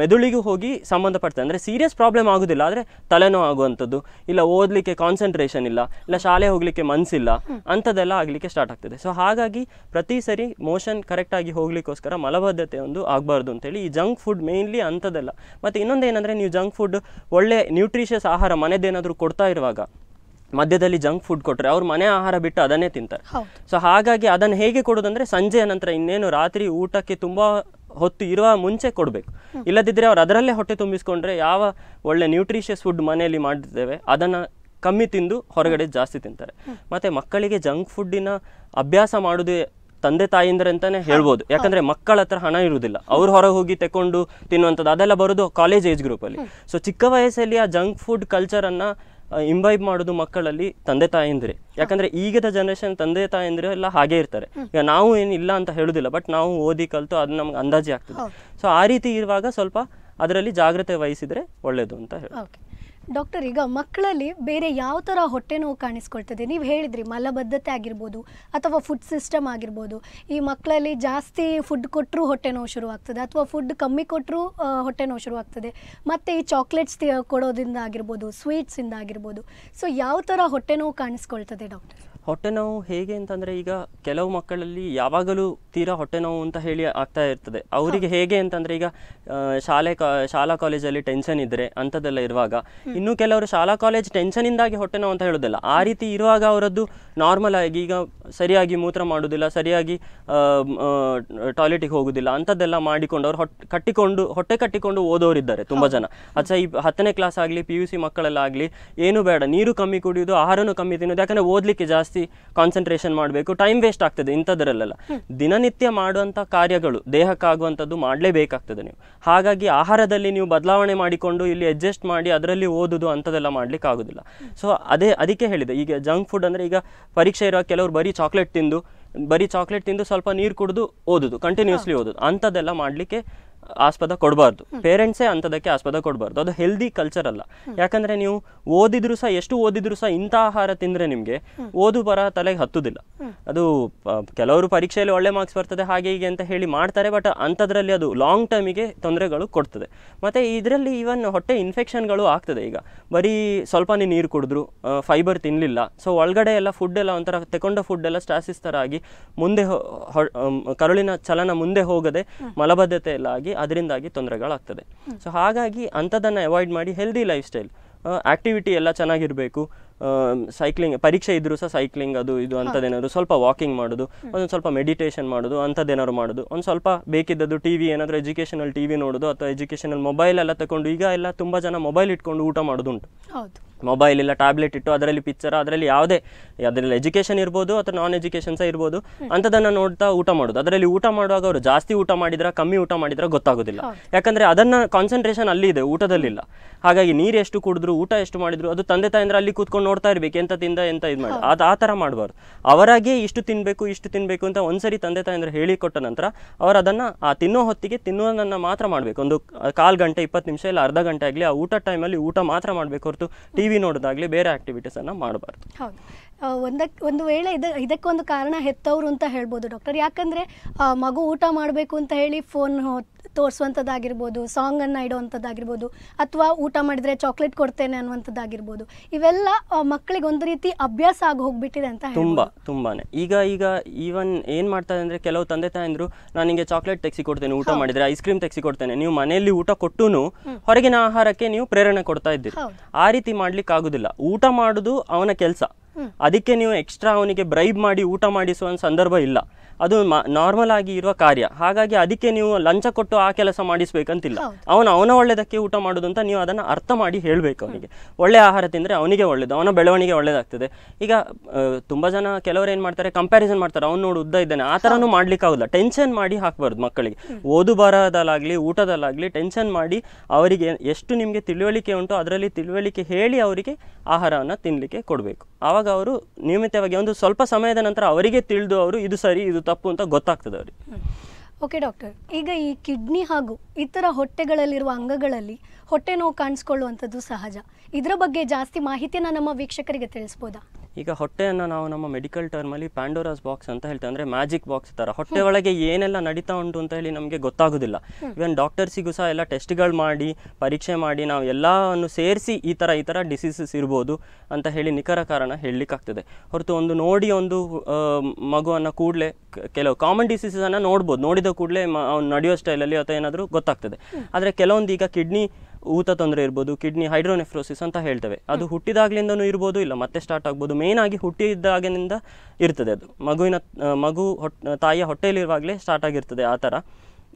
ಮೆದುಳಿಗೂ ಹೋಗಿ ಸಂಬಂಧಪಡ್ತದೆ ಅಂದರೆ ಸೀರಿಯಸ್ ಪ್ರಾಬ್ಲಮ್ ಆಗೋದಿಲ್ಲ ಆದರೆ ತಲೆನೋ ಆಗುವಂಥದ್ದು ಇಲ್ಲ ಓದಲಿಕ್ಕೆ ಕಾನ್ಸಂಟ್ರೇಷನ್ ಇಲ್ಲ ಇಲ್ಲ ಶಾಲೆ ಹೋಗಲಿಕ್ಕೆ ಮನಸ್ಸಿಲ್ಲ ಅಂಥದ್ದೆಲ್ಲ ಆಗಲಿಕ್ಕೆ ಸ್ಟಾರ್ಟ್ ಆಗ್ತದೆ ಸೊ ಹಾಗಾಗಿ ಪ್ರತಿ ಸರಿ ಮೋಷನ್ ಕರೆಕ್ಟಾಗಿ ಹೋಗ್ಲಿಕ್ಕೋಸ್ಕರ ಮಲಬದ್ಧತೆ ಒಂದು ಆಗಬಾರ್ದು ಅಂತೇಳಿ ಈ ಜಂಕ್ ಫುಡ್ ಮೇಯ್ನ್ಲಿ ಅಂಥದ್ದೆಲ್ಲ ಮತ್ತು ಏನಂದ್ರೆ ನೀವು ಜಂಕ್ ಫುಡ್ ಒಳ್ಳೆ ನ್ಯೂಟ್ರಿಷಿಯಸ್ ಆಹಾರ ಮನೆದೇನಾದರೂ ಕೊಡ್ತಾ ಇರುವಾಗ ಮಧ್ಯದಲ್ಲಿ ಜಂಕ್ ಫುಡ್ ಕೊಟ್ಟರೆ ಅವ್ರ ಮನೆ ಆಹಾರ ಬಿಟ್ಟು ಅದನ್ನೇ ತಿಂತಾರೆ ಸೊ ಹಾಗಾಗಿ ಅದನ್ನು ಹೇಗೆ ಕೊಡೋದಂದ್ರೆ ಸಂಜೆಯ ನಂತರ ಇನ್ನೇನು ರಾತ್ರಿ ಊಟಕ್ಕೆ ತುಂಬ ಹೊತ್ತು ಇರುವ ಮುಂಚೆ ಕೊಡಬೇಕು ಇಲ್ಲದಿದ್ದರೆ ಅವ್ರು ಅದರಲ್ಲೇ ಹೊಟ್ಟೆ ತುಂಬಿಸ್ಕೊಂಡ್ರೆ ಯಾವ ಒಳ್ಳೆ ನ್ಯೂಟ್ರಿಷಿಯಸ್ ಫುಡ್ ಮನೆಯಲ್ಲಿ ಮಾಡಿದ್ದೇವೆ ಅದನ್ನು ಕಮ್ಮಿ ತಿಂದು ಹೊರಗಡೆ ಜಾಸ್ತಿ ತಿಂತಾರೆ ಮತ್ತು ಮಕ್ಕಳಿಗೆ ಜಂಕ್ ಫುಡ್ಡಿನ ಅಭ್ಯಾಸ ಮಾಡೋದೇ ತಂದೆ ತಾಯಿಂದ್ರೆ ಅಂತಾನೆ ಹೇಳ್ಬೋದು ಯಾಕಂದ್ರೆ ಮಕ್ಕಳ ಹತ್ರ ಹಣ ಇರುವುದಿಲ್ಲ ಅವ್ರು ಹೊರಗೆ ಹೋಗಿ ತಕೊಂಡು ತಿನ್ನುವಂಥದ್ದು ಅದೆಲ್ಲ ಬರೋದು ಕಾಲೇಜ್ ಏಜ್ ಗ್ರೂಪಲ್ಲಿ ಸೊ ಚಿಕ್ಕ ವಯಸ್ಸಲ್ಲಿ ಆ ಜಂಕ್ ಫುಡ್ ಕಲ್ಚರನ್ನು ಇಂಬೈಬ್ ಮಾಡೋದು ಮಕ್ಕಳಲ್ಲಿ ತಂದೆ ತಾಯಿಂದ್ರೆ ಯಾಕಂದ್ರೆ ಈಗದ ಜನರೇಷನ್ ತಂದೆ ತಾಯಿಂದ್ರೆ ಎಲ್ಲ ಹಾಗೆ ಇರ್ತಾರೆ ಈಗ ನಾವು ಇಲ್ಲ ಅಂತ ಹೇಳುದಿಲ್ಲ ಬಟ್ ನಾವು ಓದಿ ಕಲ್ತು ಅದು ನಮ್ಗೆ ಅಂದಾಜೆ ಆಗ್ತದೆ ಸೊ ಆ ರೀತಿ ಇರುವಾಗ ಸ್ವಲ್ಪ ಅದರಲ್ಲಿ ಜಾಗ್ರತೆ ವಹಿಸಿದ್ರೆ ಒಳ್ಳೇದು ಅಂತ ಹೇಳಿ ಡಾಕ್ಟರ್ ಈಗ ಮಕ್ಕಳಲ್ಲಿ ಬೇರೆ ಯಾವ ಥರ ಹೊಟ್ಟೆ ನೋವು ಕಾಣಿಸ್ಕೊಳ್ತದೆ ನೀವು ಹೇಳಿದ್ರಿ ಮಲಬದ್ಧತೆ ಆಗಿರ್ಬೋದು ಅಥವಾ ಫುಡ್ ಸಿಸ್ಟಮ್ ಆಗಿರ್ಬೋದು ಈ ಮಕ್ಕಳಲ್ಲಿ ಜಾಸ್ತಿ ಫುಡ್ ಕೊಟ್ಟರೂ ಹೊಟ್ಟೆ ನೋವು ಶುರು ಆಗ್ತದೆ ಅಥವಾ ಫುಡ್ ಕಮ್ಮಿ ಕೊಟ್ಟರೂ ಹೊಟ್ಟೆ ನೋವು ಶುರು ಆಗ್ತದೆ ಮತ್ತು ಈ ಚಾಕ್ಲೇಟ್ಸ್ ಕೊಡೋದ್ರಿಂದ ಆಗಿರ್ಬೋದು ಸ್ವೀಟ್ಸಿಂದ ಆಗಿರ್ಬೋದು ಸೊ ಯಾವ ಥರ ಹೊಟ್ಟೆ ನೋವು ಕಾಣಿಸ್ಕೊಳ್ತದೆ ಡಾಕ್ಟರ್ ಹೊಟ್ಟೆ ನೋವು ಹೇಗೆ ಅಂತಂದರೆ ಈಗ ಕೆಲವು ಮಕ್ಕಳಲ್ಲಿ ಯಾವಾಗಲೂ ತೀರಾ ಹೊಟ್ಟೆ ನೋವು ಅಂತ ಹೇಳಿ ಆಗ್ತಾ ಇರ್ತದೆ ಅವರಿಗೆ ಹೇಗೆ ಅಂತಂದರೆ ಈಗ ಶಾಲೆ ಶಾಲಾ ಕಾಲೇಜಲ್ಲಿ ಟೆನ್ಷನ್ ಇದ್ದರೆ ಅಂಥದ್ದೆಲ್ಲ ಇರುವಾಗ ಇನ್ನು ಕೆಲವರು ಶಾಲಾ ಕಾಲೇಜ್ ಟೆನ್ಷನಿಂದಾಗಿ ಹೊಟ್ಟೆ ನೋವು ಅಂತ ಹೇಳೋದಿಲ್ಲ ಆ ರೀತಿ ಇರುವಾಗ ಅವರದ್ದು ನಾರ್ಮಲ್ ಆಗಿ ಈಗ ಸರಿಯಾಗಿ ಮೂತ್ರ ಮಾಡೋದಿಲ್ಲ ಸರಿಯಾಗಿ ಟಾಯ್ಲೆಟಿಗೆ ಹೋಗೋದಿಲ್ಲ ಅಂಥದ್ದೆಲ್ಲ ಮಾಡಿಕೊಂಡು ಅವ್ರು ಹೊಟ್ಟೆ ಕಟ್ಟಿಕೊಂಡು ಹೊಟ್ಟೆ ಕಟ್ಟಿಕೊಂಡು ಓದೋರಿದ್ದಾರೆ ತುಂಬ ಜನ ಅಚ್ಚ ಈ ಹತ್ತನೇ ಕ್ಲಾಸ್ ಆಗಲಿ ಪಿ ಯು ಸಿ ಮಕ್ಕಳೆಲ್ಲ ಆಗಲಿ ಏನು ಬೇಡ ನೀರು ಕಮ್ಮಿ ಕುಡಿಯೋದು ಆಹಾರನೂ ಕಮ್ಮಿ ತಿನ್ನೋದು ಯಾಕಂದರೆ ಓದಲಿಕ್ಕೆ ಜಾಸ್ತಿ ಜಾಸ್ತಿ ಕಾನ್ಸಂಟ್ರೇಷನ್ ಮಾಡಬೇಕು ಟೈಮ್ ವೇಸ್ಟ್ ಆಗ್ತದೆ ಇಂಥದ್ರಲ್ಲೆಲ್ಲ ದಿನನಿತ್ಯ ಮಾಡುವಂಥ ಕಾರ್ಯಗಳು ದೇಹಕ್ಕಾಗುವಂಥದ್ದು ಮಾಡಲೇಬೇಕಾಗ್ತದೆ ನೀವು ಹಾಗಾಗಿ ಆಹಾರದಲ್ಲಿ ನೀವು ಬದಲಾವಣೆ ಮಾಡಿಕೊಂಡು ಇಲ್ಲಿ ಅಡ್ಜಸ್ಟ್ ಮಾಡಿ ಅದರಲ್ಲಿ ಓದುದು ಅಂಥದ್ದೆಲ್ಲ ಮಾಡಲಿಕ್ಕೆ ಆಗೋದಿಲ್ಲ ಸೊ ಅದೇ ಅದಕ್ಕೆ ಹೇಳಿದೆ ಈಗ ಜಂಕ್ ಫುಡ್ ಅಂದರೆ ಈಗ ಪರೀಕ್ಷೆ ಇರೋ ಕೆಲವರು ಬರೀ ಚಾಕ್ಲೇಟ್ ತಿಂದು ಬರೀ ಚಾಕ್ಲೇಟ್ ತಿಂದು ಸ್ವಲ್ಪ ನೀರು ಕುಡಿದು ಓದೋದು ಕಂಟಿನ್ಯೂಸ್ಲಿ ಓದೋದು ಅಂಥದ್ದೆಲ್ಲ ಮಾಡಲಿಕ್ಕೆ ಆಸ್ಪದ ಕೊಡಬಾರ್ದು ಪೇರೆಂಟ್ಸೇ ಅಂಥದಕ್ಕೆ ಆಸ್ಪದ ಕೊಡಬಾರ್ದು ಅದು ಹೆಲ್ದಿ ಕಲ್ಚರ್ ಅಲ್ಲ ಯಾಕಂದರೆ ನೀವು ಓದಿದ್ರು ಸಹ ಎಷ್ಟು ಓದಿದ್ರು ಸಹ ಇಂಥ ಆಹಾರ ತಿಂದರೆ ನಿಮಗೆ ಓದು ಬರ ತಲೆಗೆ ಹತ್ತುದಿಲ್ಲ ಅದು ಕೆಲವರು ಪರೀಕ್ಷೆಯಲ್ಲಿ ಒಳ್ಳೆ ಮಾರ್ಕ್ಸ್ ಬರ್ತದೆ ಹಾಗೆ ಹೀಗೆ ಅಂತ ಹೇಳಿ ಮಾಡ್ತಾರೆ ಬಟ್ ಅಂಥದ್ರಲ್ಲಿ ಅದು ಲಾಂಗ್ ಟರ್ಮಿಗೆ ತೊಂದರೆಗಳು ಕೊಡ್ತದೆ ಮತ್ತು ಇದರಲ್ಲಿ ಈವನ್ ಹೊಟ್ಟೆ ಇನ್ಫೆಕ್ಷನ್ಗಳು ಆಗ್ತದೆ ಈಗ ಬರೀ ಸ್ವಲ್ಪನೇ ನೀರು ಕುಡಿದ್ರು ಫೈಬರ್ ತಿನ್ನಲಿಲ್ಲ ಸೊ ಒಳಗಡೆ ಎಲ್ಲ ಫುಡ್ ಎಲ್ಲ ಒಂಥರ ತಗೊಂಡ ಫುಡ್ ಎಲ್ಲ ಸ್ಟಾಸಿಸ್ ಥರ ಆಗಿ ಮುಂದೆ ಕರುಳಿನ ಚಲನ ಮುಂದೆ ಹೋಗದೆ ಮಲಬದ್ಧತೆ ಎಲ್ಲ ಆಗಿ ಅದರಿಂದಾಗಿ ತೊಂದರೆಗಳಾಗ್ತದೆ ಸೊ ಹಾಗಾಗಿ ಅಂಥದ್ದನ್ನು ಅವಾಯ್ಡ್ ಮಾಡಿ ಹೆಲ್ದಿ ಲೈಫ್ ಸ್ಟೈಲ್ ಆ್ಯಕ್ಟಿವಿಟಿ ಎಲ್ಲ ಚೆನ್ನಾಗಿರಬೇಕು ಸೈಕ್ಲಿಂಗ್ ಪರೀಕ್ಷೆ ಇದ್ದರೂ ಸಹ ಸೈಕ್ಲಿಂಗ್ ಅದು ಇದು ಅಂಥದ್ದೇನಾದ್ರು ಸ್ವಲ್ಪ ವಾಕಿಂಗ್ ಮಾಡೋದು ಒಂದು ಸ್ವಲ್ಪ ಮೆಡಿಟೇಷನ್ ಮಾಡೋದು ಅಂಥದ್ದೇನಾದ್ರು ಮಾಡೋದು ಒಂದು ಸ್ವಲ್ಪ ಬೇಕಿದ್ದದ್ದು ಟಿ ವಿ ಏನಾದರೂ ಎಜುಕೇಷನಲ್ ಟಿ ವಿ ನೋಡೋದು ಅಥವಾ ಎಜುಕೇಶನಲ್ ಮೊಬೈಲ್ ಎಲ್ಲ ತಗೊಂಡು ಈಗ ಎಲ್ಲ ತುಂಬ ಜನ ಮೊಬೈಲ್ ಇಟ್ಕೊಂಡು ಊಟ ಮಾಡೋದುಂಟು ಹೌದು ಮೊಬೈಲ್ ಇಲ್ಲ ಟ್ಯಾಬ್ಲೆಟ್ ಇಟ್ಟು ಅದರಲ್ಲಿ ಪಿಕ್ಚರ್ ಅದರಲ್ಲಿ ಯಾವುದೇ ಅದರಲ್ಲಿ ಎಜುಕೇಷನ್ ಇರ್ಬೋದು ಅಥವಾ ನಾನ್ ಎಜುಕೇಷನ್ ಇರ್ಬೋದು ಅಂಥದನ್ನು ನೋಡ್ತಾ ಊಟ ಮಾಡೋದು ಅದರಲ್ಲಿ ಊಟ ಮಾಡುವಾಗ ಅವರು ಜಾಸ್ತಿ ಊಟ ಮಾಡಿದ್ರೆ ಕಮ್ಮಿ ಊಟ ಮಾಡಿದ್ರೆ ಗೊತ್ತಾಗೋದಿಲ್ಲ ಯಾಕಂದ್ರೆ ಅದನ್ನು ಕಾನ್ಸಂಟ್ರೇಷನ್ ಅಲ್ಲಿ ಇದೆ ಊಟದಲ್ಲಿಲ್ಲ ಹಾಗಾಗಿ ನೀರು ಎಷ್ಟು ಕುಡಿದ್ರು ಊಟ ಎಷ್ಟು ಮಾಡಿದ್ರು ಅದು ತಂದೆ ತಾಯಿಂದ್ರೆ ಅಲ್ಲಿ ಕೂತ್ಕೊಂಡು ನೋಡ್ತಾ ಇರಬೇಕು ಎಂತ ತಿಂದ ಎಂತ ಇದು ಮಾಡಿ ಅದು ಆ ಥರ ಮಾಡಬಾರ್ದು ಅವರಾಗೆ ಇಷ್ಟು ತಿನ್ನಬೇಕು ಇಷ್ಟು ತಿನ್ನಬೇಕು ಅಂತ ಒಂದ್ಸರಿ ತಂದೆ ಅಂದ್ರೆ ಹೇಳಿಕೊಟ್ಟ ನಂತರ ಅವರು ಅದನ್ನ ಆ ತಿನ್ನೋ ಹೊತ್ತಿಗೆ ತಿನ್ನೋದನ್ನ ಮಾತ್ರ ಮಾಡಬೇಕು ಒಂದು ಕಾಲು ಗಂಟೆ ಇಪ್ಪತ್ತು ನಿಮಿಷ ಇಲ್ಲ ಅರ್ಧ ಗಂಟೆ ಆಗಲಿ ಆ ಊಟ ಟೈಮಲ್ಲಿ ಊಟ ಮಾತ್ರ ಮಾಡಬೇಕು ಹೊರತು ಟಿ ವಿ ಬೇರೆ ಆಕ್ಟಿವಿಟೀಸ್ ಅನ್ನ ಮಾಡಬಾರ್ದು ಒಂದಕ್ಕೆ ಒಂದು ವೇಳೆ ಇದ ಇದಕ್ಕೊಂದು ಕಾರಣ ಹೆತ್ತವರು ಅಂತ ಹೇಳ್ಬೋದು ಡಾಕ್ಟರ್ ಯಾಕಂದರೆ ಮಗು ಊಟ ಮಾಡಬೇಕು ಅಂತ ಹೇಳಿ ಫೋನ್ ತೋರಿಸುವಂಥದ್ದಾಗಿರ್ಬೋದು ಸಾಂಗನ್ನು ಇಡೋವಂಥದ್ದಾಗಿರ್ಬೋದು ಅಥವಾ ಊಟ ಮಾಡಿದರೆ ಚಾಕ್ಲೇಟ್ ಕೊಡ್ತೇನೆ ಅನ್ನುವಂಥದ್ದಾಗಿರ್ಬೋದು ಇವೆಲ್ಲ ಮಕ್ಕಳಿಗೆ ಒಂದು ರೀತಿ ಅಭ್ಯಾಸ ಆಗಿ ಹೋಗ್ಬಿಟ್ಟಿದೆ ಅಂತ ತುಂಬ ತುಂಬಾ ಈಗ ಈಗ ಈವನ್ ಏನು ಮಾಡ್ತಾರೆ ಅಂದರೆ ಕೆಲವು ತಂದೆ ತಾಯಂದರು ನಾನು ನಿಮಗೆ ಚಾಕ್ಲೇಟ್ ತೆಗೆಸಿ ಕೊಡ್ತೇನೆ ಊಟ ಮಾಡಿದರೆ ಐಸ್ ಕ್ರೀಮ್ ತೆಗೆಸಿ ಕೊಡ್ತೇನೆ ನೀವು ಮನೆಯಲ್ಲಿ ಊಟ ಕೊಟ್ಟು ಹೊರಗಿನ ಆಹಾರಕ್ಕೆ ನೀವು ಪ್ರೇರಣೆ ಕೊಡ್ತಾ ಇದ್ದೀರಿ ಆ ರೀತಿ ಮಾಡ್ಲಿಕ್ಕೆ ಆಗುದಿಲ್ಲ ಊಟ ಮಾಡುದು ಅವನ ಕೆಲಸ ಅದಕ್ಕೆ ನೀವು ಎಕ್ಸ್ಟ್ರಾ ಅವನಿಗೆ ಬ್ರೈಬ್ ಮಾಡಿ ಊಟ ಮಾಡಿಸುವ ಸಂದರ್ಭ ಇಲ್ಲ ಅದು ನಾರ್ಮಲ್ ಆಗಿ ಇರುವ ಕಾರ್ಯ ಹಾಗಾಗಿ ಅದಕ್ಕೆ ನೀವು ಲಂಚ ಕೊಟ್ಟು ಆ ಕೆಲಸ ಮಾಡಿಸ್ಬೇಕಂತಿಲ್ಲ ಅವನು ಅವನ ಒಳ್ಳೆದಕ್ಕೆ ಊಟ ಮಾಡೋದು ಅಂತ ನೀವು ಅದನ್ನು ಅರ್ಥ ಮಾಡಿ ಹೇಳಬೇಕು ಅವನಿಗೆ ಒಳ್ಳೆ ಆಹಾರ ತಿಂದರೆ ಅವನಿಗೆ ಒಳ್ಳೆಯದು ಅವನ ಬೆಳವಣಿಗೆ ಒಳ್ಳೆಯದಾಗ್ತದೆ ಈಗ ತುಂಬ ಜನ ಕೆಲವರು ಏನು ಮಾಡ್ತಾರೆ ಕಂಪ್ಯಾರಿಸನ್ ಮಾಡ್ತಾರೆ ಅವ್ನು ನೋಡು ಉದ್ದ ಇದ್ದಾನೆ ಆ ಥರನೂ ಮಾಡಲಿಕ್ಕಾಗಲ್ಲ ಟೆನ್ಷನ್ ಮಾಡಿ ಹಾಕಬಾರ್ದು ಮಕ್ಕಳಿಗೆ ಓದು ಬರೋದಲ್ಲಾಗಲಿ ಊಟದಲ್ಲಾಗಲಿ ಟೆನ್ಷನ್ ಮಾಡಿ ಅವರಿಗೆ ಎಷ್ಟು ನಿಮಗೆ ತಿಳುವಳಿಕೆ ಉಂಟು ಅದರಲ್ಲಿ ತಿಳುವಳಿಕೆ ಹೇಳಿ ಅವರಿಗೆ ಆಹಾರವನ್ನು ತಿನ್ನಲಿಕ್ಕೆ ಕೊಡಬೇಕು ಆವಾಗ ಅವರು ನಿಯಮಿತವಾಗಿ ಒಂದು ಸ್ವಲ್ಪ ಸಮಯದ ನಂತರ ಅವರಿಗೆ ತಿಳಿದು ಅವರು ಇದು ಸರಿ ಇದು ತಪ್ಪು ಅಂತ ಗೊತ್ತಾಗ್ತದೆ ಅವ್ರಿಗೆ ಓಕೆ ಡಾಕ್ಟರ್ ಈಗ ಈ ಕಿಡ್ನಿ ಹಾಗೂ ಇತರ ಹೊಟ್ಟೆಗಳಲ್ಲಿರುವ ಅಂಗಗಳಲ್ಲಿ ಹೊಟ್ಟೆ ನೋವು ಕಾಣಿಸ್ಕೊಳ್ಳುವಂಥದ್ದು ಸಹಜ ಇದರ ಬಗ್ಗೆ ಜಾಸ್ತಿ ಮಾಹಿತಿಯನ್ನು ನಮ್ಮ ವೀಕ್ಷಕರಿಗೆ ತಿಳಿಸ್ಬೋದಾ ಈಗ ಹೊಟ್ಟೆಯನ್ನು ನಾವು ನಮ್ಮ ಮೆಡಿಕಲ್ ಟರ್ಮಲ್ಲಿ ಪ್ಯಾಂಡೋರಾಸ್ ಬಾಕ್ಸ್ ಅಂತ ಹೇಳ್ತೇವೆ ಅಂದರೆ ಮ್ಯಾಜಿಕ್ ಬಾಕ್ಸ್ ಥರ ಹೊಟ್ಟೆ ಒಳಗೆ ಏನೆಲ್ಲ ನಡೀತಾ ಉಂಟು ಅಂತ ಹೇಳಿ ನಮಗೆ ಗೊತ್ತಾಗೋದಿಲ್ಲ ಇವನ್ ಡಾಕ್ಟರ್ಸಿಗೂ ಸಹ ಎಲ್ಲ ಟೆಸ್ಟ್ಗಳು ಮಾಡಿ ಪರೀಕ್ಷೆ ಮಾಡಿ ನಾವು ಎಲ್ಲವನ್ನು ಸೇರಿಸಿ ಈ ಥರ ಈ ಥರ ಡಿಸೀಸಸ್ ಇರ್ಬೋದು ಅಂತ ಹೇಳಿ ನಿಖರ ಕಾರಣ ಹೇಳಲಿಕ್ಕಾಗ್ತದೆ ಹೊರತು ಒಂದು ನೋಡಿ ಒಂದು ಮಗುವನ್ನು ಕೂಡಲೇ ಕೆಲವು ಕಾಮನ್ ಡಿಸೀಸಸನ್ನು ನೋಡ್ಬೋದು ನೋಡಿದ ಕೂಡಲೇ ಅವ್ನು ನಡೆಯೋ ಸ್ಟೈಲಲ್ಲಿ ಅಥವಾ ಏನಾದರೂ ಗೊತ್ತಾಗ್ತದೆ ಆದರೆ ಕೆಲವೊಂದು ಈಗ ಕಿಡ್ನಿ ಊತ ತೊಂದರೆ ಇರ್ಬೋದು ಕಿಡ್ನಿ ಹೈಡ್ರೋನೆಫ್ರೋಸಿಸ್ ಅಂತ ಹೇಳ್ತೇವೆ ಅದು ಹುಟ್ಟಿದಾಗ್ಲಿಂದನೂ ಇರ್ಬೋದು ಇಲ್ಲ ಮತ್ತೆ ಸ್ಟಾರ್ಟ್ ಆಗ್ಬೋದು ಮೇನ್ ಆಗಿ ಹುಟ್ಟಿದಾಗಿನಿಂದ ಇರ್ತದೆ ಅದು ಮಗುವಿನ ಮಗು ಹೊಟ್ಟೆ ತಾಯಿಯ ಹೊಟ್ಟೆಯಲ್ಲಿರುವಾಗಲೇ ಸ್ಟಾರ್ಟ್ ಆಗಿರ್ತದೆ ಆ ಥರ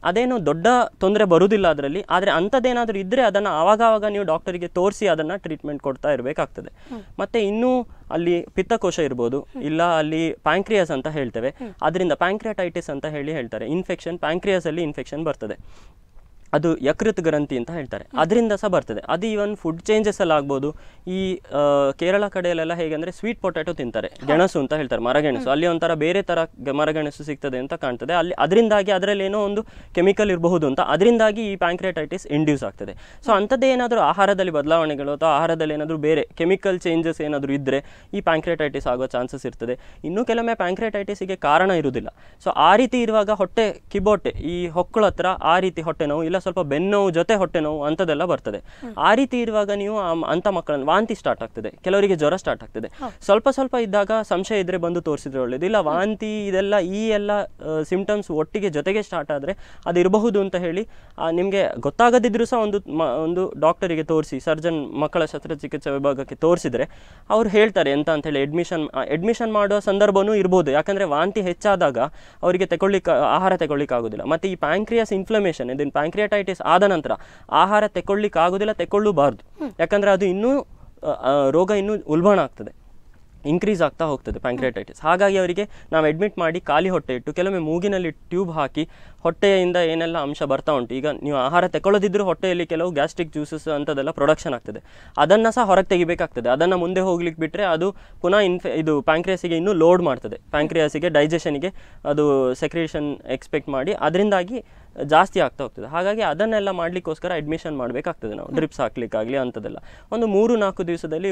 ಅದೇನು ದೊಡ್ಡ ತೊಂದರೆ ಬರುವುದಿಲ್ಲ ಅದರಲ್ಲಿ ಆದರೆ ಅಂಥದ್ದೇನಾದರೂ ಇದ್ದರೆ ಅದನ್ನು ಆವಾಗವಾಗ ನೀವು ಡಾಕ್ಟರಿಗೆ ತೋರಿಸಿ ಅದನ್ನು ಟ್ರೀಟ್ಮೆಂಟ್ ಕೊಡ್ತಾ ಇರಬೇಕಾಗ್ತದೆ ಮತ್ತು ಇನ್ನೂ ಅಲ್ಲಿ ಪಿತ್ತಕೋಶ ಇರ್ಬೋದು ಇಲ್ಲ ಅಲ್ಲಿ ಪ್ಯಾಂಕ್ರಿಯಾಸ್ ಅಂತ ಹೇಳ್ತೇವೆ ಅದರಿಂದ ಪ್ಯಾಂಕ್ರಿಯಾಟೈಟಿಸ್ ಅಂತ ಹೇಳಿ ಹೇಳ್ತಾರೆ ಇನ್ಫೆಕ್ಷನ್ ಪ್ಯಾಂಕ್ರಿಯಾಸಲ್ಲಿ ಇನ್ಫೆಕ್ಷನ್ ಬರ್ತದೆ ಅದು ಯಕೃತ್ ಗ್ರಂಥಿ ಅಂತ ಹೇಳ್ತಾರೆ ಅದರಿಂದ ಸಹ ಬರ್ತದೆ ಅದು ಈವನ್ ಫುಡ್ ಚೇಂಜಸ್ ಎಲ್ಲ ಆಗ್ಬೋದು ಈ ಕೇರಳ ಕಡೆಯಲ್ಲೆಲ್ಲ ಹೇಗೆ ಅಂದರೆ ಸ್ವೀಟ್ ಪೊಟ್ಯಾಟೊ ತಿಂತಾರೆ ಗೆಣಸು ಅಂತ ಹೇಳ್ತಾರೆ ಮರಗೆಣಸು ಅಲ್ಲಿ ಒಂಥರ ಬೇರೆ ಥರ ಮರಗೆಣಸು ಸಿಗ್ತದೆ ಅಂತ ಕಾಣ್ತದೆ ಅಲ್ಲಿ ಅದರಿಂದಾಗಿ ಅದರಲ್ಲಿ ಏನೋ ಒಂದು ಕೆಮಿಕಲ್ ಇರಬಹುದು ಅಂತ ಅದರಿಂದಾಗಿ ಈ ಪ್ಯಾಂಕ್ರೆಟೈಟಿಸ್ ಇಂಡ್ಯೂಸ್ ಆಗ್ತದೆ ಸೊ ಅಂಥದ್ದೇ ಏನಾದರೂ ಆಹಾರದಲ್ಲಿ ಬದಲಾವಣೆಗಳು ಅಥವಾ ಆಹಾರದಲ್ಲಿ ಏನಾದರೂ ಬೇರೆ ಕೆಮಿಕಲ್ ಚೇಂಜಸ್ ಏನಾದರೂ ಇದ್ದರೆ ಈ ಪ್ಯಾಂಕ್ರೆಟೈಟಿಸ್ ಆಗೋ ಚಾನ್ಸಸ್ ಇರ್ತದೆ ಇನ್ನೂ ಕೆಲವೊಮ್ಮೆ ಪ್ಯಾಂಕ್ರೆಟೈಟಿಸ್ಗೆ ಕಾರಣ ಇರುವುದಿಲ್ಲ ಸೊ ಆ ರೀತಿ ಇರುವಾಗ ಹೊಟ್ಟೆ ಕಿಬೋಟೆ ಈ ಹೊಕ್ಕಳ ಹತ್ರ ಆ ರೀತಿ ಹೊಟ್ಟೆ ನೋವು ಇಲ್ಲ ಸ್ವಲ್ಪ ಬೆನ್ನೋವು ಜೊತೆ ಹೊಟ್ಟೆ ನೋವು ಅಂಥದ್ದೆಲ್ಲ ಬರ್ತದೆ ಆ ರೀತಿ ಇರುವಾಗ ನೀವು ಅಂಥ ಮಕ್ಕಳನ್ನು ವಾಂತಿ ಸ್ಟಾರ್ಟ್ ಆಗ್ತದೆ ಕೆಲವರಿಗೆ ಜ್ವರ ಸ್ಟಾರ್ಟ್ ಆಗ್ತದೆ ಸ್ವಲ್ಪ ಸ್ವಲ್ಪ ಇದ್ದಾಗ ಸಂಶಯ ಇದ್ರೆ ಬಂದು ತೋರಿಸಿದ್ರೆ ಒಳ್ಳೇದು ಇಲ್ಲ ವಾಂತಿ ಇದೆಲ್ಲ ಈ ಎಲ್ಲ ಸಿಂಪ್ಟಮ್ಸ್ ಒಟ್ಟಿಗೆ ಜೊತೆಗೆ ಸ್ಟಾರ್ಟ್ ಆದರೆ ಅದು ಇರಬಹುದು ಅಂತ ಹೇಳಿ ನಿಮಗೆ ಗೊತ್ತಾಗದಿದ್ರೂ ಸಹ ಒಂದು ಒಂದು ಡಾಕ್ಟರಿಗೆ ತೋರಿಸಿ ಸರ್ಜನ್ ಮಕ್ಕಳ ಶಸ್ತ್ರಚಿಕಿತ್ಸಾ ವಿಭಾಗಕ್ಕೆ ತೋರಿಸಿದ್ರೆ ಅವ್ರು ಹೇಳ್ತಾರೆ ಎಂತ ಅಂತ ಹೇಳಿ ಅಡ್ಮಿಷನ್ ಅಡ್ಮಿಷನ್ ಮಾಡುವ ಸಂದರ್ಭವೂ ಇರ್ಬೋದು ಯಾಕಂದರೆ ವಾಂತಿ ಹೆಚ್ಚಾದಾಗ ಅವರಿಗೆ ತಗೊಳ್ಳಿಕ್ಕೆ ಆಹಾರ ತಗೊಳ್ಳಿಕ್ಕೆ ಆಗೋದಿಲ್ಲ ಮತ್ತು ಈ ಪ್ಯಾಂಕ್ರಿಯಾಸ್ ಇನ್ಫ್ಲಮೇಷನ್ ಇದನ್ನು ಪ್ಯಾಂಕ್ರಿಯಾ ಹೆಪಟೈಟಿಸ್ ಆದ ನಂತರ ಆಹಾರ ತೆಕ್ಕೊಳ್ಳಿಕ್ಕೆ ಆಗೋದಿಲ್ಲ ಯಾಕಂದರೆ ಅದು ಇನ್ನೂ ರೋಗ ಇನ್ನೂ ಉಲ್ಬಣ ಆಗ್ತದೆ ಇನ್ಕ್ರೀಸ್ ಆಗ್ತಾ ಹೋಗ್ತದೆ ಪ್ಯಾಂಕ್ರಿಯಟೈಟಿಸ್ ಹಾಗಾಗಿ ಅವರಿಗೆ ನಾವು ಅಡ್ಮಿಟ್ ಮಾಡಿ ಖಾಲಿ ಹೊಟ್ಟೆ ಇಟ್ಟು ಕೆಲವೊಮ್ಮೆ ಮೂಗಿನಲ್ಲಿ ಟ್ಯೂಬ್ ಹಾಕಿ ಹೊಟ್ಟೆಯಿಂದ ಏನೆಲ್ಲ ಅಂಶ ಬರ್ತಾ ಉಂಟು ಈಗ ನೀವು ಆಹಾರ ತಗೊಳ್ಳೋದಿದ್ರೂ ಹೊಟ್ಟೆಯಲ್ಲಿ ಕೆಲವು ಗ್ಯಾಸ್ಟ್ರಿಕ್ ಜ್ಯೂಸಸ್ ಅಂಥದ್ದೆಲ್ಲ ಪ್ರೊಡಕ್ಷನ್ ಆಗ್ತದೆ ಅದನ್ನು ಸಹ ಹೊರಗೆ ತೆಗಿಬೇಕಾಗ್ತದೆ ಅದನ್ನು ಮುಂದೆ ಹೋಗ್ಲಿಕ್ಕೆ ಬಿಟ್ಟರೆ ಅದು ಪುನಃ ಇನ್ಫೆ ಇದು ಪ್ಯಾಂಕ್ರಿಯಾಸಿಗೆ ಇನ್ನೂ ಲೋಡ್ ಮಾಡ್ತದೆ ಪ್ಯಾಂಕ್ರಿಯಾಸಿಗೆ ಡೈಜೆಷನ್ಗೆ ಅದು ಸೆಕ್ರೇಷನ್ ಎಕ್ಸ್ಪೆಕ್ಟ್ ಮಾಡಿ ಅದರಿಂದಾಗಿ ಜಾಸ್ತಿ ಆಗ್ತಾ ಹೋಗ್ತದೆ ಹಾಗಾಗಿ ಅದನ್ನೆಲ್ಲ ಮಾಡಲಿಕ್ಕೋಸ್ಕರ ಅಡ್ಮಿಷನ್ ಮಾಡಬೇಕಾಗ್ತದೆ ನಾವು ಡ್ರಿಪ್ಸ್ ಹಾಕ್ಲಿಕ್ಕಾಗಲಿ ಅಂಥದ್ದೆಲ್ಲ ಒಂದು ಮೂರು ನಾಲ್ಕು ದಿವಸದಲ್ಲಿ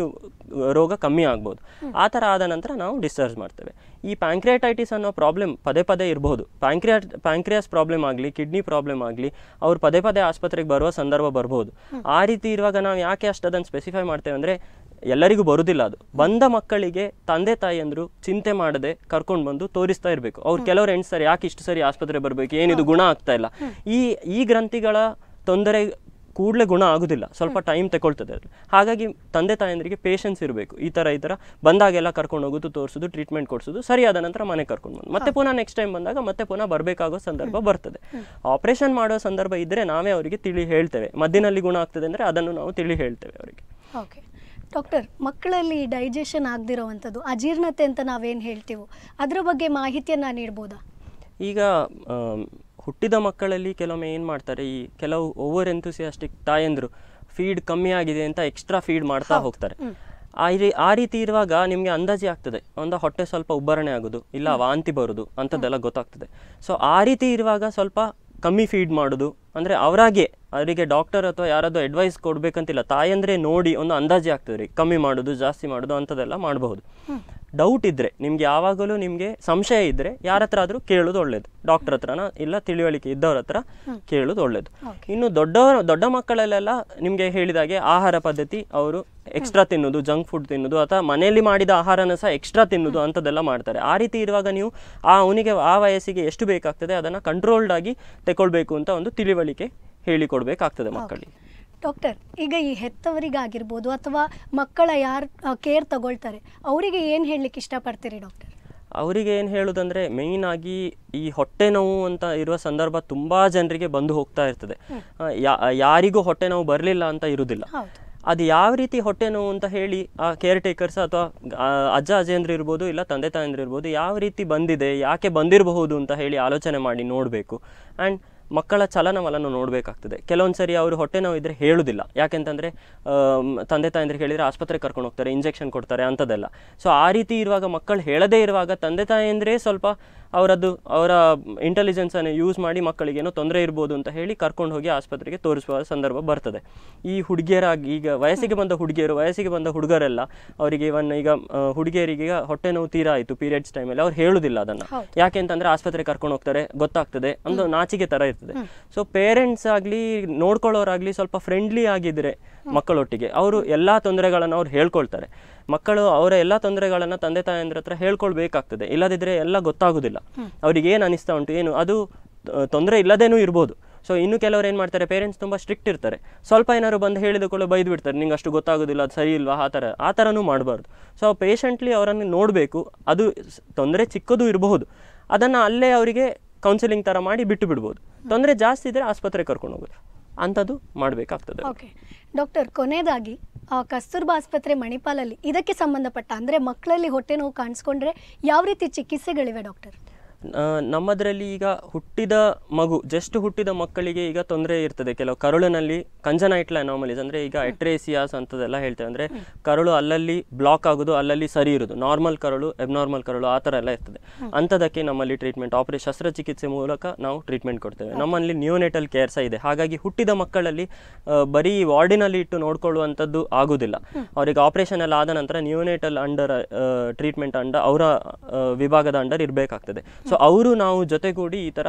ರೋಗ ಕಮ್ಮಿ ಆಗ್ಬೋದು ಆ ಥರ ಆದ ನಂತರ ನಾವು ಡಿಸ್ಚಾರ್ಜ್ ಮಾಡ್ತೇವೆ ಈ ಪ್ಯಾಂಕ್ರಿಯಾಟೈಟಿಸ್ ಅನ್ನೋ ಪ್ರಾಬ್ಲಮ್ ಪದೇ ಪದೇ ಇರ್ಬೋದು ಪ್ಯಾಂಕ್ರಿಯಾ ಪ್ಯಾಂಕ್ರಿಯಾಸ್ ಪ್ರಾಬ್ಲಮ್ ಆಗಲಿ ಕಿಡ್ನಿ ಪ್ರಾಬ್ಲಮ್ ಆಗಲಿ ಅವ್ರು ಪದೇ ಪದೇ ಆಸ್ಪತ್ರೆಗೆ ಬರುವ ಸಂದರ್ಭ ಬರ್ಬೋದು ಆ ರೀತಿ ಇರುವಾಗ ನಾವು ಯಾಕೆ ಅಷ್ಟು ಅದನ್ನು ಸ್ಪೆಸಿಫೈ ಮಾಡ್ತೇವೆ ಅಂದರೆ ಎಲ್ಲರಿಗೂ ಬರುವುದಿಲ್ಲ ಅದು ಬಂದ ಮಕ್ಕಳಿಗೆ ತಂದೆ ತಾಯಿಯಂದರು ಚಿಂತೆ ಮಾಡದೆ ಕರ್ಕೊಂಡು ಬಂದು ತೋರಿಸ್ತಾ ಇರಬೇಕು ಅವ್ರು ಕೆಲವರು ಸರಿ ಯಾಕೆ ಇಷ್ಟು ಸರಿ ಆಸ್ಪತ್ರೆ ಬರಬೇಕು ಏನಿದು ಗುಣ ಆಗ್ತಾ ಇಲ್ಲ ಈ ಈ ಗ್ರಂಥಿಗಳ ತೊಂದರೆ ಕೂಡಲೇ ಗುಣ ಆಗೋದಿಲ್ಲ ಸ್ವಲ್ಪ ಟೈಮ್ ತಗೊಳ್ತದೆ ಅದು ಹಾಗಾಗಿ ತಂದೆ ತಾಯಿಯಂದ್ರಿಗೆ ಪೇಷನ್ಸ್ ಇರಬೇಕು ಈ ಥರ ಈ ಥರ ಬಂದಾಗೆಲ್ಲ ಕರ್ಕೊಂಡು ಹೋಗೋದು ತೋರಿಸೋದು ಟ್ರೀಟ್ಮೆಂಟ್ ಕೊಡಿಸೋದು ಸರಿಯಾದ ನಂತರ ಮನೆ ಕರ್ಕೊಂಡು ಬಂದು ಮತ್ತೆ ಪುನಃ ನೆಕ್ಸ್ಟ್ ಟೈಮ್ ಬಂದಾಗ ಮತ್ತೆ ಪುನಃ ಬರಬೇಕಾಗೋ ಸಂದರ್ಭ ಬರ್ತದೆ ಆಪರೇಷನ್ ಮಾಡೋ ಸಂದರ್ಭ ಇದ್ದರೆ ನಾವೇ ಅವರಿಗೆ ತಿಳಿ ಹೇಳ್ತೇವೆ ಮದ್ದಿನಲ್ಲಿ ಗುಣ ಆಗ್ತದೆ ಅಂದರೆ ಅದನ್ನು ನಾವು ತಿಳಿ ಹೇಳ್ತೇವೆ ಅವರಿಗೆ ಓಕೆ ಡಾಕ್ಟರ್ ಮಕ್ಕಳಲ್ಲಿ ಡೈಜೆಷನ್ ಆಗದಿರುವಂಥದ್ದು ಅಜೀರ್ಣತೆ ಅಂತ ನಾವೇನು ಹೇಳ್ತೀವೋ ಅದರ ಬಗ್ಗೆ ಮಾಹಿತಿಯನ್ನು ನೀಡ್ಬೋದಾ ಈಗ ಹುಟ್ಟಿದ ಮಕ್ಕಳಲ್ಲಿ ಕೆಲವೊಮ್ಮೆ ಏನು ಮಾಡ್ತಾರೆ ಈ ಕೆಲವು ಓವರ್ ಎಂಥೂಸಿಯಾಸ್ಟಿಕ್ ತಾಯಂದರು ಫೀಡ್ ಕಮ್ಮಿ ಆಗಿದೆ ಅಂತ ಎಕ್ಸ್ಟ್ರಾ ಫೀಡ್ ಮಾಡ್ತಾ ಹೋಗ್ತಾರೆ ಆ ರೀತಿ ಇರುವಾಗ ನಿಮಗೆ ಅಂದಾಜೆ ಆಗ್ತದೆ ಒಂದು ಹೊಟ್ಟೆ ಸ್ವಲ್ಪ ಉಬ್ಬರಣೆ ಆಗೋದು ಇಲ್ಲ ವಾಂತಿ ಬರೋದು ಅಂಥದ್ದೆಲ್ಲ ಗೊತ್ತಾಗ್ತದೆ ಸೊ ಆ ರೀತಿ ಇರುವಾಗ ಸ್ವಲ್ಪ ಕಮ್ಮಿ ಫೀಡ್ ಮಾಡೋದು ಅಂದರೆ ಅವರಾಗೆ ಅವರಿಗೆ ಡಾಕ್ಟರ್ ಅಥವಾ ಯಾರಾದರೂ ಅಡ್ವೈಸ್ ಕೊಡಬೇಕಂತಿಲ್ಲ ತಾಯಂದರೆ ನೋಡಿ ಒಂದು ಅಂದಾಜೆ ಆಗ್ತದೆ ರೀ ಕಮ್ಮಿ ಮಾಡೋದು ಜಾಸ್ತಿ ಮಾಡೋದು ಅಂಥದ್ದೆಲ್ಲ ಮಾಡಬಹುದು ಡೌಟ್ ಇದ್ದರೆ ನಿಮಗೆ ಯಾವಾಗಲೂ ನಿಮಗೆ ಸಂಶಯ ಇದ್ದರೆ ಯಾರ ಹತ್ರ ಆದರೂ ಕೇಳೋದು ಒಳ್ಳೇದು ಡಾಕ್ಟರ್ ಹತ್ರನ ಇಲ್ಲ ತಿಳಿವಳಿಕೆ ಇದ್ದವ್ರ ಹತ್ರ ಕೇಳೋದು ಒಳ್ಳೇದು ಇನ್ನು ದೊಡ್ಡವರ ದೊಡ್ಡ ಮಕ್ಕಳಲ್ಲೆಲ್ಲ ನಿಮಗೆ ಹೇಳಿದಾಗೆ ಆಹಾರ ಪದ್ಧತಿ ಅವರು ಎಕ್ಸ್ಟ್ರಾ ತಿನ್ನೋದು ಜಂಕ್ ಫುಡ್ ತಿನ್ನೋದು ಅಥವಾ ಮನೆಯಲ್ಲಿ ಮಾಡಿದ ಆಹಾರನ ಸಹ ಎಕ್ಸ್ಟ್ರಾ ತಿನ್ನೋದು ಅಂಥದ್ದೆಲ್ಲ ಮಾಡ್ತಾರೆ ಆ ರೀತಿ ಇರುವಾಗ ನೀವು ಆ ಅವನಿಗೆ ಆ ವಯಸ್ಸಿಗೆ ಎಷ್ಟು ಬೇಕಾಗ್ತದೆ ಅದನ್ನು ಕಂಟ್ರೋಲ್ಡ್ ಆಗಿ ತಗೊಳ್ಬೇಕು ಅಂತ ಒಂದು ತಿಳಿವಳಿಕೆ ಹೇಳಿಕೊಡ್ಬೇಕಾಗ್ತದೆ ಮಕ್ಕಳಿಗೆ ಡಾಕ್ಟರ್ ಈಗ ಈ ಹೆತ್ತವರಿಗಾಗಿರ್ಬೋದು ಅಥವಾ ಮಕ್ಕಳ ಯಾರು ಕೇರ್ ತಗೊಳ್ತಾರೆ ಅವರಿಗೆ ಏನು ಹೇಳಲಿಕ್ಕೆ ಇಷ್ಟಪಡ್ತೀರಿ ಡಾಕ್ಟರ್ ಅವರಿಗೆ ಏನು ಹೇಳೋದಂದರೆ ಆಗಿ ಈ ಹೊಟ್ಟೆ ನೋವು ಅಂತ ಇರುವ ಸಂದರ್ಭ ತುಂಬ ಜನರಿಗೆ ಬಂದು ಹೋಗ್ತಾ ಇರ್ತದೆ ಯಾರಿಗೂ ಹೊಟ್ಟೆ ನೋವು ಬರಲಿಲ್ಲ ಅಂತ ಇರುವುದಿಲ್ಲ ಅದು ಯಾವ ರೀತಿ ಹೊಟ್ಟೆ ನೋವು ಅಂತ ಹೇಳಿ ಆ ಕೇರ್ ಟೇಕರ್ಸ್ ಅಥವಾ ಅಜ್ಜ ಅಜೇಂದ್ರ ಇರ್ಬೋದು ಇಲ್ಲ ತಂದೆ ಅಂದ್ರೆ ಇರ್ಬೋದು ಯಾವ ರೀತಿ ಬಂದಿದೆ ಯಾಕೆ ಬಂದಿರಬಹುದು ಅಂತ ಹೇಳಿ ಆಲೋಚನೆ ಮಾಡಿ ನೋಡಬೇಕು ಆ್ಯಂಡ್ ಮಕ್ಕಳ ಚಲನವಲನ್ನು ನೋಡಬೇಕಾಗ್ತದೆ ಕೆಲವೊಂದು ಸರಿ ಅವರು ಹೊಟ್ಟೆ ನೋವು ಇದ್ದರೆ ಹೇಳುವುದಿಲ್ಲ ಯಾಕೆಂತಂದರೆ ತಂದೆ ತಾಯಂದ್ರಿಗೆ ಹೇಳಿದರೆ ಆಸ್ಪತ್ರೆಗೆ ಕರ್ಕೊಂಡು ಹೋಗ್ತಾರೆ ಇಂಜೆಕ್ಷನ್ ಕೊಡ್ತಾರೆ ಅಂಥದ್ದೆಲ್ಲ ಸೊ ಆ ರೀತಿ ಇರುವಾಗ ಮಕ್ಕಳು ಹೇಳದೇ ಇರುವಾಗ ತಂದೆ ಅಂದರೆ ಸ್ವಲ್ಪ ಅವರದ್ದು ಅವರ ಇಂಟೆಲಿಜೆನ್ಸನ್ನು ಯೂಸ್ ಮಾಡಿ ಮಕ್ಕಳಿಗೇನೋ ತೊಂದರೆ ಇರ್ಬೋದು ಅಂತ ಹೇಳಿ ಕರ್ಕೊಂಡು ಹೋಗಿ ಆಸ್ಪತ್ರೆಗೆ ತೋರಿಸುವ ಸಂದರ್ಭ ಬರ್ತದೆ ಈ ಹುಡುಗಿಯರಾಗಿ ಈಗ ವಯಸ್ಸಿಗೆ ಬಂದ ಹುಡುಗಿಯರು ವಯಸ್ಸಿಗೆ ಬಂದ ಹುಡುಗರೆಲ್ಲ ಅವರಿಗೆ ಇವನ್ ಈಗ ಹುಡುಗಿಯರಿಗೆ ಹೊಟ್ಟೆ ನೋವು ತೀರಾ ಆಯಿತು ಪೀರಿಯಡ್ಸ್ ಟೈಮಲ್ಲಿ ಅವ್ರು ಹೇಳುವುದಿಲ್ಲ ಅದನ್ನು ಯಾಕೆ ಅಂತಂದರೆ ಆಸ್ಪತ್ರೆ ಕರ್ಕೊಂಡು ಹೋಗ್ತಾರೆ ಗೊತ್ತಾಗ್ತದೆ ಒಂದು ನಾಚಿಕೆ ಥರ ಇರ್ತದೆ ಸೊ ಪೇರೆಂಟ್ಸ್ ಆಗಲಿ ನೋಡ್ಕೊಳ್ಳೋರಾಗಲಿ ಸ್ವಲ್ಪ ಫ್ರೆಂಡ್ಲಿ ಆಗಿದ್ದರೆ ಮಕ್ಕಳೊಟ್ಟಿಗೆ ಅವರು ಎಲ್ಲ ತೊಂದರೆಗಳನ್ನು ಅವ್ರು ಹೇಳ್ಕೊಳ್ತಾರೆ ಮಕ್ಕಳು ಅವರ ಎಲ್ಲ ತೊಂದರೆಗಳನ್ನು ತಂದೆ ತಾಯಂದ್ರ ಹತ್ರ ಹೇಳ್ಕೊಳ್ಬೇಕಾಗ್ತದೆ ಇಲ್ಲದಿದ್ದರೆ ಎಲ್ಲ ಗೊತ್ತಾಗೋದಿಲ್ಲ ಅವ್ರಿಗೆ ಏನು ಅನಿಸ್ತಾ ಉಂಟು ಏನು ಅದು ತೊಂದರೆ ಇಲ್ಲದೇನೂ ಇರ್ಬೋದು ಸೊ ಇನ್ನು ಕೆಲವರು ಏನು ಮಾಡ್ತಾರೆ ಪೇರೆಂಟ್ಸ್ ತುಂಬ ಸ್ಟ್ರಿಕ್ಟ್ ಇರ್ತಾರೆ ಸ್ವಲ್ಪ ಏನಾದ್ರು ಬಂದು ಕೂಡ ಬೈದು ಬಿಡ್ತಾರೆ ನಿಂಗೆ ಅಷ್ಟು ಗೊತ್ತಾಗೋದಿಲ್ಲ ಅದು ಸರಿ ಇಲ್ವಾ ಆ ಥರ ಆ ಥರನೂ ಮಾಡಬಾರ್ದು ಸೊ ಪೇಷೆಂಟ್ಲಿ ಅವರನ್ನು ನೋಡಬೇಕು ಅದು ತೊಂದರೆ ಚಿಕ್ಕದು ಇರಬಹುದು ಅದನ್ನು ಅಲ್ಲೇ ಅವರಿಗೆ ಕೌನ್ಸಿಲಿಂಗ್ ಥರ ಮಾಡಿ ಬಿಟ್ಟು ಬಿಡ್ಬೋದು ತೊಂದರೆ ಜಾಸ್ತಿ ಇದ್ದರೆ ಆಸ್ಪತ್ರೆಗೆ ಕರ್ಕೊಂಡು ಹೋಗೋದು ಅಂಥದ್ದು ಮಾಡಬೇಕಾಗ್ತದೆ ಓಕೆ ಡಾಕ್ಟರ್ ಕೊನೆಯದಾಗಿ ಕಸ್ತೂರ್ಬಾ ಆಸ್ಪತ್ರೆ ಮಣಿಪಾಲಲ್ಲಿ ಇದಕ್ಕೆ ಸಂಬಂಧಪಟ್ಟ ಅಂದರೆ ಮಕ್ಕಳಲ್ಲಿ ಹೊಟ್ಟೆ ನೋವು ಕಾಣಿಸ್ಕೊಂಡ್ರೆ ಯಾವ ರೀತಿ ಚಿಕಿತ್ಸೆಗಳಿವೆ ಡಾಕ್ಟರ್ ನಮ್ಮದರಲ್ಲಿ ಈಗ ಹುಟ್ಟಿದ ಮಗು ಜಸ್ಟ್ ಹುಟ್ಟಿದ ಮಕ್ಕಳಿಗೆ ಈಗ ತೊಂದರೆ ಇರ್ತದೆ ಕೆಲವು ಕರುಳಿನಲ್ಲಿ ಕಂಜನೈಟ್ಲ ನಾರ್ಮಲೀಸ್ ಅಂದರೆ ಈಗ ಎಟ್ರೇಸಿಯಾಸ್ ಅಂಥದ್ದೆಲ್ಲ ಹೇಳ್ತೇವೆ ಅಂದರೆ ಕರುಳು ಅಲ್ಲಲ್ಲಿ ಬ್ಲಾಕ್ ಆಗೋದು ಅಲ್ಲಲ್ಲಿ ಸರಿ ಇರೋದು ನಾರ್ಮಲ್ ಕರುಳು ಎಬ್ನಾರ್ಮಲ್ ಕರುಳು ಆ ಥರ ಎಲ್ಲ ಇರ್ತದೆ ಅಂಥದಕ್ಕೆ ನಮ್ಮಲ್ಲಿ ಟ್ರೀಟ್ಮೆಂಟ್ ಆಪರೇ ಶಸ್ತ್ರಚಿಕಿತ್ಸೆ ಮೂಲಕ ನಾವು ಟ್ರೀಟ್ಮೆಂಟ್ ಕೊಡ್ತೇವೆ ನಮ್ಮಲ್ಲಿ ನ್ಯೂನೆಟಲ್ ಕೇರ್ ಇದೆ ಹಾಗಾಗಿ ಹುಟ್ಟಿದ ಮಕ್ಕಳಲ್ಲಿ ಬರೀ ವಾರ್ಡಿನಲ್ಲಿ ಇಟ್ಟು ನೋಡ್ಕೊಳ್ಳುವಂಥದ್ದು ಆಗೋದಿಲ್ಲ ಅವರಿಗೆ ಆಪರೇಷನ್ ಎಲ್ಲ ಆದ ನಂತರ ನ್ಯೂನೆಟಲ್ ಅಂಡರ್ ಟ್ರೀಟ್ಮೆಂಟ್ ಅಂಡರ್ ಅವರ ವಿಭಾಗದ ಅಂಡರ್ ಇರಬೇಕಾಗ್ತದೆ ಸೊ ಅವರು ನಾವು ಜೊತೆಗೂಡಿ ಈ ಥರ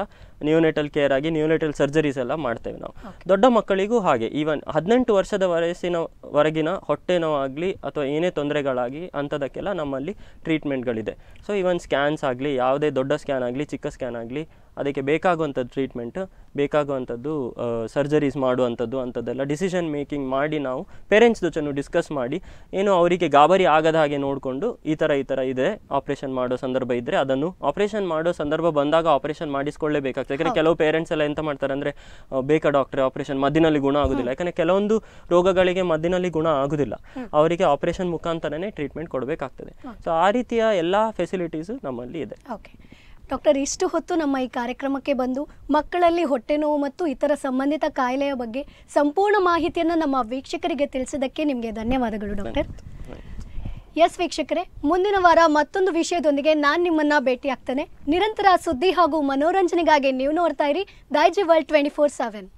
ನ್ಯೂನೆಟಲ್ ಕೇರ್ ಆಗಿ ನ್ಯೂನೆಟಲ್ ಸರ್ಜರೀಸ್ ಎಲ್ಲ ಮಾಡ್ತೇವೆ ನಾವು ದೊಡ್ಡ ಮಕ್ಕಳಿಗೂ ಹಾಗೆ ಈವನ್ ಹದಿನೆಂಟು ವರ್ಷದ ವಯಸ್ಸಿನ ವರೆಗಿನ ಹೊಟ್ಟೆ ನೋವಾಗಲಿ ಅಥವಾ ಏನೇ ತೊಂದರೆಗಳಾಗಿ ಅಂಥದಕ್ಕೆಲ್ಲ ನಮ್ಮಲ್ಲಿ ಟ್ರೀಟ್ಮೆಂಟ್ಗಳಿದೆ ಸೊ ಈವನ್ ಸ್ಕ್ಯಾನ್ಸ್ ಆಗಲಿ ಯಾವುದೇ ದೊಡ್ಡ ಸ್ಕ್ಯಾನ್ ಆಗಲಿ ಚಿಕ್ಕ ಸ್ಕ್ಯಾನ್ ಆಗಲಿ ಅದಕ್ಕೆ ಬೇಕಾಗುವಂಥದ್ದು ಟ್ರೀಟ್ಮೆಂಟ್ ಬೇಕಾಗುವಂಥದ್ದು ಸರ್ಜರೀಸ್ ಮಾಡುವಂಥದ್ದು ಅಂಥದ್ದೆಲ್ಲ ಡಿಸಿಷನ್ ಮೇಕಿಂಗ್ ಮಾಡಿ ನಾವು ಪೇರೆಂಟ್ಸ್ ಜೊತೆನೂ ಡಿಸ್ಕಸ್ ಮಾಡಿ ಏನು ಅವರಿಗೆ ಗಾಬರಿ ಆಗದ ಹಾಗೆ ನೋಡಿಕೊಂಡು ಈ ಥರ ಈ ಥರ ಇದೆ ಆಪ್ರೇಷನ್ ಮಾಡೋ ಸಂದರ್ಭ ಇದ್ದರೆ ಅದನ್ನು ಆಪ್ರೇಷನ್ ಮಾಡೋ ಸಂದರ್ಭ ಬಂದಾಗ ಆಪ್ರೇಷನ್ ಮಾಡಿಸ್ಕೊಳ್ಳೇಬೇಕಾಗ್ತದೆ ಯಾಕಂದರೆ ಕೆಲವು ಪೇರೆಂಟ್ಸ್ ಎಲ್ಲ ಎಂತ ಮಾಡ್ತಾರೆ ಅಂದರೆ ಬೇಕಾ ಡಾಕ್ಟ್ರೆ ಆಪ್ರೇಷನ್ ಮದ್ದಿನಲ್ಲಿ ಗುಣ ಆಗೋದಿಲ್ಲ ಯಾಕಂದರೆ ಕೆಲವೊಂದು ರೋಗಗಳಿಗೆ ಮದ್ದಿನಲ್ಲಿ ಗುಣ ಆಗೋದಿಲ್ಲ ಅವರಿಗೆ ಆಪ್ರೇಷನ್ ಮುಖಾಂತರನೇ ಟ್ರೀಟ್ಮೆಂಟ್ ಕೊಡಬೇಕಾಗ್ತದೆ ಸೊ ಆ ರೀತಿಯ ಎಲ್ಲ ಫೆಸಿಲಿಟೀಸು ನಮ್ಮಲ್ಲಿ ಇದೆ ಓಕೆ ಡಾಕ್ಟರ್ ಇಷ್ಟು ಹೊತ್ತು ನಮ್ಮ ಈ ಕಾರ್ಯಕ್ರಮಕ್ಕೆ ಬಂದು ಮಕ್ಕಳಲ್ಲಿ ಹೊಟ್ಟೆ ನೋವು ಮತ್ತು ಇತರ ಸಂಬಂಧಿತ ಕಾಯಿಲೆಯ ಬಗ್ಗೆ ಸಂಪೂರ್ಣ ಮಾಹಿತಿಯನ್ನು ನಮ್ಮ ವೀಕ್ಷಕರಿಗೆ ತಿಳಿಸಿದ್ದಕ್ಕೆ ನಿಮಗೆ ಧನ್ಯವಾದಗಳು ಡಾಕ್ಟರ್ ಎಸ್ ವೀಕ್ಷಕರೇ ಮುಂದಿನ ವಾರ ಮತ್ತೊಂದು ವಿಷಯದೊಂದಿಗೆ ನಾನು ನಿಮ್ಮನ್ನ ಭೇಟಿಯಾಗ್ತೇನೆ ನಿರಂತರ ಸುದ್ದಿ ಹಾಗೂ ಮನೋರಂಜನೆಗಾಗಿ ನೀವು ನೋಡ್ತಾ ಇರಿ Daijiworld twenty four seven